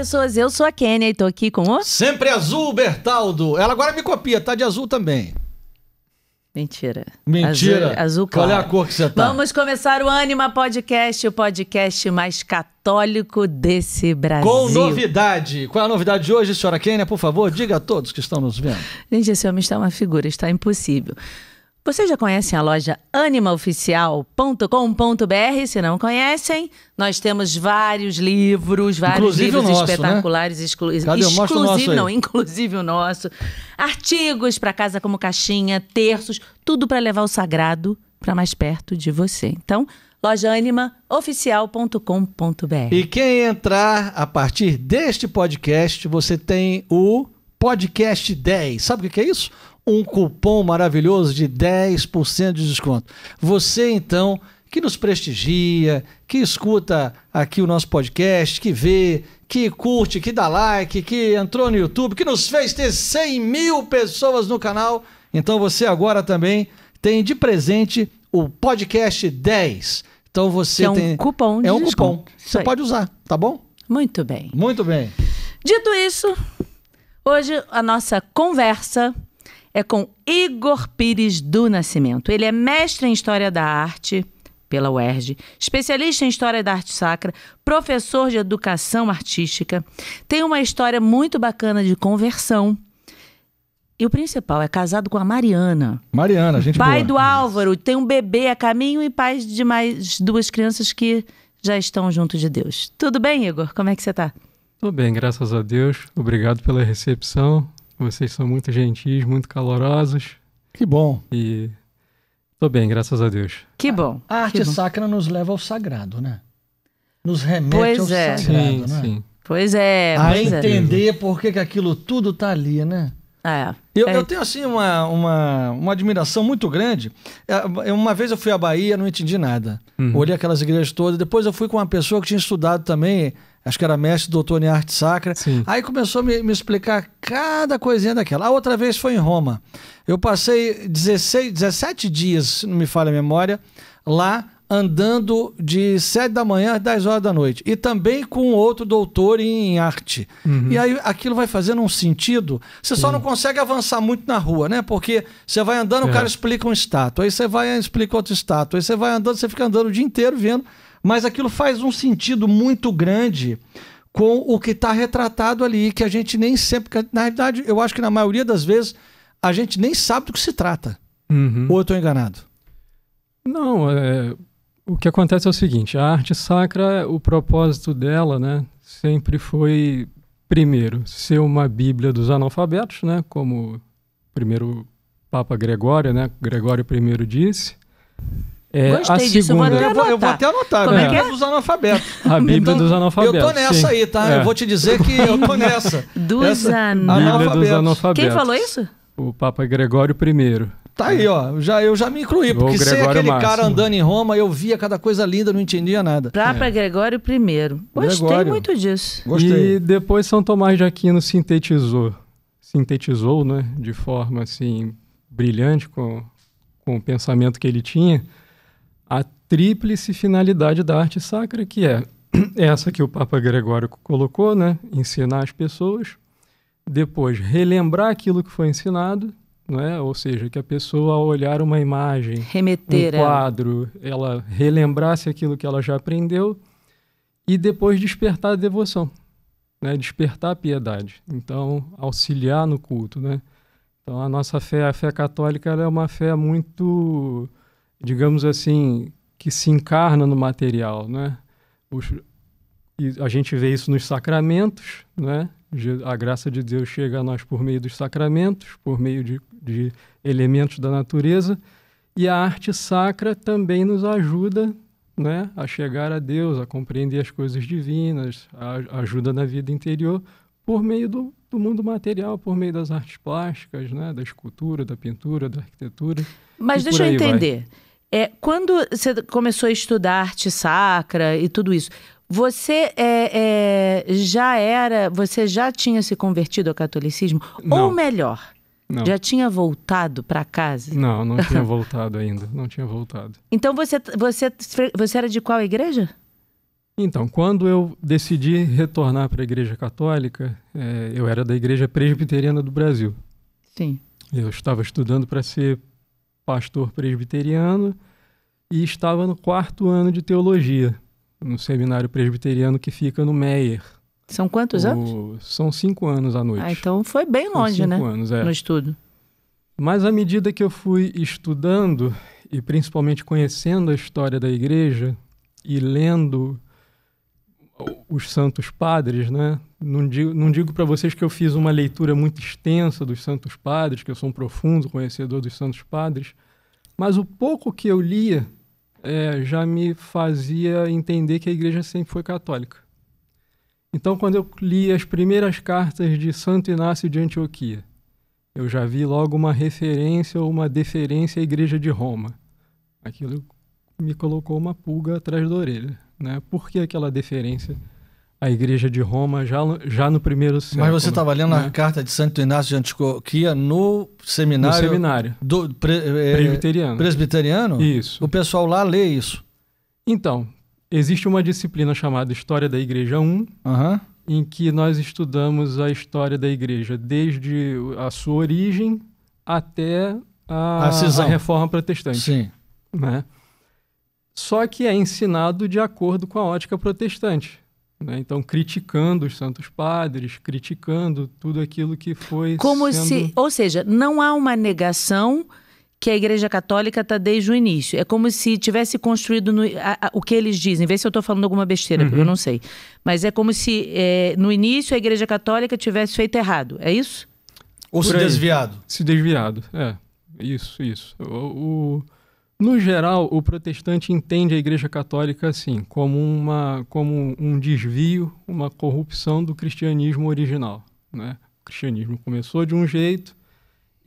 pessoas. Eu sou a Kênia e tô aqui com o. Sempre azul, Bertaldo. Ela agora me copia, tá de azul também. Mentira. Mentira. Azul, azul claro. Qual é a cor que você tá? Vamos começar o Anima Podcast, o podcast mais católico desse Brasil. Com novidade. Qual é a novidade de hoje, senhora Kênia? Por favor, diga a todos que estão nos vendo. Gente, esse homem está uma figura, está impossível. Vocês já conhecem a loja animaoficial.com.br? Se não conhecem, nós temos vários livros, vários inclusive livros nosso, né? espetaculares, né? exclu Cadê? exclusivo, não, inclusive o nosso. Artigos para casa como caixinha, terços, tudo para levar o sagrado para mais perto de você. Então, loja animaoficial.com.br. E quem entrar a partir deste podcast, você tem o Podcast 10. Sabe o que é isso? um cupom maravilhoso de 10% de desconto. Você então que nos prestigia, que escuta aqui o nosso podcast, que vê, que curte, que dá like, que entrou no YouTube, que nos fez ter 100 mil pessoas no canal. Então você agora também tem de presente o podcast 10. Então você que é um tem... cupom de É um desconto. cupom. você pode usar, tá bom? Muito bem. Muito bem. Dito isso, hoje a nossa conversa é com Igor Pires do Nascimento. Ele é mestre em História da Arte pela UERJ, especialista em História da Arte Sacra, professor de Educação Artística. Tem uma história muito bacana de conversão. E o principal, é casado com a Mariana. Mariana, a gente Pai boa. do Álvaro, tem um bebê a caminho e pai de mais duas crianças que já estão junto de Deus. Tudo bem, Igor? Como é que você está? Tudo bem, graças a Deus. Obrigado pela recepção. Vocês são muito gentis, muito calorosos. Que bom. E tô bem, graças a Deus. Que bom. A arte bom. sacra nos leva ao sagrado, né? Nos remete pois ao é. sagrado, sim, né? Sim. Pois é. A é. entender é. por que, que aquilo tudo tá ali, né? É. Eu, é. eu, tenho, assim, uma, uma, uma admiração muito grande. É, é, uma vez eu fui à Bahia, não entendi nada. Uhum. Olhei aquelas igrejas todas. Depois eu fui com uma pessoa que tinha estudado também, acho que era mestre, doutor em arte sacra. Sim. Aí começou a me, me, explicar cada coisinha daquela. A outra vez foi em Roma. Eu passei 16, 17 dias, não me falha a memória, lá andando de 7 da manhã às 10 horas da noite. E também com outro doutor em arte. Uhum. E aí aquilo vai fazendo um sentido. Você só uhum. não consegue avançar muito na rua, né? Porque você vai andando, o é. cara explica um estátua, aí você vai explica outro estátua, aí você vai andando, você fica andando o dia inteiro vendo. Mas aquilo faz um sentido muito grande com o que está retratado ali, que a gente nem sempre. Na realidade, eu acho que na maioria das vezes a gente nem sabe do que se trata. Uhum. Ou eu estou enganado? Não, é, o que acontece é o seguinte: a arte sacra, o propósito dela, né, sempre foi primeiro ser uma Bíblia dos analfabetos, né, como primeiro Papa Gregório, né, Gregório I disse. É, Gostei a segunda... disso, eu vou até anotar. Eu vou até anotar Como é, que é? é? dos analfabetos. A Bíblia dos analfabetos. Eu tô nessa sim. aí, tá? É. Eu vou te dizer que eu tô nessa. dos, Essa... dos analfabetos. Quem falou isso? O Papa Gregório I. Tá aí, ó. Já, eu já me incluí, porque sem aquele Máximo. cara andando em Roma, eu via cada coisa linda, não entendia nada. Papa é. Gregório I. Gostei Gregório. muito disso. Gostei. E depois São Tomás de Aquino sintetizou. Sintetizou, né? De forma assim, brilhante com, com o pensamento que ele tinha. A tríplice finalidade da arte sacra, que é essa que o Papa Gregório colocou, né? Ensinar as pessoas. Depois, relembrar aquilo que foi ensinado né? ou seja, que a pessoa ao olhar uma imagem, Remeter um é. quadro, ela. ela relembrasse aquilo que ela já aprendeu e depois despertar a devoção, né? despertar a piedade. Então, auxiliar no culto. Né? Então, a nossa fé, a fé católica, é uma fé muito, digamos assim, que se encarna no material. Né? Os, a gente vê isso nos sacramentos, né? a graça de Deus chega a nós por meio dos sacramentos, por meio de de elementos da natureza. E a arte sacra também nos ajuda né, a chegar a Deus, a compreender as coisas divinas, a, ajuda na vida interior por meio do, do mundo material, por meio das artes plásticas, né, da escultura, da pintura, da arquitetura. Mas deixa eu entender. É, quando você começou a estudar arte sacra e tudo isso, você é, é, já era, você já tinha se convertido ao catolicismo? Não. Ou melhor, não. Já tinha voltado para casa? Não, não tinha voltado ainda. Não tinha voltado. Então você, você, você era de qual igreja? Então, quando eu decidi retornar para a Igreja Católica, é, eu era da Igreja Presbiteriana do Brasil. Sim. Eu estava estudando para ser pastor presbiteriano e estava no quarto ano de teologia, no seminário presbiteriano que fica no Meyer. São quantos o... anos? São cinco anos à noite. Ah, então foi bem longe, cinco né? Anos, é. No estudo. Mas à medida que eu fui estudando e principalmente conhecendo a história da igreja e lendo os santos padres, né? Não digo, não digo para vocês que eu fiz uma leitura muito extensa dos santos padres, que eu sou um profundo conhecedor dos santos padres, mas o pouco que eu lia é, já me fazia entender que a igreja sempre foi católica. Então, quando eu li as primeiras cartas de Santo Inácio de Antioquia, eu já vi logo uma referência ou uma deferência à Igreja de Roma. Aquilo me colocou uma pulga atrás da orelha. Né? Por que aquela deferência à Igreja de Roma já, já no primeiro século? Mas você estava tá lendo né? a carta de Santo Inácio de Antioquia no seminário, no seminário do, pre, é, presbiteriano. presbiteriano? Isso. O pessoal lá lê isso. Então, Existe uma disciplina chamada História da Igreja 1, uhum. em que nós estudamos a história da igreja desde a sua origem até a, a, a reforma protestante. Sim. Né? Só que é ensinado de acordo com a ótica protestante. Né? Então, criticando os santos padres, criticando tudo aquilo que foi. Como sendo... se. Ou seja, não há uma negação que a Igreja Católica está desde o início. É como se tivesse construído no, a, a, o que eles dizem. Vê se eu estou falando alguma besteira, uhum. eu não sei. Mas é como se é, no início a Igreja Católica tivesse feito errado. É isso? Ou se desviado. Se desviado, é. Isso, isso. O, o, no geral, o protestante entende a Igreja Católica assim, como, uma, como um desvio, uma corrupção do cristianismo original. Né? O cristianismo começou de um jeito,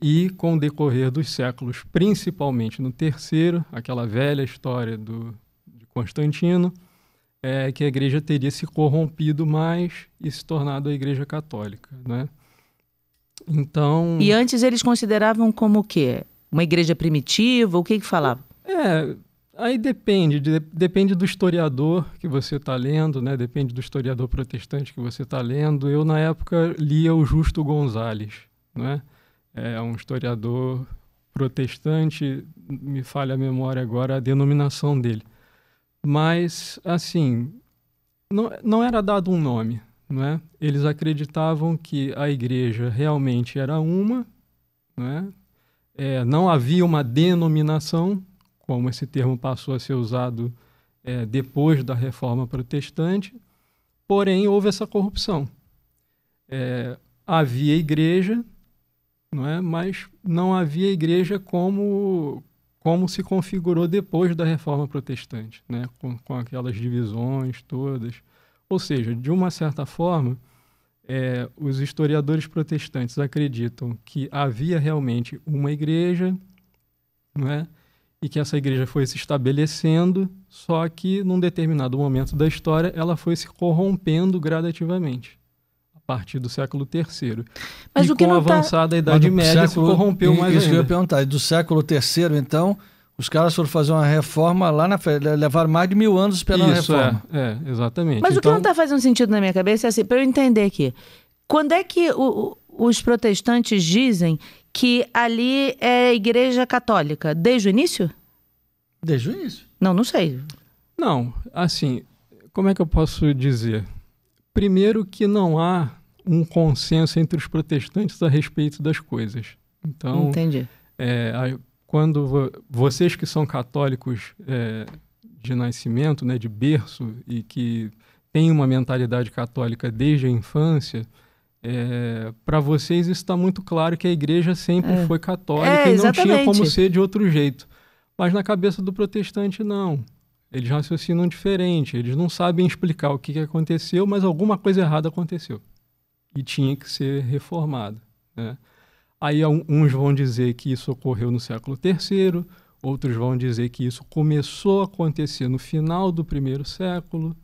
e com o decorrer dos séculos, principalmente no terceiro, aquela velha história do, de Constantino, é que a igreja teria se corrompido mais e se tornado a igreja católica, né? Então... E antes eles consideravam como o quê? Uma igreja primitiva? O que que falavam? É, aí depende. De, depende do historiador que você está lendo, né? Depende do historiador protestante que você está lendo. Eu, na época, lia o Justo Gonzales, né? é um historiador protestante, me falha a memória agora a denominação dele. Mas, assim, não, não era dado um nome, não é? Eles acreditavam que a igreja realmente era uma, não é? é não havia uma denominação, como esse termo passou a ser usado é, depois da reforma protestante, porém houve essa corrupção. É, havia igreja, não é? Mas não havia igreja como como se configurou depois da reforma protestante, né? com, com aquelas divisões todas. Ou seja, de uma certa forma, é, os historiadores protestantes acreditam que havia realmente uma igreja, não é? e que essa igreja foi se estabelecendo, só que num determinado momento da história ela foi se corrompendo gradativamente partir do século III. Mas e o que com não a tá avançada tá... Idade Média século... corrompeu e, mais isso ainda. Isso eu ia perguntar. do século III, então, os caras foram fazer uma reforma lá na frente, levaram mais de mil anos pela isso, é, reforma. É, é, exatamente. Mas então... o que então não está fazendo sentido na minha cabeça é assim, para eu entender aqui. Quando é que o, os protestantes dizem que ali é igreja católica? Desde o início? Desde o início. Não, não sei. Não, assim, como é que eu posso dizer? Primeiro, que não há um consenso entre os protestantes a respeito das coisas. Então, Entendi. É, quando vocês que são católicos é, de nascimento, né, de berço, e que têm uma mentalidade católica desde a infância, é, para vocês está muito claro que a igreja sempre é. foi católica é, e não tinha como ser de outro jeito. Mas na cabeça do protestante, não. Eles raciocinam diferente, eles não sabem explicar o que, que aconteceu, mas alguma coisa errada aconteceu e tinha que ser reformada. Né? Aí uns vão dizer que isso ocorreu no século III, outros vão dizer que isso começou a acontecer no final do primeiro século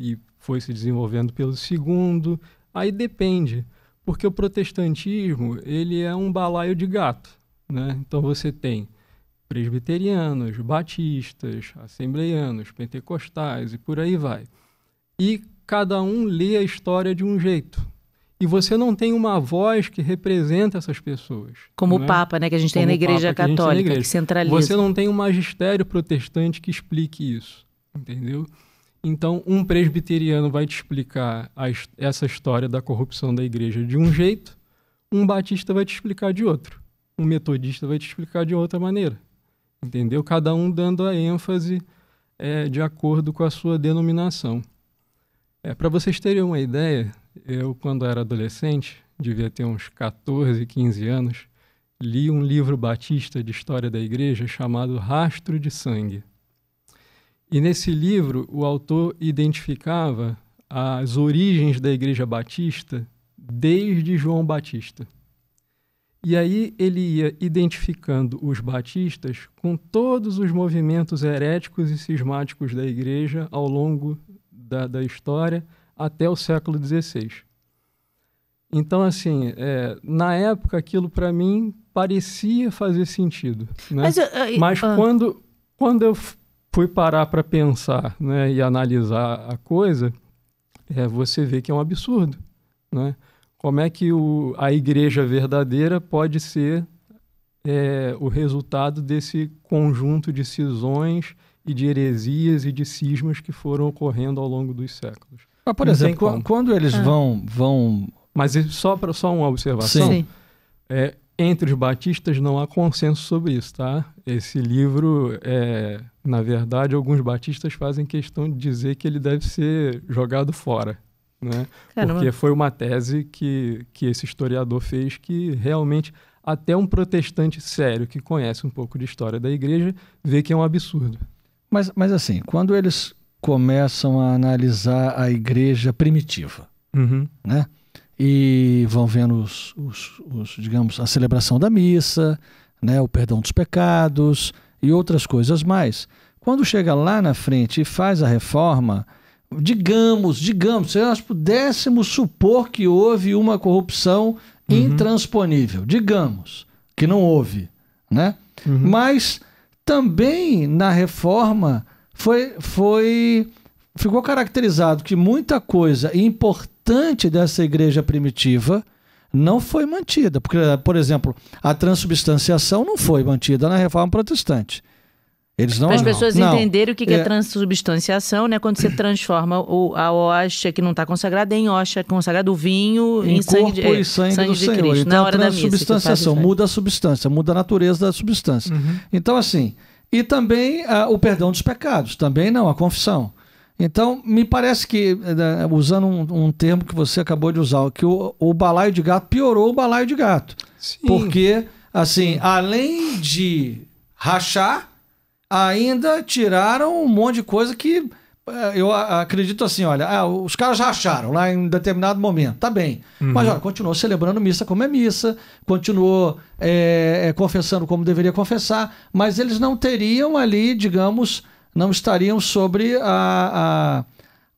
e foi se desenvolvendo pelo segundo. Aí depende, porque o protestantismo ele é um balaio de gato. Né? Então você tem presbiterianos, batistas, assembleianos, pentecostais e por aí vai. E cada um lê a história de um jeito. E você não tem uma voz que representa essas pessoas. Como o né? Papa, né, que a gente Como tem na Igreja Papa, Católica, que, igreja. que centraliza. Você não tem um magistério protestante que explique isso, entendeu? Então, um presbiteriano vai te explicar a, essa história da corrupção da igreja de um jeito, um batista vai te explicar de outro, um metodista vai te explicar de outra maneira entendeu? Cada um dando a ênfase é, de acordo com a sua denominação. É, Para vocês terem uma ideia, eu, quando era adolescente, devia ter uns 14, 15 anos, li um livro batista de história da igreja chamado Rastro de Sangue. E nesse livro, o autor identificava as origens da igreja batista desde João Batista. E aí ele ia identificando os batistas com todos os movimentos heréticos e cismáticos da igreja ao longo da, da história até o século XVI. Então, assim, é, na época aquilo para mim parecia fazer sentido. Né? Mas, Mas ah. quando, quando eu fui parar para pensar né, e analisar a coisa, é, você vê que é um absurdo. Né? como é que o, a igreja verdadeira pode ser é, o resultado desse conjunto de cisões e de heresias e de cismas que foram ocorrendo ao longo dos séculos. Mas, por Não exemplo, quando eles é. vão, vão. Mas só, pra, só uma observação. Sim. É, entre os batistas não há consenso sobre isso, tá? Esse livro, é, na verdade, alguns batistas fazem questão de dizer que ele deve ser jogado fora né? Caramba. Porque foi uma tese que, que esse historiador fez que realmente até um protestante sério que conhece um pouco de história da igreja vê que é um absurdo. Mas, mas assim, quando eles começam a analisar a igreja primitiva, uhum. né? E vão vendo os, os, os, digamos, a celebração da missa, né? o perdão dos pecados e outras coisas mais. Quando chega lá na frente e faz a reforma, digamos, digamos, se nós pudéssemos supor que houve uma corrupção uhum. intransponível, digamos que não houve, né? Uhum. Mas também na reforma foi, foi ficou caracterizado que muita coisa importante dessa igreja primitiva não foi mantida, porque por exemplo, a transubstanciação não foi mantida na reforma protestante. Eles não, Para as pessoas não. entenderem o que, é, é transubstanciação, né? Quando você transforma o, a hóstia que não está consagrada em hóstia é consagrada, o vinho em, em sangue, corpo e sangue, sangue do de Senhor. Cristo, então, na hora transubstanciação, muda a substância, muda a natureza da substância. Uhum. Então, assim, e também a, ah, o perdão dos pecados, também não, a confissão. Então, me parece que, eh, eh, usando um, um, termo que você acabou de usar, que o, o balaio de gato piorou o balaio de gato. Sim. Porque, assim, além de rachar, ainda tiraram um monte de coisa que eh, eu acredito assim, olha, ah, os caras já acharam lá em determinado momento, tá bem. Uhum. Mas olha, continuou celebrando missa como é missa, continuou é, confessando como deveria confessar, mas eles não teriam ali, digamos, não estariam sobre a, a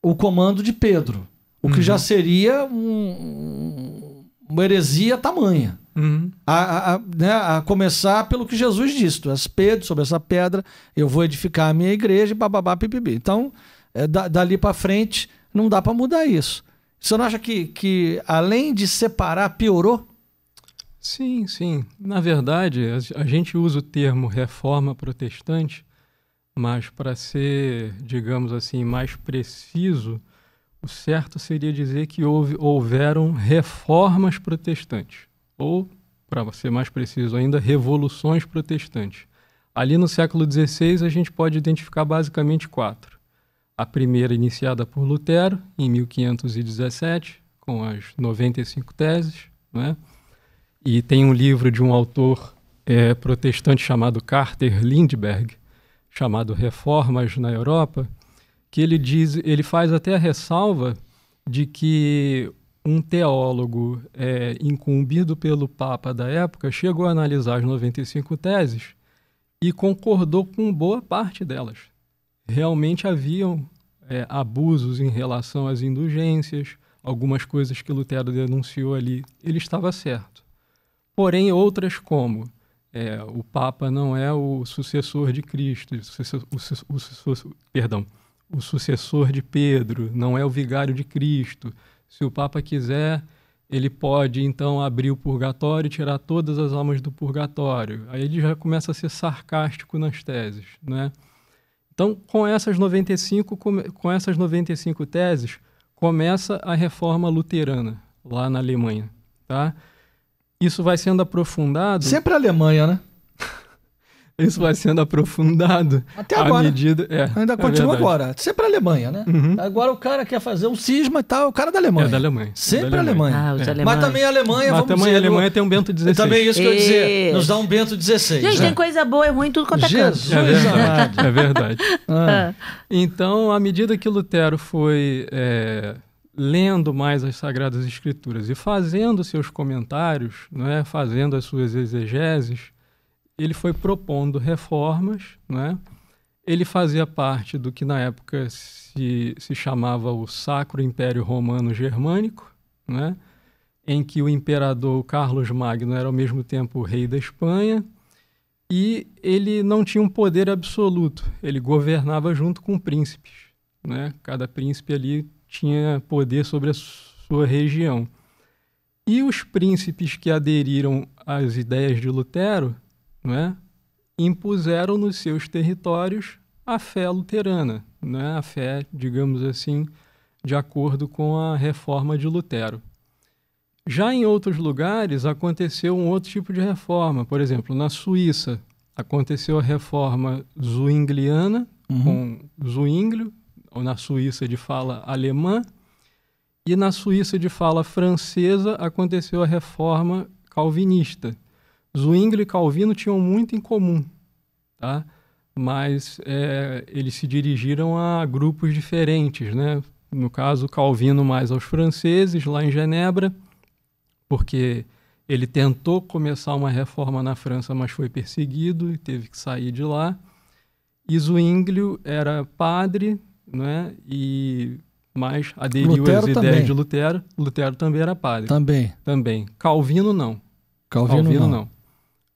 o comando de Pedro, o que uhum. já seria um, uma heresia tamanha. Uhum. A, a, né, a, começar pelo que Jesus disse: Tu és Pedro, sobre essa pedra eu vou edificar a minha igreja, e bababá, pipibi. Então, é, da, dali para frente, não dá para mudar isso. Você não acha que, que, além de separar, piorou? Sim, sim. Na verdade, a gente usa o termo reforma protestante, mas para ser, digamos assim, mais preciso, o certo seria dizer que houve, houveram reformas protestantes ou, para ser mais preciso ainda, revoluções protestantes. Ali no século XVI, a gente pode identificar basicamente quatro. A primeira, iniciada por Lutero, em 1517, com as 95 teses, né? e tem um livro de um autor é, protestante chamado Carter Lindbergh, chamado Reformas na Europa, que ele diz, ele faz até a ressalva de que um teólogo é, incumbido pelo Papa da época chegou a analisar as 95 teses e concordou com boa parte delas. Realmente haviam é, abusos em relação às indulgências, algumas coisas que Lutero denunciou ali, ele estava certo. Porém, outras como é, o Papa não é o sucessor de Cristo, o, o, o, o, perdão, o sucessor de Pedro, não é o vigário de Cristo, se o Papa quiser, ele pode então abrir o purgatório e tirar todas as almas do purgatório. Aí ele já começa a ser sarcástico nas teses, né? Então, com essas 95 com essas 95 teses, começa a reforma luterana lá na Alemanha, tá? Isso vai sendo aprofundado. Sempre a Alemanha, né? isso vai sendo aprofundado. Até agora. Medida... É, ainda é continua verdade. agora. Sempre a Alemanha, né? Uhum. Agora o cara quer fazer um cisma e tal, o cara é da Alemanha. É da Alemanha. É Sempre da Alemanha. Ah, é. Mas também a Alemanha, Mas vamos também dizer, a Alemanha tem um Bento XVI. Também isso que eu ia dizer. Nos dá um Bento XVI. Gente, tem é. coisa boa e ruim tudo quanto é Jesus é verdade. é verdade. Ah. ah. Então, à medida que Lutero foi lendo mais as Sagradas Escrituras e fazendo seus comentários, é, fazendo as suas exegeses, ele foi propondo reformas, né? Ele fazia parte do que na época se, se chamava o Sacro Império Romano Germânico, né? em que o imperador Carlos Magno era ao mesmo tempo o rei da Espanha e ele não tinha um poder absoluto, ele governava junto com príncipes. Né? Cada príncipe ali tinha poder sobre a sua região. E os príncipes que aderiram às ideias de Lutero né, impuseram nos seus territórios a fé luterana, né, a fé, digamos assim, de acordo com a reforma de Lutero. Já em outros lugares aconteceu um outro tipo de reforma. Por exemplo, na Suíça aconteceu a reforma zwingliana, uhum. com Zwinglio, ou na Suíça de fala alemã, e na Suíça de fala francesa aconteceu a reforma calvinista. Zwingli e Calvino tinham muito em comum, tá? mas é, eles se dirigiram a grupos diferentes. Né? No caso, Calvino mais aos franceses, lá em Genebra, porque ele tentou começar uma reforma na França, mas foi perseguido e teve que sair de lá. E Zwingli era padre, né? E mas aderiu Lutero às ideias de Lutero. Lutero também era padre. Também. Também. Calvino não. Calvino, Calvino não. não.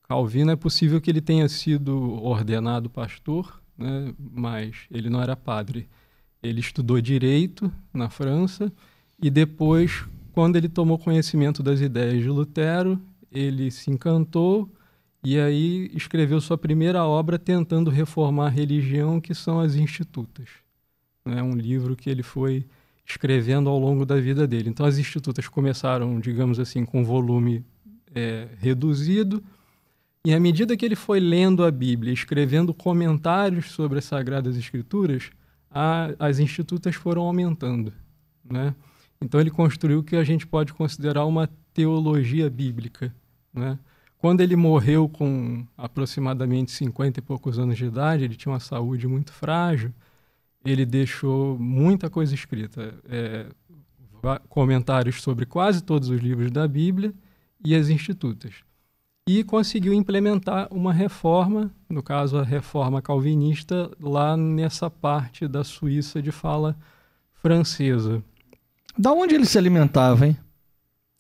Calvino é possível que ele tenha sido ordenado pastor, né, mas ele não era padre. Ele estudou direito na França e depois, quando ele tomou conhecimento das ideias de Lutero, ele se encantou e aí escreveu sua primeira obra tentando reformar a religião, que são as Institutas. É um livro que ele foi escrevendo ao longo da vida dele. Então, as Institutas começaram, digamos assim, com um volume é, reduzido e à medida que ele foi lendo a Bíblia, escrevendo comentários sobre as Sagradas Escrituras, a, as institutas foram aumentando. Né? Então ele construiu o que a gente pode considerar uma teologia bíblica. Né? Quando ele morreu com aproximadamente 50 e poucos anos de idade, ele tinha uma saúde muito frágil, ele deixou muita coisa escrita. É, comentários sobre quase todos os livros da Bíblia e as institutas e conseguiu implementar uma reforma, no caso a reforma calvinista, lá nessa parte da Suíça de fala francesa. Da onde ele se alimentava, hein?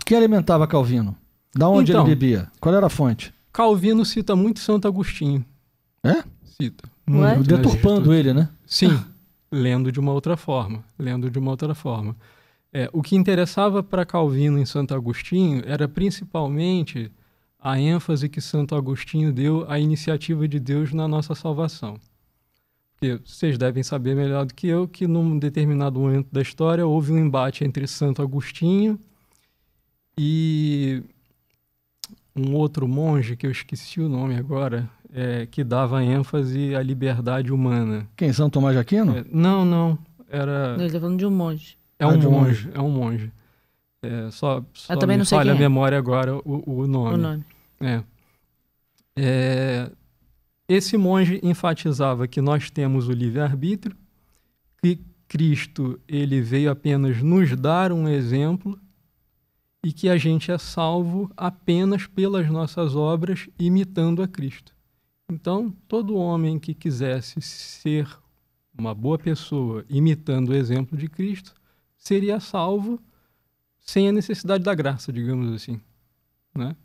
Quem alimentava Calvino? Da onde então, ele bebia? Qual era a fonte? Calvino cita muito Santo Agostinho. É? Cita. Hum, muito, né, Deturpando ele, né? Sim, lendo de uma outra forma. Lendo de uma outra forma. É, o que interessava para Calvino em Santo Agostinho era principalmente a ênfase que Santo Agostinho deu à iniciativa de Deus na nossa salvação. Porque vocês devem saber melhor do que eu que num determinado momento da história houve um embate entre Santo Agostinho e um outro monge que eu esqueci o nome agora, é, que dava ênfase à liberdade humana. Quem? São Tomás de Aquino? É, não, não. Era. ele está falando de um monge. É um, ah, monge, um monge, é um monge. É, só, só eu também não sei falha a é. memória agora o, o nome. O nome. É. é. Esse monge enfatizava que nós temos o livre-arbítrio, que Cristo ele veio apenas nos dar um exemplo e que a gente é salvo apenas pelas nossas obras imitando a Cristo. Então, todo homem que quisesse ser uma boa pessoa imitando o exemplo de Cristo seria salvo sem a necessidade da graça, digamos assim. Né?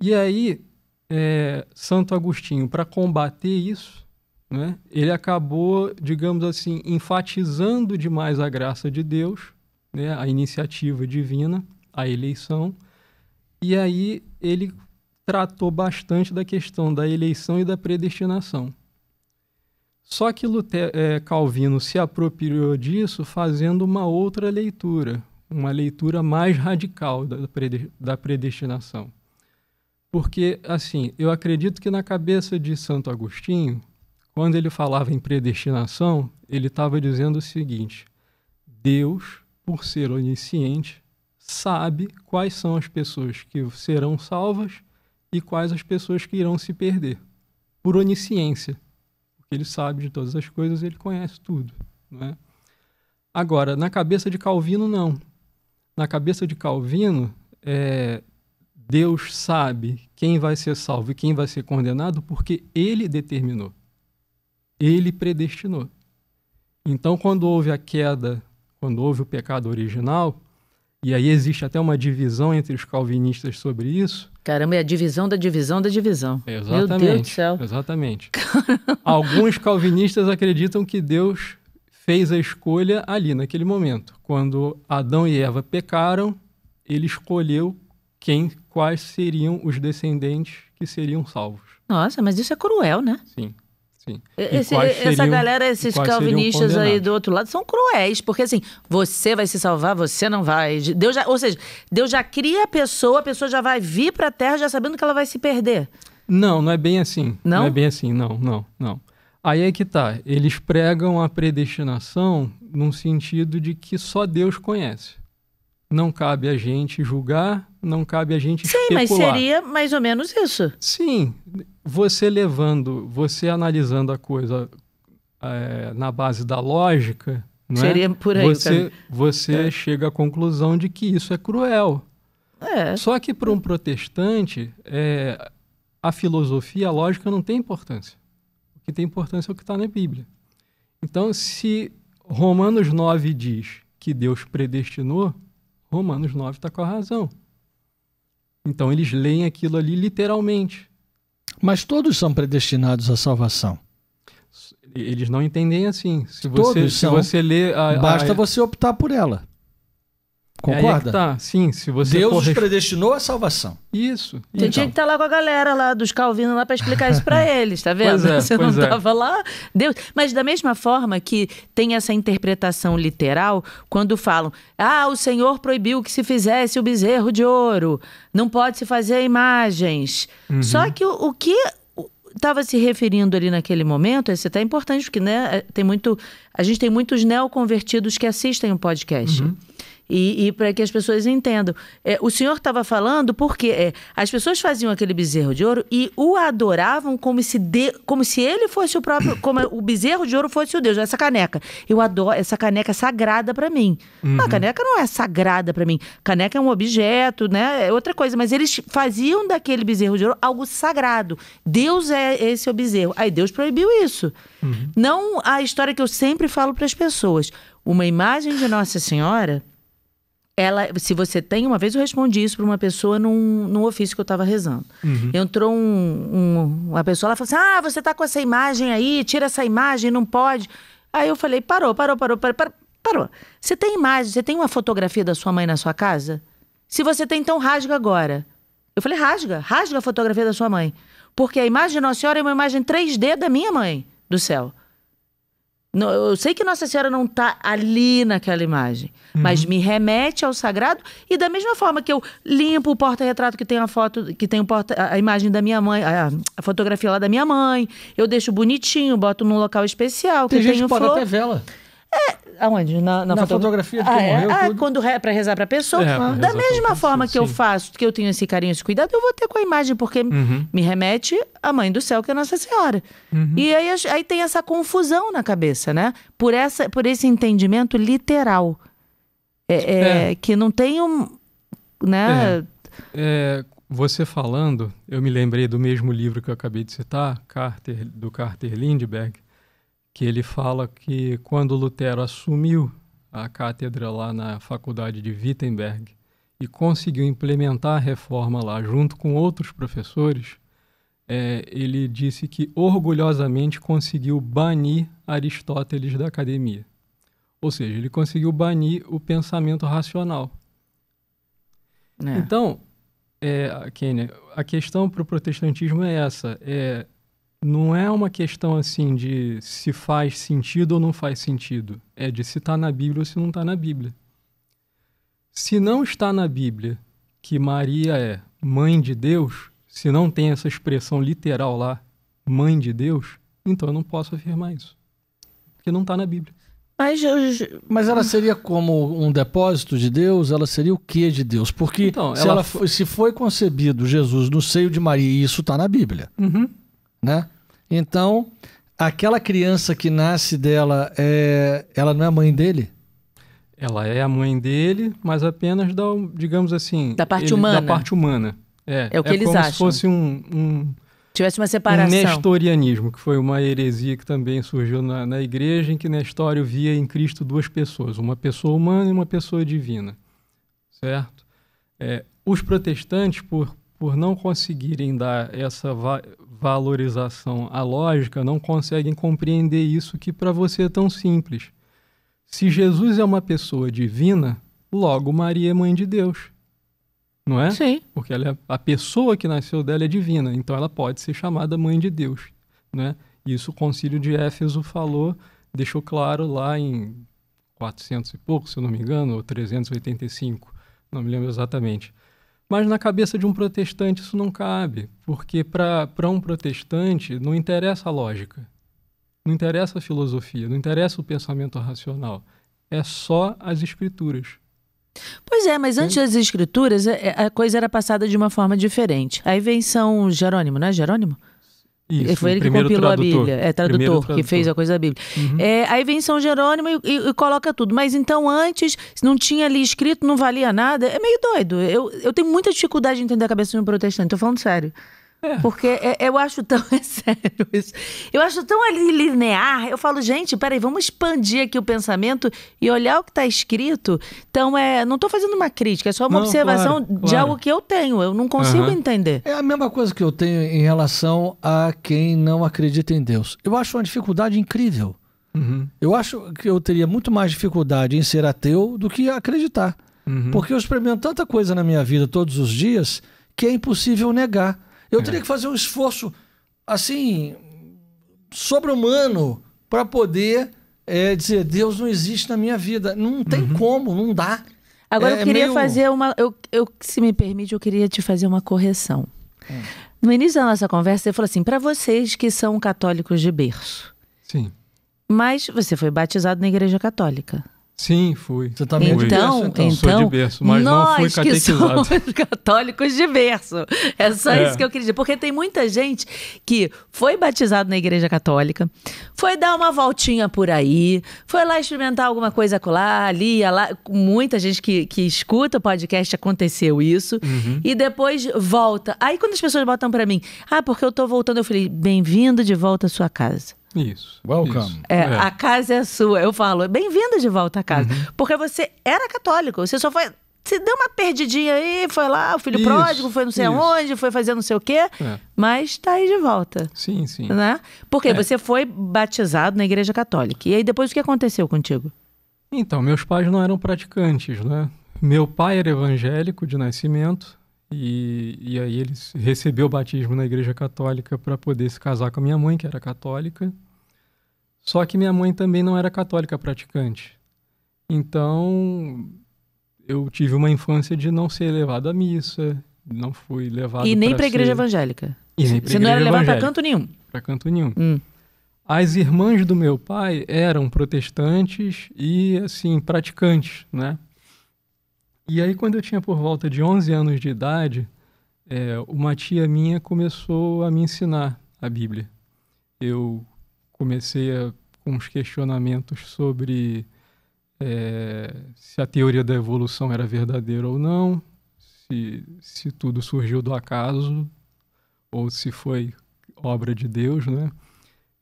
E aí, é, Santo Agostinho, para combater isso, né, ele acabou, digamos assim, enfatizando demais a graça de Deus, né, a iniciativa divina, a eleição, e aí ele tratou bastante da questão da eleição e da predestinação. Só que Lutero, é, Calvino se apropriou disso fazendo uma outra leitura, uma leitura mais radical da predestinação. Porque, assim, eu acredito que na cabeça de Santo Agostinho, quando ele falava em predestinação, ele estava dizendo o seguinte: Deus, por ser onisciente, sabe quais são as pessoas que serão salvas e quais as pessoas que irão se perder. Por onisciência. Porque ele sabe de todas as coisas, ele conhece tudo. É? Agora, na cabeça de Calvino, não na cabeça de Calvino, é, Deus sabe quem vai ser salvo e quem vai ser condenado porque ele determinou. Ele predestinou. Então, quando houve a queda, quando houve o pecado original, e aí existe até uma divisão entre os calvinistas sobre isso. Caramba, é a divisão da divisão da divisão. Exatamente. Meu Deus do céu. Exatamente. Caramba. Alguns calvinistas acreditam que Deus fez a escolha ali naquele momento. Quando Adão e Eva pecaram, ele escolheu quem, quais seriam os descendentes que seriam salvos. Nossa, mas isso é cruel, né? Sim. Sim. Esse, seriam, essa galera, esses calvinistas aí do outro lado, são cruéis, porque assim, você vai se salvar, você não vai. Deus já, ou seja, Deus já cria a pessoa, a pessoa já vai vir para a terra já sabendo que ela vai se perder. Não, não é bem assim. Não? não é bem assim, não, não, não. Aí é que tá. Eles pregam a predestinação num sentido de que só Deus conhece. Não cabe a gente julgar, não cabe a gente Sim, especular. mas seria mais ou menos isso. Sim, você levando, você analisando a coisa é, na base da lógica, é? seria por aí. Você, você é. chega à conclusão de que isso é cruel. É. Só que para um protestante, é, a filosofia, a lógica não tem importância tem importância é o que está na Bíblia. Então, se Romanos 9 diz que Deus predestinou, Romanos 9 está com a razão. Então, eles leem aquilo ali literalmente. Mas todos são predestinados à salvação. Eles não entendem assim. Se você, todos se são, você lê. A, basta você optar por ela. É Concorda? É tá. Sim, se você Deus corre... os predestinou a salvação. Isso. Você então. tinha que estar lá com a galera lá dos Calvino lá para explicar isso para eles, tá vendo? É, você não estava é. lá. Deus. Mas da mesma forma que tem essa interpretação literal, quando falam: "Ah, o Senhor proibiu que se fizesse o bezerro de ouro, não pode se fazer imagens". Uhum. Só que o, o que estava se referindo ali naquele momento, esse até tá importante, porque né, é, tem muito, a gente tem muitos neoconvertidos que assistem o um podcast. Uhum e, e para que as pessoas entendam. É, o senhor estava falando porque é, as pessoas faziam aquele bezerro de ouro e o adoravam como se, de, como se ele fosse o próprio, como o bezerro de ouro fosse o Deus, essa caneca. Eu adoro, essa caneca é sagrada para mim. Uhum. a caneca não é sagrada para mim. Caneca é um objeto, né? É outra coisa, mas eles faziam daquele bezerro de ouro algo sagrado. Deus é esse o bezerro. Aí Deus proibiu isso. Uhum. Não a história que eu sempre falo para as pessoas. Uma imagem de Nossa Senhora ela, se você tem, uma vez eu respondi isso para uma pessoa num, num ofício que eu estava rezando. Uhum. Entrou um, um, uma pessoa, ela falou assim: ah, você tá com essa imagem aí, tira essa imagem, não pode. Aí eu falei: parou, parou, parou, parou. parou. Você tem imagem, você tem uma fotografia da sua mãe na sua casa? Se você tem, então rasga agora. Eu falei: rasga, rasga a fotografia da sua mãe. Porque a imagem de Nossa Senhora é uma imagem 3D da minha mãe do céu. Eu sei que Nossa Senhora não está ali naquela imagem, uhum. mas me remete ao sagrado e da mesma forma que eu limpo o porta-retrato que tem a foto, que tem o porta, a imagem da minha mãe, a, a, fotografia lá da minha mãe, eu deixo bonitinho, boto num local especial tem que gente tem que flor. até vela. É, aonde? Na, na, na foto... fotografia de ah, é? morreu, ah, quando é para rezar para pessoa. É, ah, da mesma forma que sim. eu faço, que eu tenho esse carinho, esse cuidado, eu vou ter com a imagem, porque uhum. me remete à Mãe do Céu, que é Nossa Senhora. Uhum. E aí, aí tem essa confusão na cabeça, né? Por, essa, por esse entendimento literal. É, é, é. Que não tem um... Né? É, você falando, eu me lembrei do mesmo livro que eu acabei de citar, Carter, do Carter Lindbergh, que ele fala que quando Lutero assumiu a cátedra lá na faculdade de Wittenberg e conseguiu implementar a reforma lá junto com outros professores, é, ele disse que orgulhosamente conseguiu banir Aristóteles da academia. Ou seja, ele conseguiu banir o pensamento racional. É. Então, é, a questão para o protestantismo é essa: é não é uma questão assim de se faz sentido ou não faz sentido. É de se está na Bíblia ou se não está na Bíblia. Se não está na Bíblia que Maria é mãe de Deus, se não tem essa expressão literal lá, mãe de Deus, então eu não posso afirmar isso. Porque não está na Bíblia. Mas, eu, mas ela seria como um depósito de Deus? Ela seria o que de Deus? Porque então, se, ela... foi, se foi concebido Jesus no seio de Maria, e isso está na Bíblia. Uhum né? Então, aquela criança que nasce dela, é... ela não é a mãe dele? Ela é a mãe dele, mas apenas da, digamos assim... Da parte ele, humana. Da parte humana. É, é o que é eles como acham. como se fosse um, um... Tivesse uma separação. Um nestorianismo, que foi uma heresia que também surgiu na, na igreja, em que Nestório via em Cristo duas pessoas, uma pessoa humana e uma pessoa divina. Certo? É, os protestantes, por, por não conseguirem dar essa valorização à lógica não conseguem compreender isso que para você é tão simples. Se Jesus é uma pessoa divina, logo Maria é mãe de Deus. Não é? Sim. Porque ela é, a pessoa que nasceu dela é divina, então ela pode ser chamada mãe de Deus. Né? Isso o concílio de Éfeso falou, deixou claro lá em 400 e pouco, se eu não me engano, ou 385, não me lembro exatamente. Mas na cabeça de um protestante isso não cabe, porque para um protestante não interessa a lógica, não interessa a filosofia, não interessa o pensamento racional, é só as escrituras. Pois é, mas antes das escrituras é, é, a coisa era passada de uma forma diferente. Aí vem São Jerônimo, não é Jerônimo? Isso, foi ele que compilou tradutor, a Bíblia, é tradutor, tradutor, que fez a coisa da Bíblia. Uhum. É, aí vem São Jerônimo e, e, e, coloca tudo. Mas então antes não tinha ali escrito, não valia nada. É meio doido. Eu, eu tenho muita dificuldade de entender a cabeça de um protestante, tô falando sério. Porque é, eu acho tão. É sério isso. Eu acho tão linear. Eu falo, gente, peraí, vamos expandir aqui o pensamento e olhar o que está escrito. Então, é, não estou fazendo uma crítica, é só uma não, observação claro, de algo que eu tenho. Eu não consigo uhum. entender. É a mesma coisa que eu tenho em relação a quem não acredita em Deus. Eu acho uma dificuldade incrível. Uhum. Eu acho que eu teria muito mais dificuldade em ser ateu do que acreditar. Uhum. Porque eu experimento tanta coisa na minha vida todos os dias que é impossível negar. Eu é. teria que fazer um esforço, assim, sobre-humano para poder é, dizer: Deus não existe na minha vida. Não tem uhum. como, não dá. Agora, é, eu queria meio... fazer uma. Eu, eu, se me permite, eu queria te fazer uma correção. É. No início da nossa conversa, você falou assim: para vocês que são católicos de berço. Sim. Mas você foi batizado na Igreja Católica. Sim, fui. Você também tá então, então, então, sou de berço, mas não fui catequizado. Que somos católicos de berço. É só é. isso que eu queria dizer. Porque tem muita gente que foi batizado na igreja católica, foi dar uma voltinha por aí, foi lá experimentar alguma coisa lá, ali, lá. Muita gente que, que escuta o podcast aconteceu isso. Uhum. E depois volta. Aí quando as pessoas botam para mim, ah, porque eu tô voltando, eu falei, bem-vindo de volta à sua casa. Isso. Welcome. Isso. É, é, A casa é sua. Eu falo, bem-vinda de volta à casa. Uhum. Porque você era católico, você só foi. Você deu uma perdidinha aí, foi lá, o filho isso, pródigo, foi não sei isso. aonde, foi fazer não sei o quê, é. mas tá aí de volta. Sim, sim. Né? Porque é. você foi batizado na igreja católica. E aí depois o que aconteceu contigo? Então, meus pais não eram praticantes, né? Meu pai era evangélico de nascimento, e, e, aí ele recebeu o batismo na Igreja Católica para poder se casar com a minha mãe, que era católica. Só que minha mãe também não era católica praticante. Então, eu tive uma infância de não ser levado à missa, não fui levado E nem para a igreja ser... evangélica. E nem Você não era levado para canto nenhum. Para canto nenhum. Hum. As irmãs do meu pai eram protestantes e assim praticantes, né? E aí quando eu tinha por volta de 11 anos de idade, é, uma tia minha começou a me ensinar a Bíblia. Eu comecei a, com uns questionamentos sobre é, se a teoria da evolução era verdadeira ou não, se, se tudo surgiu do acaso ou se foi obra de Deus, né?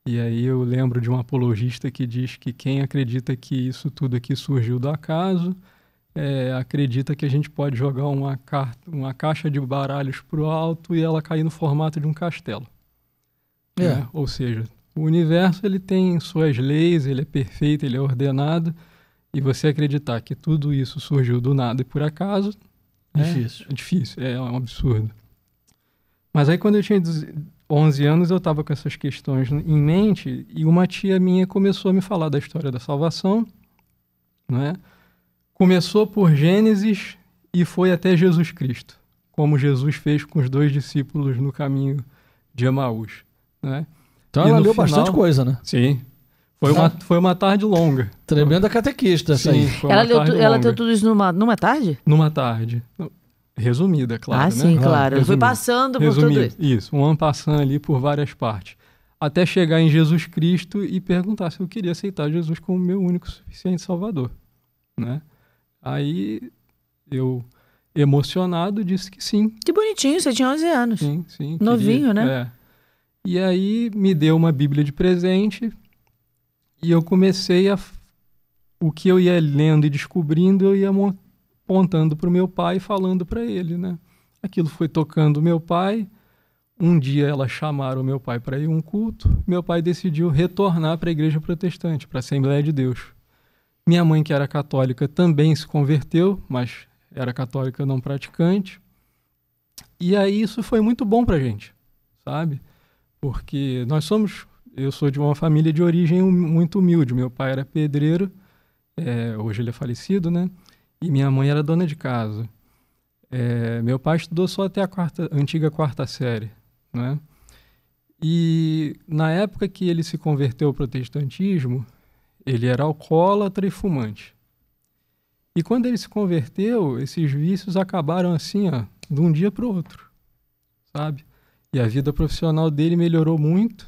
E aí eu lembro de um apologista que diz que quem acredita que isso tudo aqui surgiu do acaso é, acredita que a gente pode jogar uma, ca... uma caixa de baralhos para o alto e ela cair no formato de um castelo. É. Né? Ou seja, o universo ele tem suas leis, ele é perfeito, ele é ordenado, e você acreditar que tudo isso surgiu do nada e por acaso né, difícil. É, é difícil, é um absurdo. Mas aí quando eu tinha 11 anos eu estava com essas questões em mente e uma tia minha começou a me falar da história da salvação, né? Começou por Gênesis e foi até Jesus Cristo, como Jesus fez com os dois discípulos no caminho de Emaús, né? Então e ela leu final, bastante coisa, né? Sim. Foi, uma, foi uma tarde longa. Tremenda catequista, sim. Ela leu, tu, ela leu tudo isso numa, numa tarde? Numa tarde. Resumida, claro. Ah, né? sim, ah, claro. Ela foi passando por Resumida. tudo isso. Isso, um ano passando ali por várias partes. Até chegar em Jesus Cristo e perguntar se eu queria aceitar Jesus como meu único suficiente Salvador. Né? Aí eu, emocionado, disse que sim. Que bonitinho, você tinha 11 anos. Sim, sim. Novinho, queria, né? É e aí me deu uma Bíblia de presente e eu comecei a. O que eu ia lendo e descobrindo, eu ia apontando para o meu pai e falando para ele, né? Aquilo foi tocando meu pai. Um dia elas chamaram meu pai para ir um culto. Meu pai decidiu retornar para a igreja protestante, para a Assembleia de Deus. Minha mãe, que era católica, também se converteu, mas era católica não praticante. E aí isso foi muito bom para gente, sabe? porque nós somos. Eu sou de uma família de origem hum, muito humilde. Meu pai era pedreiro, é, hoje ele é falecido, né? E minha mãe era dona de casa. É, meu pai estudou só até a quarta, antiga quarta série, né? E na época que ele se converteu ao protestantismo, ele era alcoólatra e fumante. E quando ele se converteu, esses vícios acabaram assim, ó, de um dia para o outro, sabe? E a vida profissional dele melhorou muito,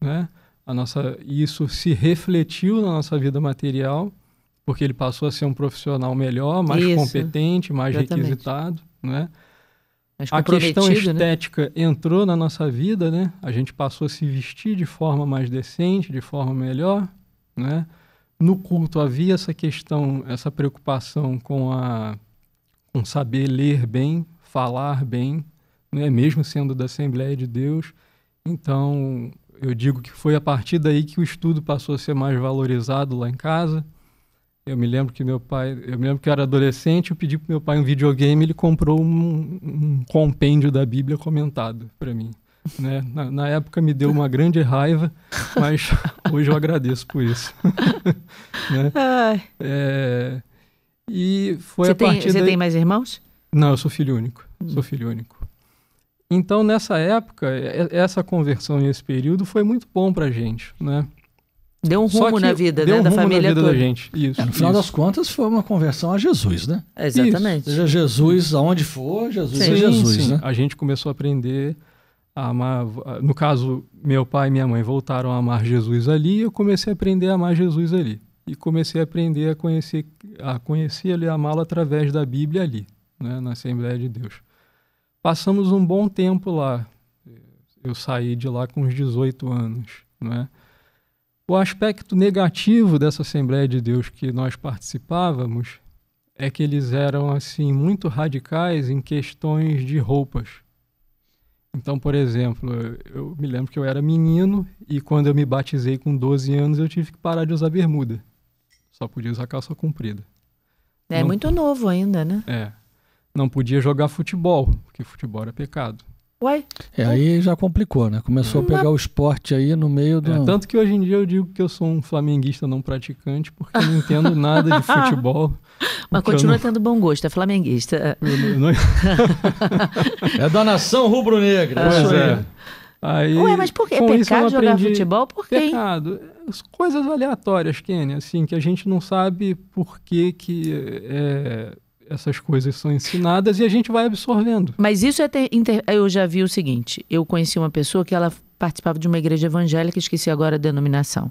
né? A nossa, isso se refletiu na nossa vida material, porque ele passou a ser um profissional melhor, mais isso, competente, mais exatamente. requisitado, né? a questão né? estética né? entrou na nossa vida, né? A gente passou a se vestir de forma mais decente, de forma melhor, né? No culto havia essa questão, essa preocupação com a com saber ler bem, falar bem, é mesmo sendo da Assembleia de Deus. Então, eu digo que foi a partir daí que o estudo passou a ser mais valorizado lá em casa. Eu me lembro que meu pai, eu me lembro que eu era adolescente, eu pedi para meu pai um videogame, ele comprou um, um compêndio da Bíblia comentado para mim. Né? Na, na, época me deu uma grande raiva, mas hoje eu agradeço por isso. né? é, e foi você a partir tem, Você daí... tem mais irmãos? Não, eu sou filho único. Hum. Sou filho único. Então, nessa época, essa conversão e esse período foi muito bom para a gente, né? Deu um rumo na vida, deu né? Um da rumo família na vida toda. da gente. Isso, é, no final isso. das contas, foi uma conversão a Jesus, né? exatamente. Seja Jesus, aonde for, Jesus é sim, é Jesus, sim. né? A gente começou a aprender a amar. No caso, meu pai e minha mãe voltaram a amar Jesus ali, e eu comecei a aprender a amar Jesus ali. E comecei a aprender a conhecer, a conhecer e amá-lo através da Bíblia ali, né? na Assembleia de Deus. Passamos um bom tempo lá. Eu saí de lá com uns 18 anos, né? O aspecto negativo dessa Assembleia de Deus que nós participávamos é que eles eram assim muito radicais em questões de roupas. Então, por exemplo, eu me lembro que eu era menino e quando eu me batizei com 12 anos eu tive que parar de usar bermuda. Só podia usar calça comprida. É Não... muito novo ainda, né? É não podia jogar futebol, porque futebol era pecado. Uai? É, aí já complicou, né? Começou a hum. pegar o esporte aí no meio do. É, tanto que hoje em dia eu digo que eu sou um flamenguista não praticante, porque não entendo nada de futebol. Mas continua não... tendo bom gosto, é flamenguista. Não... é da nação rubro-negra. Pois é. Aí, Ué, mas por que? É pecado jogar futebol? Por quê? Pecado. Coisas aleatórias, Kenny, assim, que a gente não sabe por que que... É essas coisas são ensinadas e a gente vai absorvendo. Mas isso é. Ter, inter, eu já vi o seguinte: eu conheci uma pessoa que ela participava de uma igreja evangélica, esqueci agora a denominação.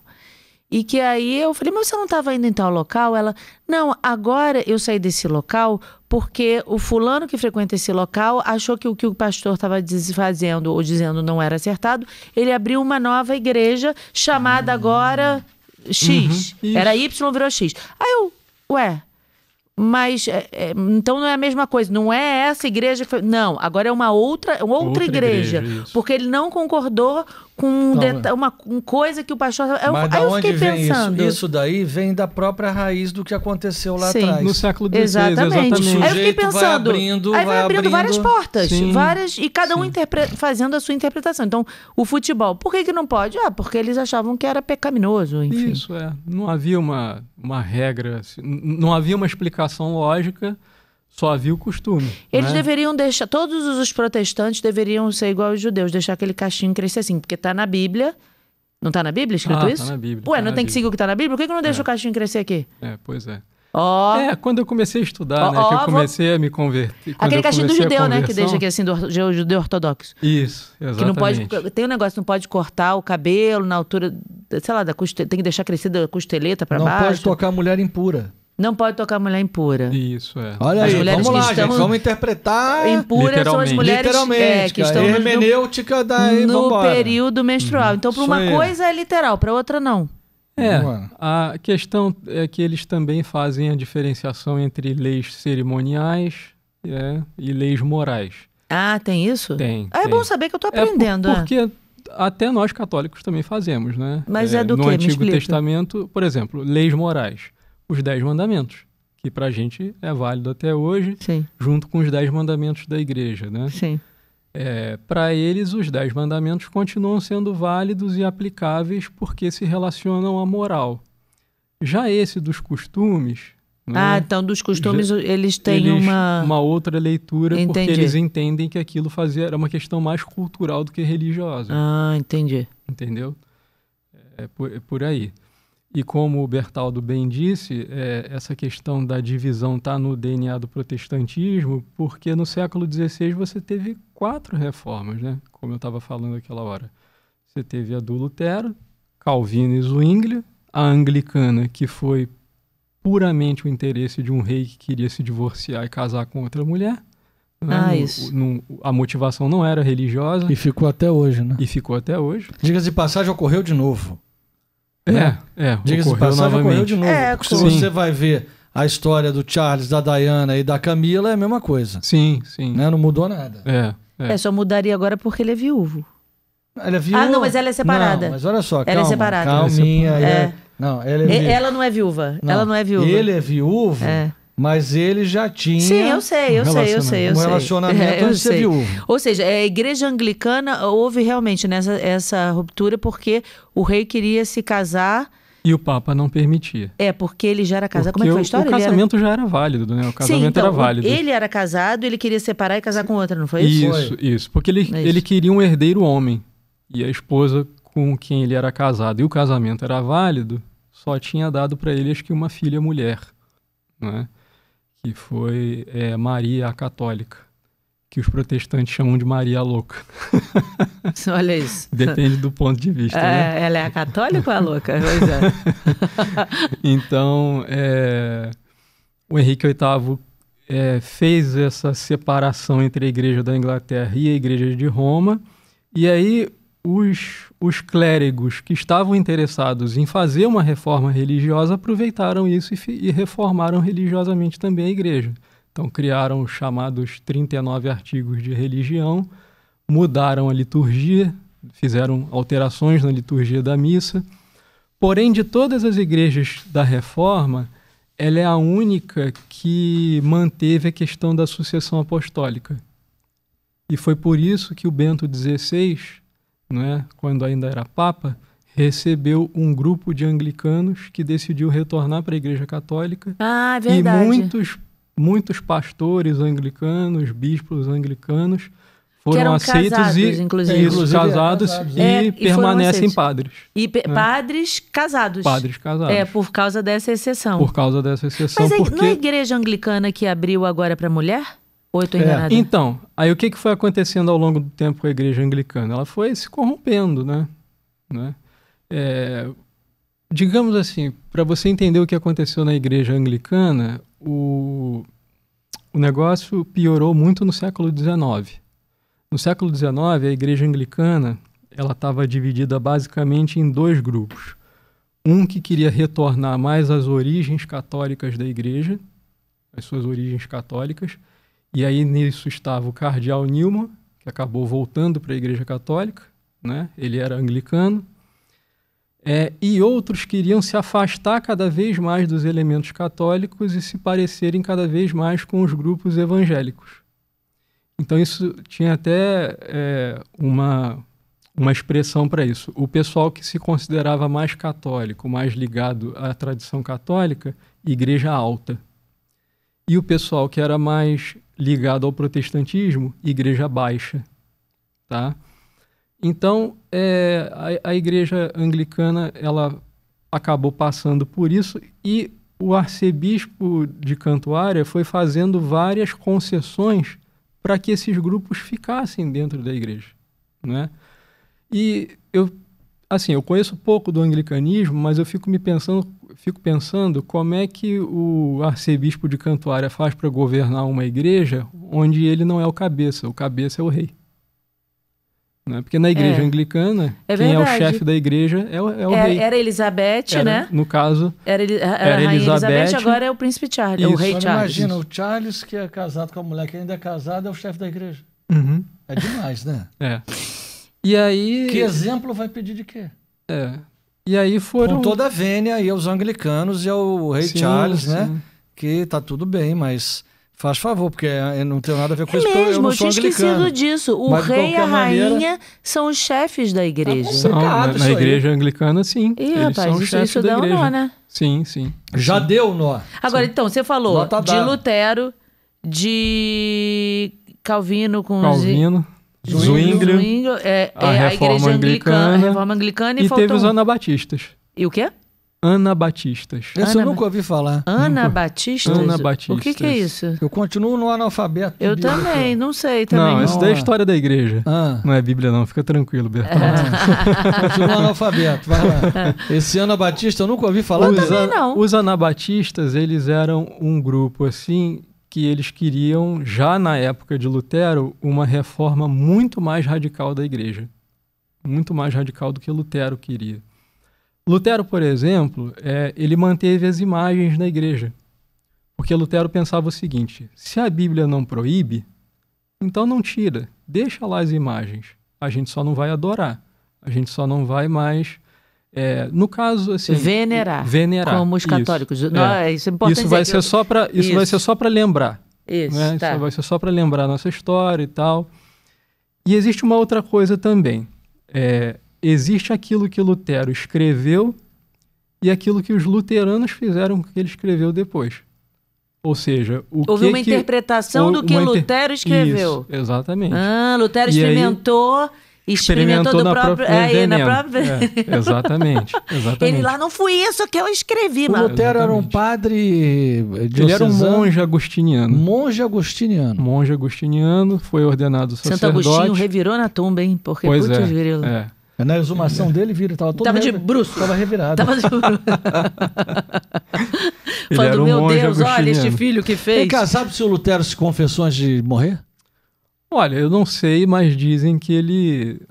E que aí eu falei, mas você não estava indo em tal local? Ela, não, agora eu saí desse local porque o fulano que frequenta esse local achou que o que o pastor estava fazendo ou dizendo não era acertado. Ele abriu uma nova igreja chamada agora X. Uhum, era Y virou X. Aí eu, ué, mas é, é, então não é a mesma coisa, não é essa igreja que foi, não, agora é uma outra, outra, outra igreja, igreja porque ele não concordou com né? uma coisa que o pastor. Eu, Mas aí eu fiquei pensando. Isso? isso? daí vem da própria raiz do que aconteceu lá Sim. atrás. No século XVI. Exatamente. exatamente. Aí eu fiquei pensando. Vai abrindo, aí vai, abrindo, abrindo várias portas. Sim. várias E cada Sim. um fazendo a sua interpretação. Então, o futebol, por que, que não pode? Ah, porque eles achavam que era pecaminoso, enfim. Isso, é. Não havia uma, uma regra, assim, não havia uma explicação lógica só havia o costume. Eles né? deveriam deixar, todos os protestantes deveriam ser igual aos judeus, deixar aquele cachinho crescer assim, porque está na Bíblia. Não está na Bíblia escrito ah, tá isso? Tá na Bíblia. Ué, tá não tem Bíblia. que seguir o que está na Bíblia? Por que, que não deixa é. o cachinho crescer aqui? É, pois é. Oh. É, quando eu comecei a estudar, oh, né? Oh, que eu comecei vou... a me converter. Aquele cachinho do judeu, né? Que deixa aqui assim, do judeu ortodoxo. Isso, exatamente. Que não pode, tem um negócio, não pode cortar o cabelo na altura, sei lá, da costela, tem que deixar crescida a costeleta para baixo. Não pode tocar a mulher impura. Não pode tocar mulher impura. Isso, é. Olha as aí, mulheres vamos lá, estão... gente. Vamos interpretar. Impura são as mulheres é, que estão estão. Hermenêutica no, da. No período menstrual. Uhum. Então, para uma coisa é literal, para outra não. É, a questão é que eles também fazem a diferenciação entre leis cerimoniais é, e leis morais. Ah, tem isso? Tem. Ah, é bom saber que eu estou é aprendendo. É por, porque até nós católicos também fazemos, né? Mas é, é do que? No Antigo Testamento, por exemplo, leis morais os Dez Mandamentos, que para a gente é válido até hoje, Sim. junto com os Dez Mandamentos da Igreja, né? Sim. É, para eles, os Dez Mandamentos continuam sendo válidos e aplicáveis porque se relacionam à moral. Já esse dos costumes, né? Ah, então dos costumes eles têm eles, uma uma outra leitura entendi. porque eles entendem que aquilo fazia era uma questão mais cultural do que religiosa. Ah, entendi. Entendeu? É por, é por aí. E como o Bertaldo bem disse, é, essa questão da divisão está no DNA do protestantismo, porque no século XVI você teve quatro reformas, né? como eu estava falando aquela hora. Você teve a do Lutero, Calvino e Zwingli, a anglicana, que foi puramente o interesse de um rei que queria se divorciar e casar com outra mulher. Né? Ah, no, isso. No, a motivação não era religiosa. E ficou até hoje, né? E ficou até hoje. Diga-se de passagem, ocorreu de novo. Né? É, é. Diga-se passagem, de novo. É, se sim. você vai ver a história do Charles, da Diana e da Camila, é a mesma coisa. Sim, sim. Né? Não mudou nada. É, é. é, só mudaria agora porque ele é viúvo. Ela é viúva. Ah, não, mas ela é separada. Não, mas olha só, ela é calma, é separada. Calminha, é-, é. Não, ela, é ela não é viúva. Não. Ela não é viúva. Ele é viúvo. É mas ele já tinha. Sim, eu sei, eu um sei, eu sei. Eu um sei. relacionamento é, eu sei. viúvo. Ou seja, é, a igreja anglicana houve realmente nessa, essa ruptura porque o rei queria se casar. E o Papa não permitia. É, porque ele já era casado. Porque Como é que foi a história? O casamento era... já era válido, né? O casamento Sim, então, era válido. Ele era casado, ele queria separar e casar com outra, não foi isso? Isso, foi. isso. Porque ele, é isso. ele queria um herdeiro homem. E a esposa com quem ele era casado e o casamento era válido, só tinha dado para ele, acho que, uma filha mulher. Né? que foi é, Maria a Católica, que os protestantes chamam de Maria Louca. Olha isso. Depende do ponto de vista. É, né? Ela é a católica ou a louca? Pois é. então, é, o Henrique VIII é, fez essa separação entre a Igreja da Inglaterra e a Igreja de Roma, e aí os os clérigos que estavam interessados em fazer uma reforma religiosa aproveitaram isso e, e reformaram religiosamente também a igreja. Então criaram os chamados 39 artigos de religião, mudaram a liturgia, fizeram alterações na liturgia da missa. Porém, de todas as igrejas da reforma, ela é a única que manteve a questão da sucessão apostólica. E foi por isso que o Bento XVI né, quando ainda era Papa, recebeu um grupo de anglicanos que decidiu retornar para a Igreja Católica. Ah, é verdade. E muitos, muitos pastores anglicanos, bispos anglicanos, foram aceitos casados, e inclusive. casados é, e, é, permanecem padres. E pe né? padres casados. Padres casados. É, por causa dessa exceção. Por causa dessa exceção. Mas é, porque... não é a igreja anglicana que abriu agora para mulher? Ou eu enganada? É. Então, aí o que, que foi acontecendo ao longo do tempo com a igreja anglicana? Ela foi se corrompendo, né? né? É, digamos assim, para você entender o que aconteceu na igreja anglicana, o, o negócio piorou muito no século XIX. No século XIX, a igreja anglicana ela estava dividida basicamente em dois grupos. Um que queria retornar mais às origens católicas da igreja, às suas origens católicas, e aí nisso estava o cardeal Newman, que acabou voltando para a Igreja Católica, né? ele era anglicano, é, e outros queriam se afastar cada vez mais dos elementos católicos e se parecerem cada vez mais com os grupos evangélicos. Então isso tinha até é, uma, uma expressão para isso. O pessoal que se considerava mais católico, mais ligado à tradição católica, igreja alta. E o pessoal que era mais ligado ao protestantismo, Igreja Baixa. Tá? Então, é, a, a, Igreja Anglicana ela acabou passando por isso e o arcebispo de Cantuária foi fazendo várias concessões para que esses grupos ficassem dentro da igreja, né? E eu, assim, eu conheço pouco do anglicanismo, mas eu fico me pensando fico pensando como é que o arcebispo de Cantuária faz para governar uma igreja onde ele não é o cabeça, o cabeça é o rei. Né? Porque na igreja é. anglicana, é quem verdade. é o chefe da igreja é o, é o era, é, rei. Era Elizabeth, era, né? No caso, era, era, era Elizabeth, Elizabeth, agora é o príncipe Charles, Isso. É o rei Charles. Imagina, o Charles que é casado com a mulher que ainda é casada é o chefe da igreja. Uhum. É demais, né? É. E aí... Que exemplo vai pedir de quê? É, e aí foram. Com toda a vênia aí aos anglicanos e ao rei sim, Charles, né? sim. né? Que tá tudo bem, mas. Faz favor, porque é, não tem nada a ver é com é isso. Mesmo, eu não sou eu tinha esquecido disso. O mas, rei e a rainha maneira... são os chefes da igreja. Tá na, na igreja anglicana, sim. E Eles rapaz, são isso, isso dá igreja. um nó, né? Sim, sim. Já sim. deu nó. Agora, sim. então, você falou de Lutero, de Calvino com Calvino. Zwinglio, Zwinglio é, é, a, Reforma a Igreja Anglicana, a Reforma Anglicana e, e teve os anabatistas. E o quê? Anabatistas. Isso eu nunca ouvi falar. Anabatistas? Anabatistas. O que, que, é isso? Eu continuo no analfabeto. Eu bíblico. também, não sei também. Não, isso daí é história da igreja. Ah. Não é Bíblia não, fica tranquilo, Bertão. Ah. É. continuo analfabeto, vai lá. Esse anabatista eu nunca ouvi falar. Os, an... não. os anabatistas, eles eram um grupo assim que eles queriam, já na época de Lutero, uma reforma muito mais radical da igreja. Muito mais radical do que Lutero queria. Lutero, por exemplo, é, ele manteve as imagens na igreja. Porque Lutero pensava o seguinte: se a Bíblia não proíbe, então não tira, deixa lá as imagens. A gente só não vai adorar, a gente só não vai mais é, no caso, assim. Venerar. Venerar. Como os católicos. Isso, é. Não, é. isso, é isso vai ser eu... só para isso, isso, né? tá. vai ser só para lembrar. Isso, né? tá. isso vai ser só para lembrar a nossa história e tal. E existe uma outra coisa também. É, existe aquilo que Lutero escreveu e aquilo que os luteranos fizeram que ele escreveu depois. Ou seja, o Houve que uma que, interpretação do que inter... Lutero escreveu. Isso, exatamente. Ah, Lutero e experimentou aí, experimentou, do próprio, própria, é, na própria... É, exatamente, exatamente. Ele lá não foi isso que eu escrevi, mano. O Lutero era um padre... De ele era um monge agustiniano. Monge agustiniano. Monge agustiniano foi ordenado sacerdote. Santo Agostinho revirou na tumba, hein? Porque, pois putz, é, grilo. É. é. Na exumação dele, vira, tava todo Tava de bruxo. Tava revirado. Tava de bruxo. Falando, um meu Deus, olha este filho que fez. Vem cá, sabe se o Lutero se confessou antes de morrer? Olha, eu não sei, mas dizem que ele.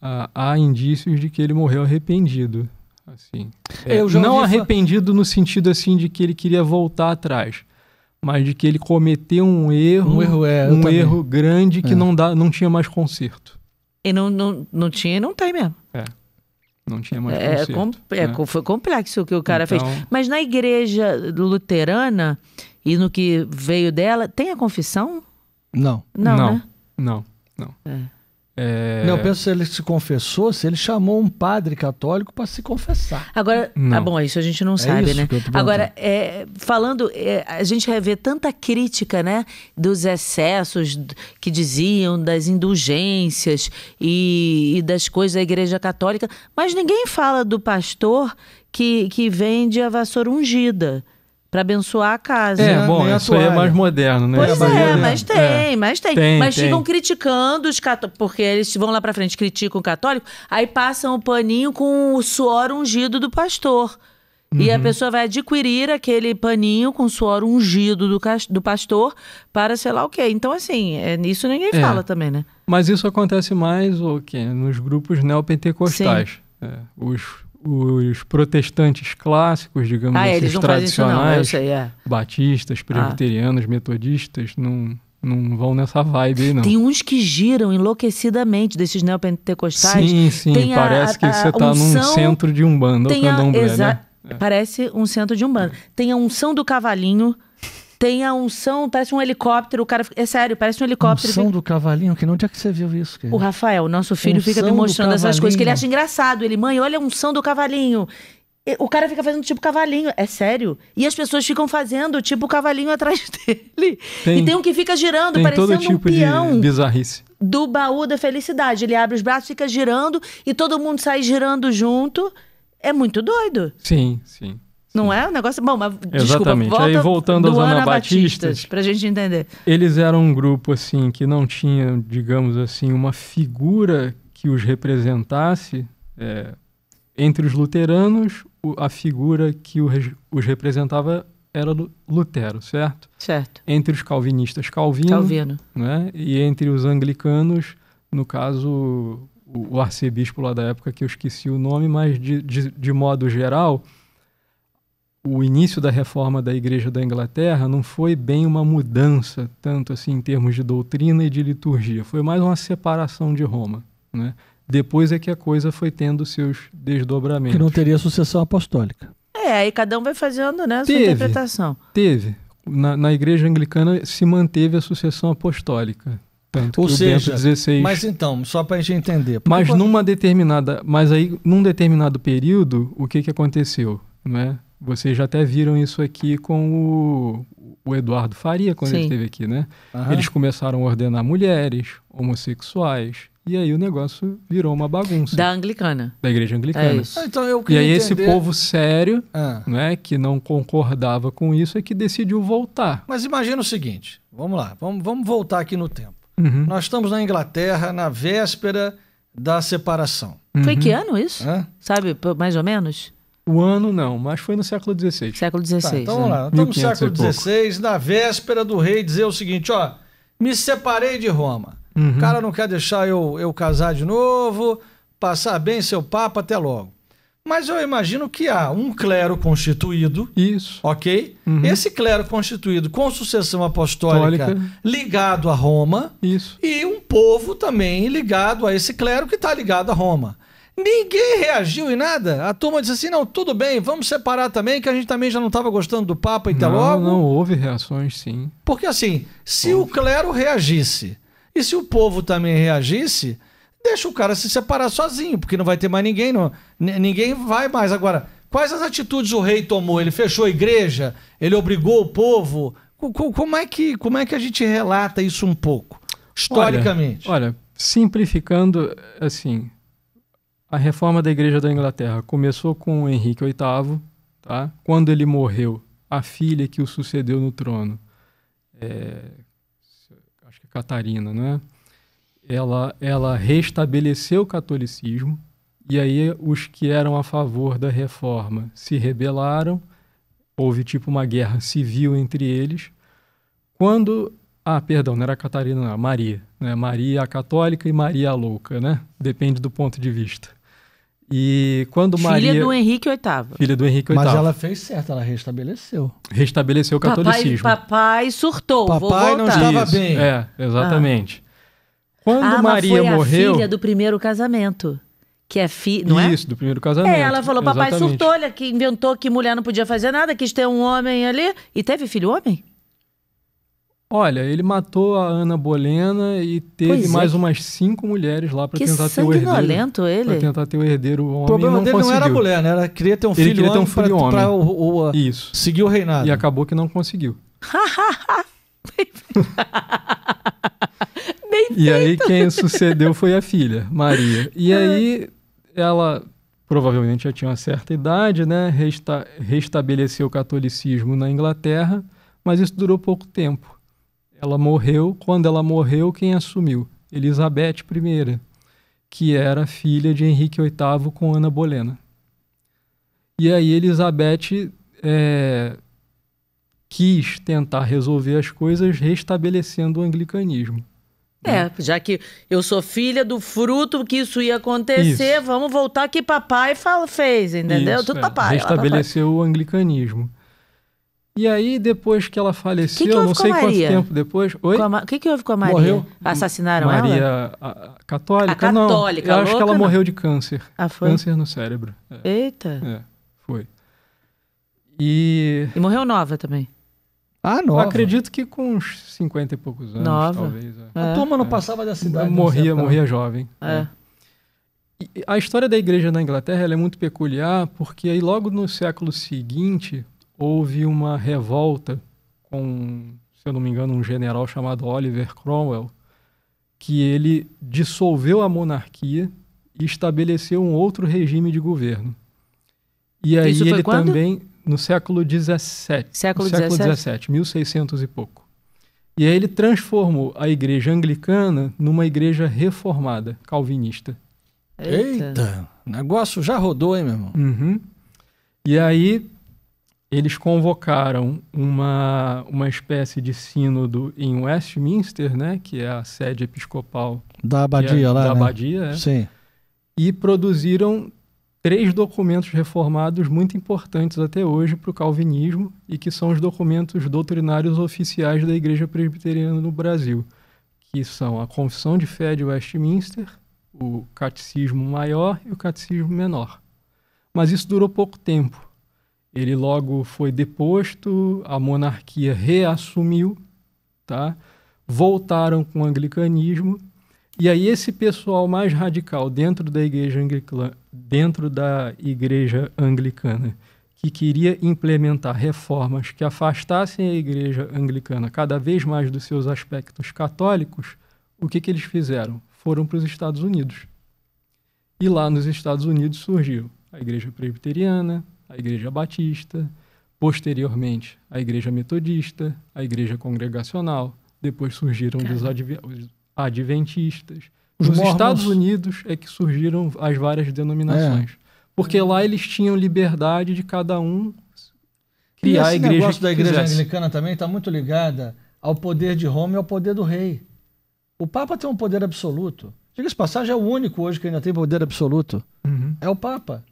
há, há indícios de que ele morreu arrependido. Assim. É, não arrependido no sentido assim de que ele queria voltar atrás mas de que ele cometeu um erro, um erro, é, um erro grande que é. não, dá, não tinha mais conserto. E não, não, não tinha e não tem mesmo. É. Não tinha mais é, é conserto. Com, é, né? Foi complexo o que o cara então... fez. Mas na igreja luterana e no que veio dela, tem a confissão? Não. Não, não. Né? Não, não. É. É... Não, eu penso se ele se confessou, se ele chamou um padre católico para se confessar. Agora, tá ah, bom, isso a gente não é sabe, né? Agora, é, falando, é, a gente revê tanta crítica, né, dos excessos que diziam, das indulgências e, e das coisas da Igreja Católica, mas ninguém fala do pastor que, que vende a vassoura ungida para abençoar a casa. É, é bom, isso aí é mais moderno, né? Pois é, é mas tem, é. mas tem. tem mas tem. ficam criticando os católicos, porque eles vão lá para frente, criticam o católico, aí passam o paninho com o suor ungido do pastor. Uhum. E a uhum. pessoa vai adquirir aquele paninho com suor ungido do, do pastor para sei lá o quê. Então, assim, é, isso ninguém é. fala também, né? Mas isso acontece mais o okay, quê? nos grupos neopentecostais. É, os os protestantes clássicos, digamos ah, assim, eles tradicionais, não, sei, é. batistas, ah. presbiterianos, ah. metodistas, não, não vão nessa vibe aí, não. Tem uns que giram enlouquecidamente desses neopentecostais. Sim, sim, tem parece a, que a, você está num centro de um bando, tem a, né? É. Parece um centro de um bando. Tem a unção do cavalinho tem a unção, parece um helicóptero. O cara, é sério, parece um helicóptero. Unção do cavalinho, que onde é que você viu isso? O Rafael, nosso filho, unção fica me mostrando essas coisas que ele acha engraçado. Ele, mãe, olha a unção do cavalinho. O cara fica fazendo tipo cavalinho, é sério. E as pessoas ficam fazendo tipo cavalinho atrás dele. Tem, e tem um que fica girando, tem parecendo todo tipo um peão. De bizarrice. Do baú da felicidade. Ele abre os braços, fica girando e todo mundo sai girando junto. É muito doido. Sim, sim. Não é um negócio. Bom, mas Exatamente. desculpa, Aí voltando aos anabatistas, para a gente entender. Eles eram um grupo assim que não tinha, digamos assim, uma figura que os representasse. É, entre os luteranos, a figura que os representava era Lutero, certo? Certo. Entre os calvinistas, Calvino. Calvino. Né? E entre os anglicanos, no caso, o arcebispo lá da época, que eu esqueci o nome, mas de, de, de modo geral, o início da reforma da Igreja da Inglaterra não foi bem uma mudança, tanto assim em termos de doutrina e de liturgia, foi mais uma separação de Roma. Né? Depois é que a coisa foi tendo seus desdobramentos. Que não teria sucessão apostólica. É, aí cada um vai fazendo né, a teve, sua interpretação. Teve. Na, na Igreja Anglicana se manteve a sucessão apostólica. Tanto Ou seja, 16, mas então, só para a gente entender. Mas numa determinada, mas aí num determinado período, o que que aconteceu, né? Vocês já até viram isso aqui com o, o Eduardo Faria, quando Sim. ele esteve aqui, né? Eles começaram a ordenar mulheres, homossexuais, e aí o negócio virou uma bagunça. Da anglicana. Da igreja anglicana. É ah, então eu e aí entender... esse povo sério, ah. né, que não concordava com isso, é que decidiu voltar. Mas imagina o seguinte, vamos lá, vamos, vamos voltar aqui no tempo. Uhum. Nós estamos na Inglaterra, na véspera da separação. Uhum. Foi que uhum. ano isso? Hã? Sabe, mais ou menos? O ano não, mas foi no século XVI. Século XVI. Tá, então vamos lá, né? estamos no século XVI, na véspera do rei dizer o seguinte: ó, me separei de Roma. Uhum. O cara não quer deixar eu, eu casar de novo, passar bem seu papo, até logo. Mas eu imagino que há um clero constituído. Isso. Ok? Uhum. Esse clero constituído com sucessão apostólica ligado a Roma. Isso. E um povo também ligado a esse clero que está ligado a Roma. Ninguém reagiu em nada. A turma disse assim: não, tudo bem, vamos separar também, que a gente também já não estava gostando do Papa e até não, logo. Não, houve reações, sim. Porque assim, se houve. o clero reagisse e se o povo também reagisse, deixa o cara se separar sozinho, porque não vai ter mais ninguém, não, ninguém vai mais. Agora, quais as atitudes o rei tomou? Ele fechou a igreja? Ele obrigou o povo? Como é que, como é que a gente relata isso um pouco, historicamente? olha, olha simplificando, assim, a reforma da Igreja da Inglaterra começou com Henrique VIII, tá? Quando ele morreu, a filha que o sucedeu no trono, é, acho que é Catarina, né? Ela, ela restabeleceu o catolicismo e aí os que eram a favor da reforma se rebelaram, houve tipo uma guerra civil entre eles. Quando ah, perdão, não era Catarina, não, Maria. Né? Maria a católica e Maria a louca, né? Depende do ponto de vista. E quando filha Maria. Filha do Henrique VIII. Filha do Henrique VIII. Mas ela fez certo, ela restabeleceu. Restabeleceu o catolicismo. Papai, papai surtou. Papai não estava Isso, bem. É, exatamente. Ah. Quando ah, Maria mas foi morreu. A filha do primeiro casamento. Que é filha. Não é? Isso, é? do primeiro casamento. É, ela falou: papai exatamente. surtou, ele que inventou que mulher não podia fazer nada, quis ter um homem ali. E teve filho homem? Olha, ele matou a Ana Bolena e teve mais é. umas cinco mulheres lá para tentar ter o herdeiro. Que ele. Para tentar ter o herdeiro homem. O problema não dele conseguiu. não era a né? era queria ter um ele filho queria ter um filho pra, homem. Pra, o, o, Isso. seguir o reinado. E acabou que não conseguiu. Bem, e aí quem sucedeu foi a filha, Maria. E ah. aí ela provavelmente já tinha uma certa idade, né? Resta restabeleceu o catolicismo na Inglaterra, mas isso durou pouco tempo ela morreu, quando ela morreu, quem assumiu? Elizabeth I, que era filha de Henrique VIII com Ana Bolena. E aí Elizabeth é, quis tentar resolver as coisas restabelecendo o anglicanismo. Né? É, já que eu sou filha do fruto que isso ia acontecer, isso. vamos voltar que papai fala, fez, entendeu? Isso, Tudo é. papai. Restabeleceu papai. o anglicanismo. E aí, depois que ela faleceu, que que não sei quanto tempo depois. Oi? O que, que houve com a Maria? Morreu? Assassinaram Maria, ela? Maria católica? A católica, não. Eu acho que ela não? morreu de câncer. Ah, foi? Câncer no cérebro. É. Eita. É, foi. E... e morreu nova também. Ah, nova. acredito que com uns 50 e poucos anos, nova. talvez. É. é. A turma não é. passava da cidade. Morria, morria jovem. É. é. E a história da igreja na Inglaterra é muito peculiar, porque aí logo no século seguinte, houve uma revolta com, se eu não me engano, um general chamado Oliver Cromwell, que ele dissolveu a monarquia e estabeleceu um outro regime de governo. E aí ele também, no século XVII, século XVII, 1600 e pouco. E aí ele transformou a igreja anglicana numa igreja reformada, calvinista. Eita, Eita negócio já rodou, hein, meu irmão? Uhum. E aí eles convocaram uma, uma espécie de sínodo em Westminster, né, que é a sede episcopal da é abadia é, lá, da né? abadia, é, Sim. E produziram três documentos reformados muito importantes até hoje para o calvinismo e que são os documentos doutrinários oficiais da Igreja Presbiteriana no Brasil, que são a Confissão de Fé de Westminster, o Catecismo Maior e o Catecismo Menor. Mas isso durou pouco tempo ele logo foi deposto, a monarquia reassumiu, tá? voltaram com o anglicanismo. E aí esse pessoal mais radical dentro da igreja anglicana, dentro da igreja anglicana, que queria implementar reformas que afastassem a igreja anglicana cada vez mais dos seus aspectos católicos, o que, que eles fizeram? Foram para os Estados Unidos. E lá nos Estados Unidos surgiu a igreja presbiteriana, a Igreja Batista, posteriormente a Igreja Metodista, a Igreja Congregacional, depois surgiram os adventistas. Os Nos mormons... Estados Unidos é que surgiram as várias denominações. É. Porque lá eles tinham liberdade de cada um criar e a igreja. O negócio da igreja quisesse. anglicana também está muito ligada ao poder de Roma e ao poder do rei. O Papa tem um poder absoluto. Diga-se passagem, é o único hoje que ainda tem poder absoluto. Uhum. É o Papa.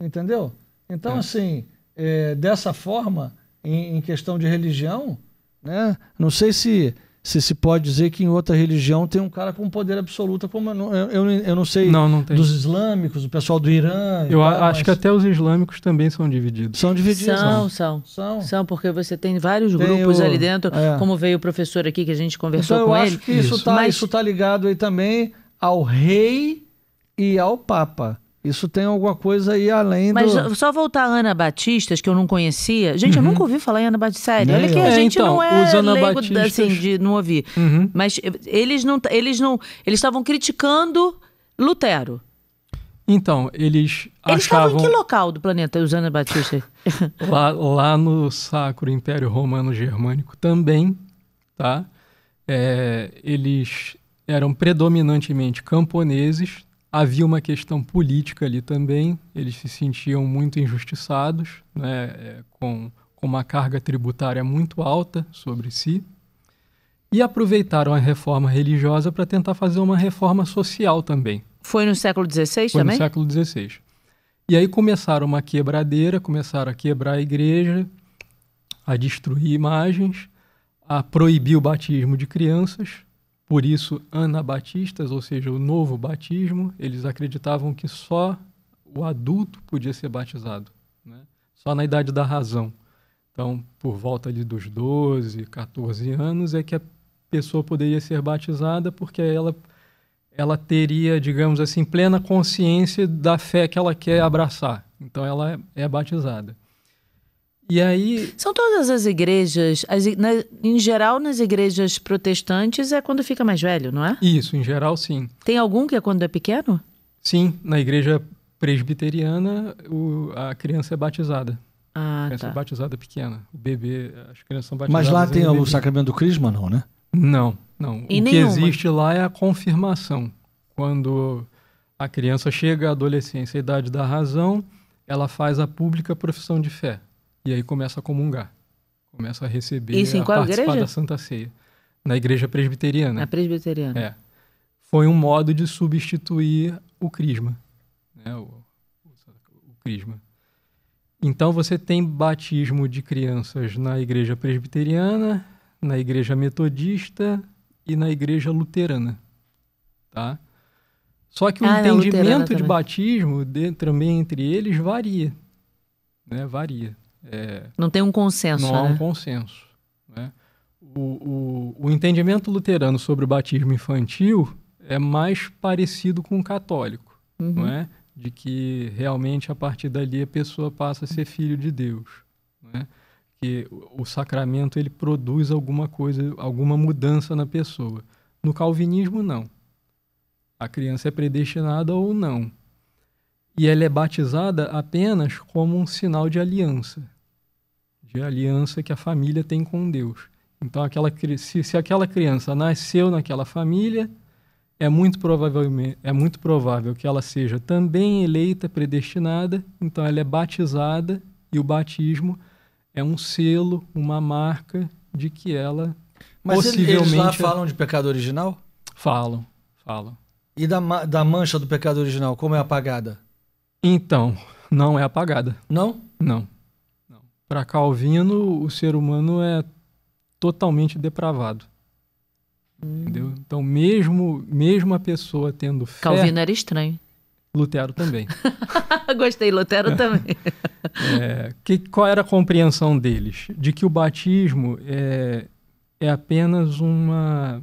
Entendeu? Então, é. assim, é, dessa forma, em, em, questão de religião, né? Não sei se, se se pode dizer que em outra religião tem um cara com poder absoluto, como eu, eu, eu não sei não, não dos islâmicos, o pessoal do Irã. Eu tal, acho mas... que até os islâmicos também são divididos. São divididos. São, são. São, são porque você tem vários tem grupos o... ali dentro, é. como veio o professor aqui que a gente conversou então, com ele. eu acho que isso está mas... tá ligado aí também ao rei e ao papa. Isso tem alguma coisa aí além Mas do... só voltar a Ana Batistas, que eu não conhecia. Gente, uhum. eu nunca ouvi falar em Ana Batista. Sério, olha que a gente é, então, não é os Ana leigo, Batistas... assim, de não ouvir. Uhum. Mas eles não... Eles não... Eles estavam criticando Lutero. Então, eles achavam... Eles estavam em que local do planeta, os Ana Batistas? lá, lá no Sacro Império Romano Germânico também, tá? É, eles eram predominantemente camponeses, Havia uma questão política ali também, eles se sentiam muito injustiçados, né, é, com, com uma carga tributária muito alta sobre si, e aproveitaram a reforma religiosa para tentar fazer uma reforma social também. Foi no século XVI também? Foi no século XVI. E aí começaram uma quebradeira, começaram a quebrar a igreja, a destruir imagens, a proibir o batismo de crianças, por isso, anabatistas, ou seja, o novo batismo, eles acreditavam que só o adulto podia ser batizado, né? só na idade da razão. Então, por volta ali dos 12, 14 anos, é que a pessoa poderia ser batizada, porque ela, ela teria, digamos assim, plena consciência da fé que ela quer abraçar. Então, ela é, é batizada. E aí. São todas as igrejas. As, na, em geral, nas igrejas protestantes é quando fica mais velho, não é? Isso, em geral, sim. Tem algum que é quando é pequeno? Sim, na igreja presbiteriana o, a criança é batizada. Ah, a criança tá. é batizada pequena. O bebê, as crianças são batizadas. Mas lá tem o, o sacramento do crisma, não, né? Não, não. E o nenhuma. que existe lá é a confirmação. Quando a criança chega à adolescência, à idade da razão, ela faz a pública profissão de fé. E aí começa a comungar. Começa a receber Isso em a qual participar igreja? da Santa Ceia. Na igreja presbiteriana. Na presbiteriana. É. Foi um modo de substituir o crisma. Né? O, o crisma. Então você tem batismo de crianças na igreja presbiteriana, na igreja metodista e na igreja luterana. Tá? Só que o ah, entendimento de batismo de, também entre eles varia. Né? Varia. É, não tem um consenso. Não né? há um né? consenso. Né? O, o, o, entendimento luterano sobre o batismo infantil é mais parecido com o católico, uhum. não é? De que realmente a partir dali a pessoa passa a ser filho de Deus, né? Que o, sacramento ele produz alguma coisa, alguma mudança na pessoa. No calvinismo não. A criança é predestinada ou não e ela é batizada apenas como um sinal de aliança, de aliança que a família tem com Deus. Então, aquela, se, se aquela criança nasceu naquela família, é muito, provavelmente, é muito provável que ela seja também eleita, predestinada, então ela é batizada e o batismo é um selo, uma marca de que ela Mas possivelmente... eles lá é falam de pecado original? Falam, falam. E da, da mancha do pecado original, como é apagada? Então, não é apagada. Não? Não. não. Para Calvino, o ser humano é totalmente depravado. Hum. Entendeu? Então, mesmo, mesmo a pessoa tendo fé. Calvino era estranho. Lutero também. Gostei, Lutero é. também. É, que, qual era a compreensão deles? De que o batismo é, é apenas uma.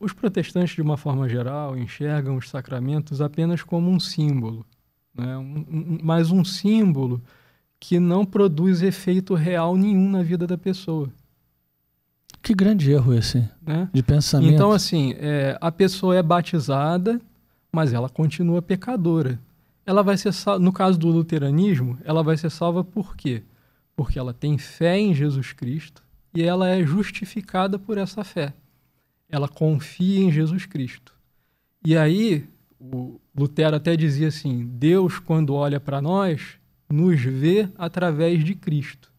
Os protestantes, de uma forma geral, enxergam os sacramentos apenas como um símbolo né? Um, um, mas um símbolo que não produz efeito real nenhum na vida da pessoa. Que grande erro esse, né? de pensamento. Então, assim, é, a pessoa é batizada, mas ela continua pecadora. Ela vai ser no caso do luteranismo, ela vai ser salva por quê? Porque ela tem fé em Jesus Cristo e ela é justificada por essa fé. Ela confia em Jesus Cristo. E aí, o, Lutero até dizia assim: Deus, quando olha para nós, nos vê através de Cristo.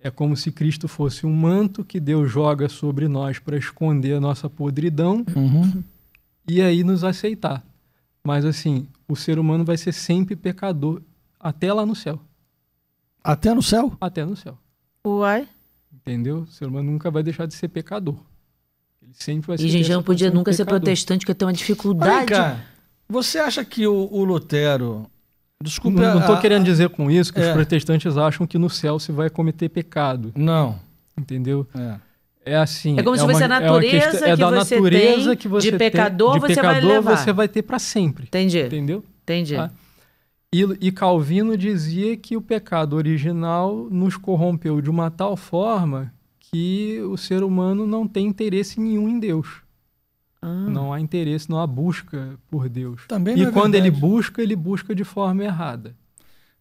É como se Cristo fosse um manto que Deus joga sobre nós para esconder a nossa podridão uhum. e aí nos aceitar. Mas assim, o ser humano vai ser sempre pecador até lá no céu. Até no céu? Até no céu. Uai. Entendeu? O ser humano nunca vai deixar de ser pecador. Ele sempre vai ser E a gente não podia nunca pecador. ser protestante, porque tem uma dificuldade. Ai, você acha que o, o Lutero. Desculpa. Não estou querendo dizer com isso que é. os protestantes acham que no céu se vai cometer pecado. Não. Entendeu? É. É assim. É como é se fosse a é natureza é questão, é que da você natureza tem, que você de pecador, tem, de você pecador vai levar. você vai ter para sempre. Entendi. Entendeu? Entendi. Tá? E, e, Calvino dizia que o pecado original nos corrompeu de uma tal forma que o ser humano não tem interesse nenhum em Deus. Ah. Não há interesse, não há busca por Deus. Também e é quando ele busca, ele busca de forma errada.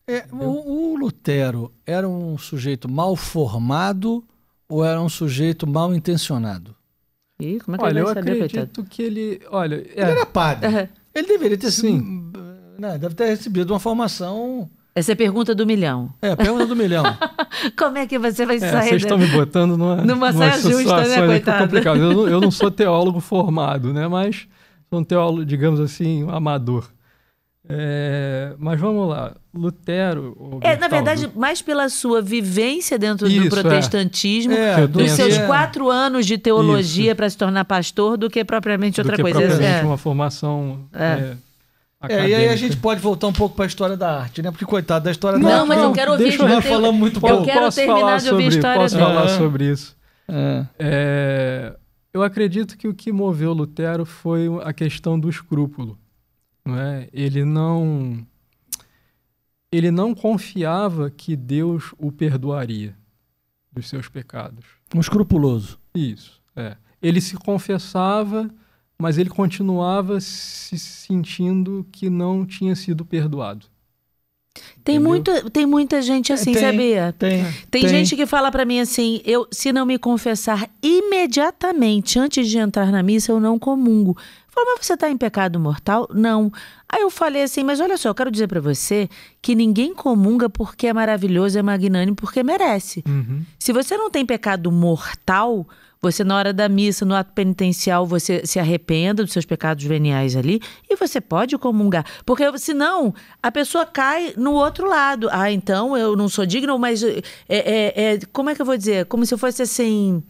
É, o, o, Lutero era um sujeito mal formado ou era um sujeito mal intencionado? Ih, como é que olha, ele eu saber, acredito coitado? que ele. Olha, é... Ele era padre. Uhum. Ele deveria ter sim Né, deve ter recebido uma formação. Essa é a pergunta do milhão. É, pergunta do milhão. Como é que você vai é, sair? Vocês estão me botando numa, numa, numa justa, né, é coitado? Eu não, eu não sou teólogo formado, né? Mas sou um teólogo, digamos assim, amador. É, mas vamos lá, Lutero. É, na verdade, mais pela sua vivência dentro Isso, do é. protestantismo, é. É, dos seus quatro anos de teologia para se tornar pastor, do que propriamente outra do que coisa. É propriamente é. uma formação é, e aí a gente pode voltar um pouco para a história da arte, né? Porque, coitado, da história não, da arte. Não, mas eu quero ouvir. Deixa eu, não tenho... muito eu pouco. Eu quero posso terminar de ouvir sobre, a história Posso dele. falar sobre isso. É. É, eu acredito que o que moveu Lutero foi a questão do escrúpulo. É? Ele não. Ele não confiava que Deus o perdoaria dos seus pecados. Um escrupuloso. Isso, é. Ele se confessava mas ele continuava se sentindo que não tinha sido perdoado. Tem, muito, tem muita gente assim, tem, sabia? Tem, tem, tem. gente que fala para mim assim: eu, se não me confessar imediatamente antes de entrar na missa, eu não comungo. Falou, mas você tá em pecado mortal? Não. Aí eu falei assim: mas olha só, eu quero dizer para você que ninguém comunga porque é maravilhoso, é magnânimo, porque merece. Uhum. Se você não tem pecado mortal, você, na hora da missa, no ato penitencial, você se arrependa dos seus pecados veniais ali e você pode comungar. Porque senão a pessoa cai no outro lado. Ah, então eu não sou digno, mas. É, é, é, como é que eu vou dizer? Como se eu fosse assim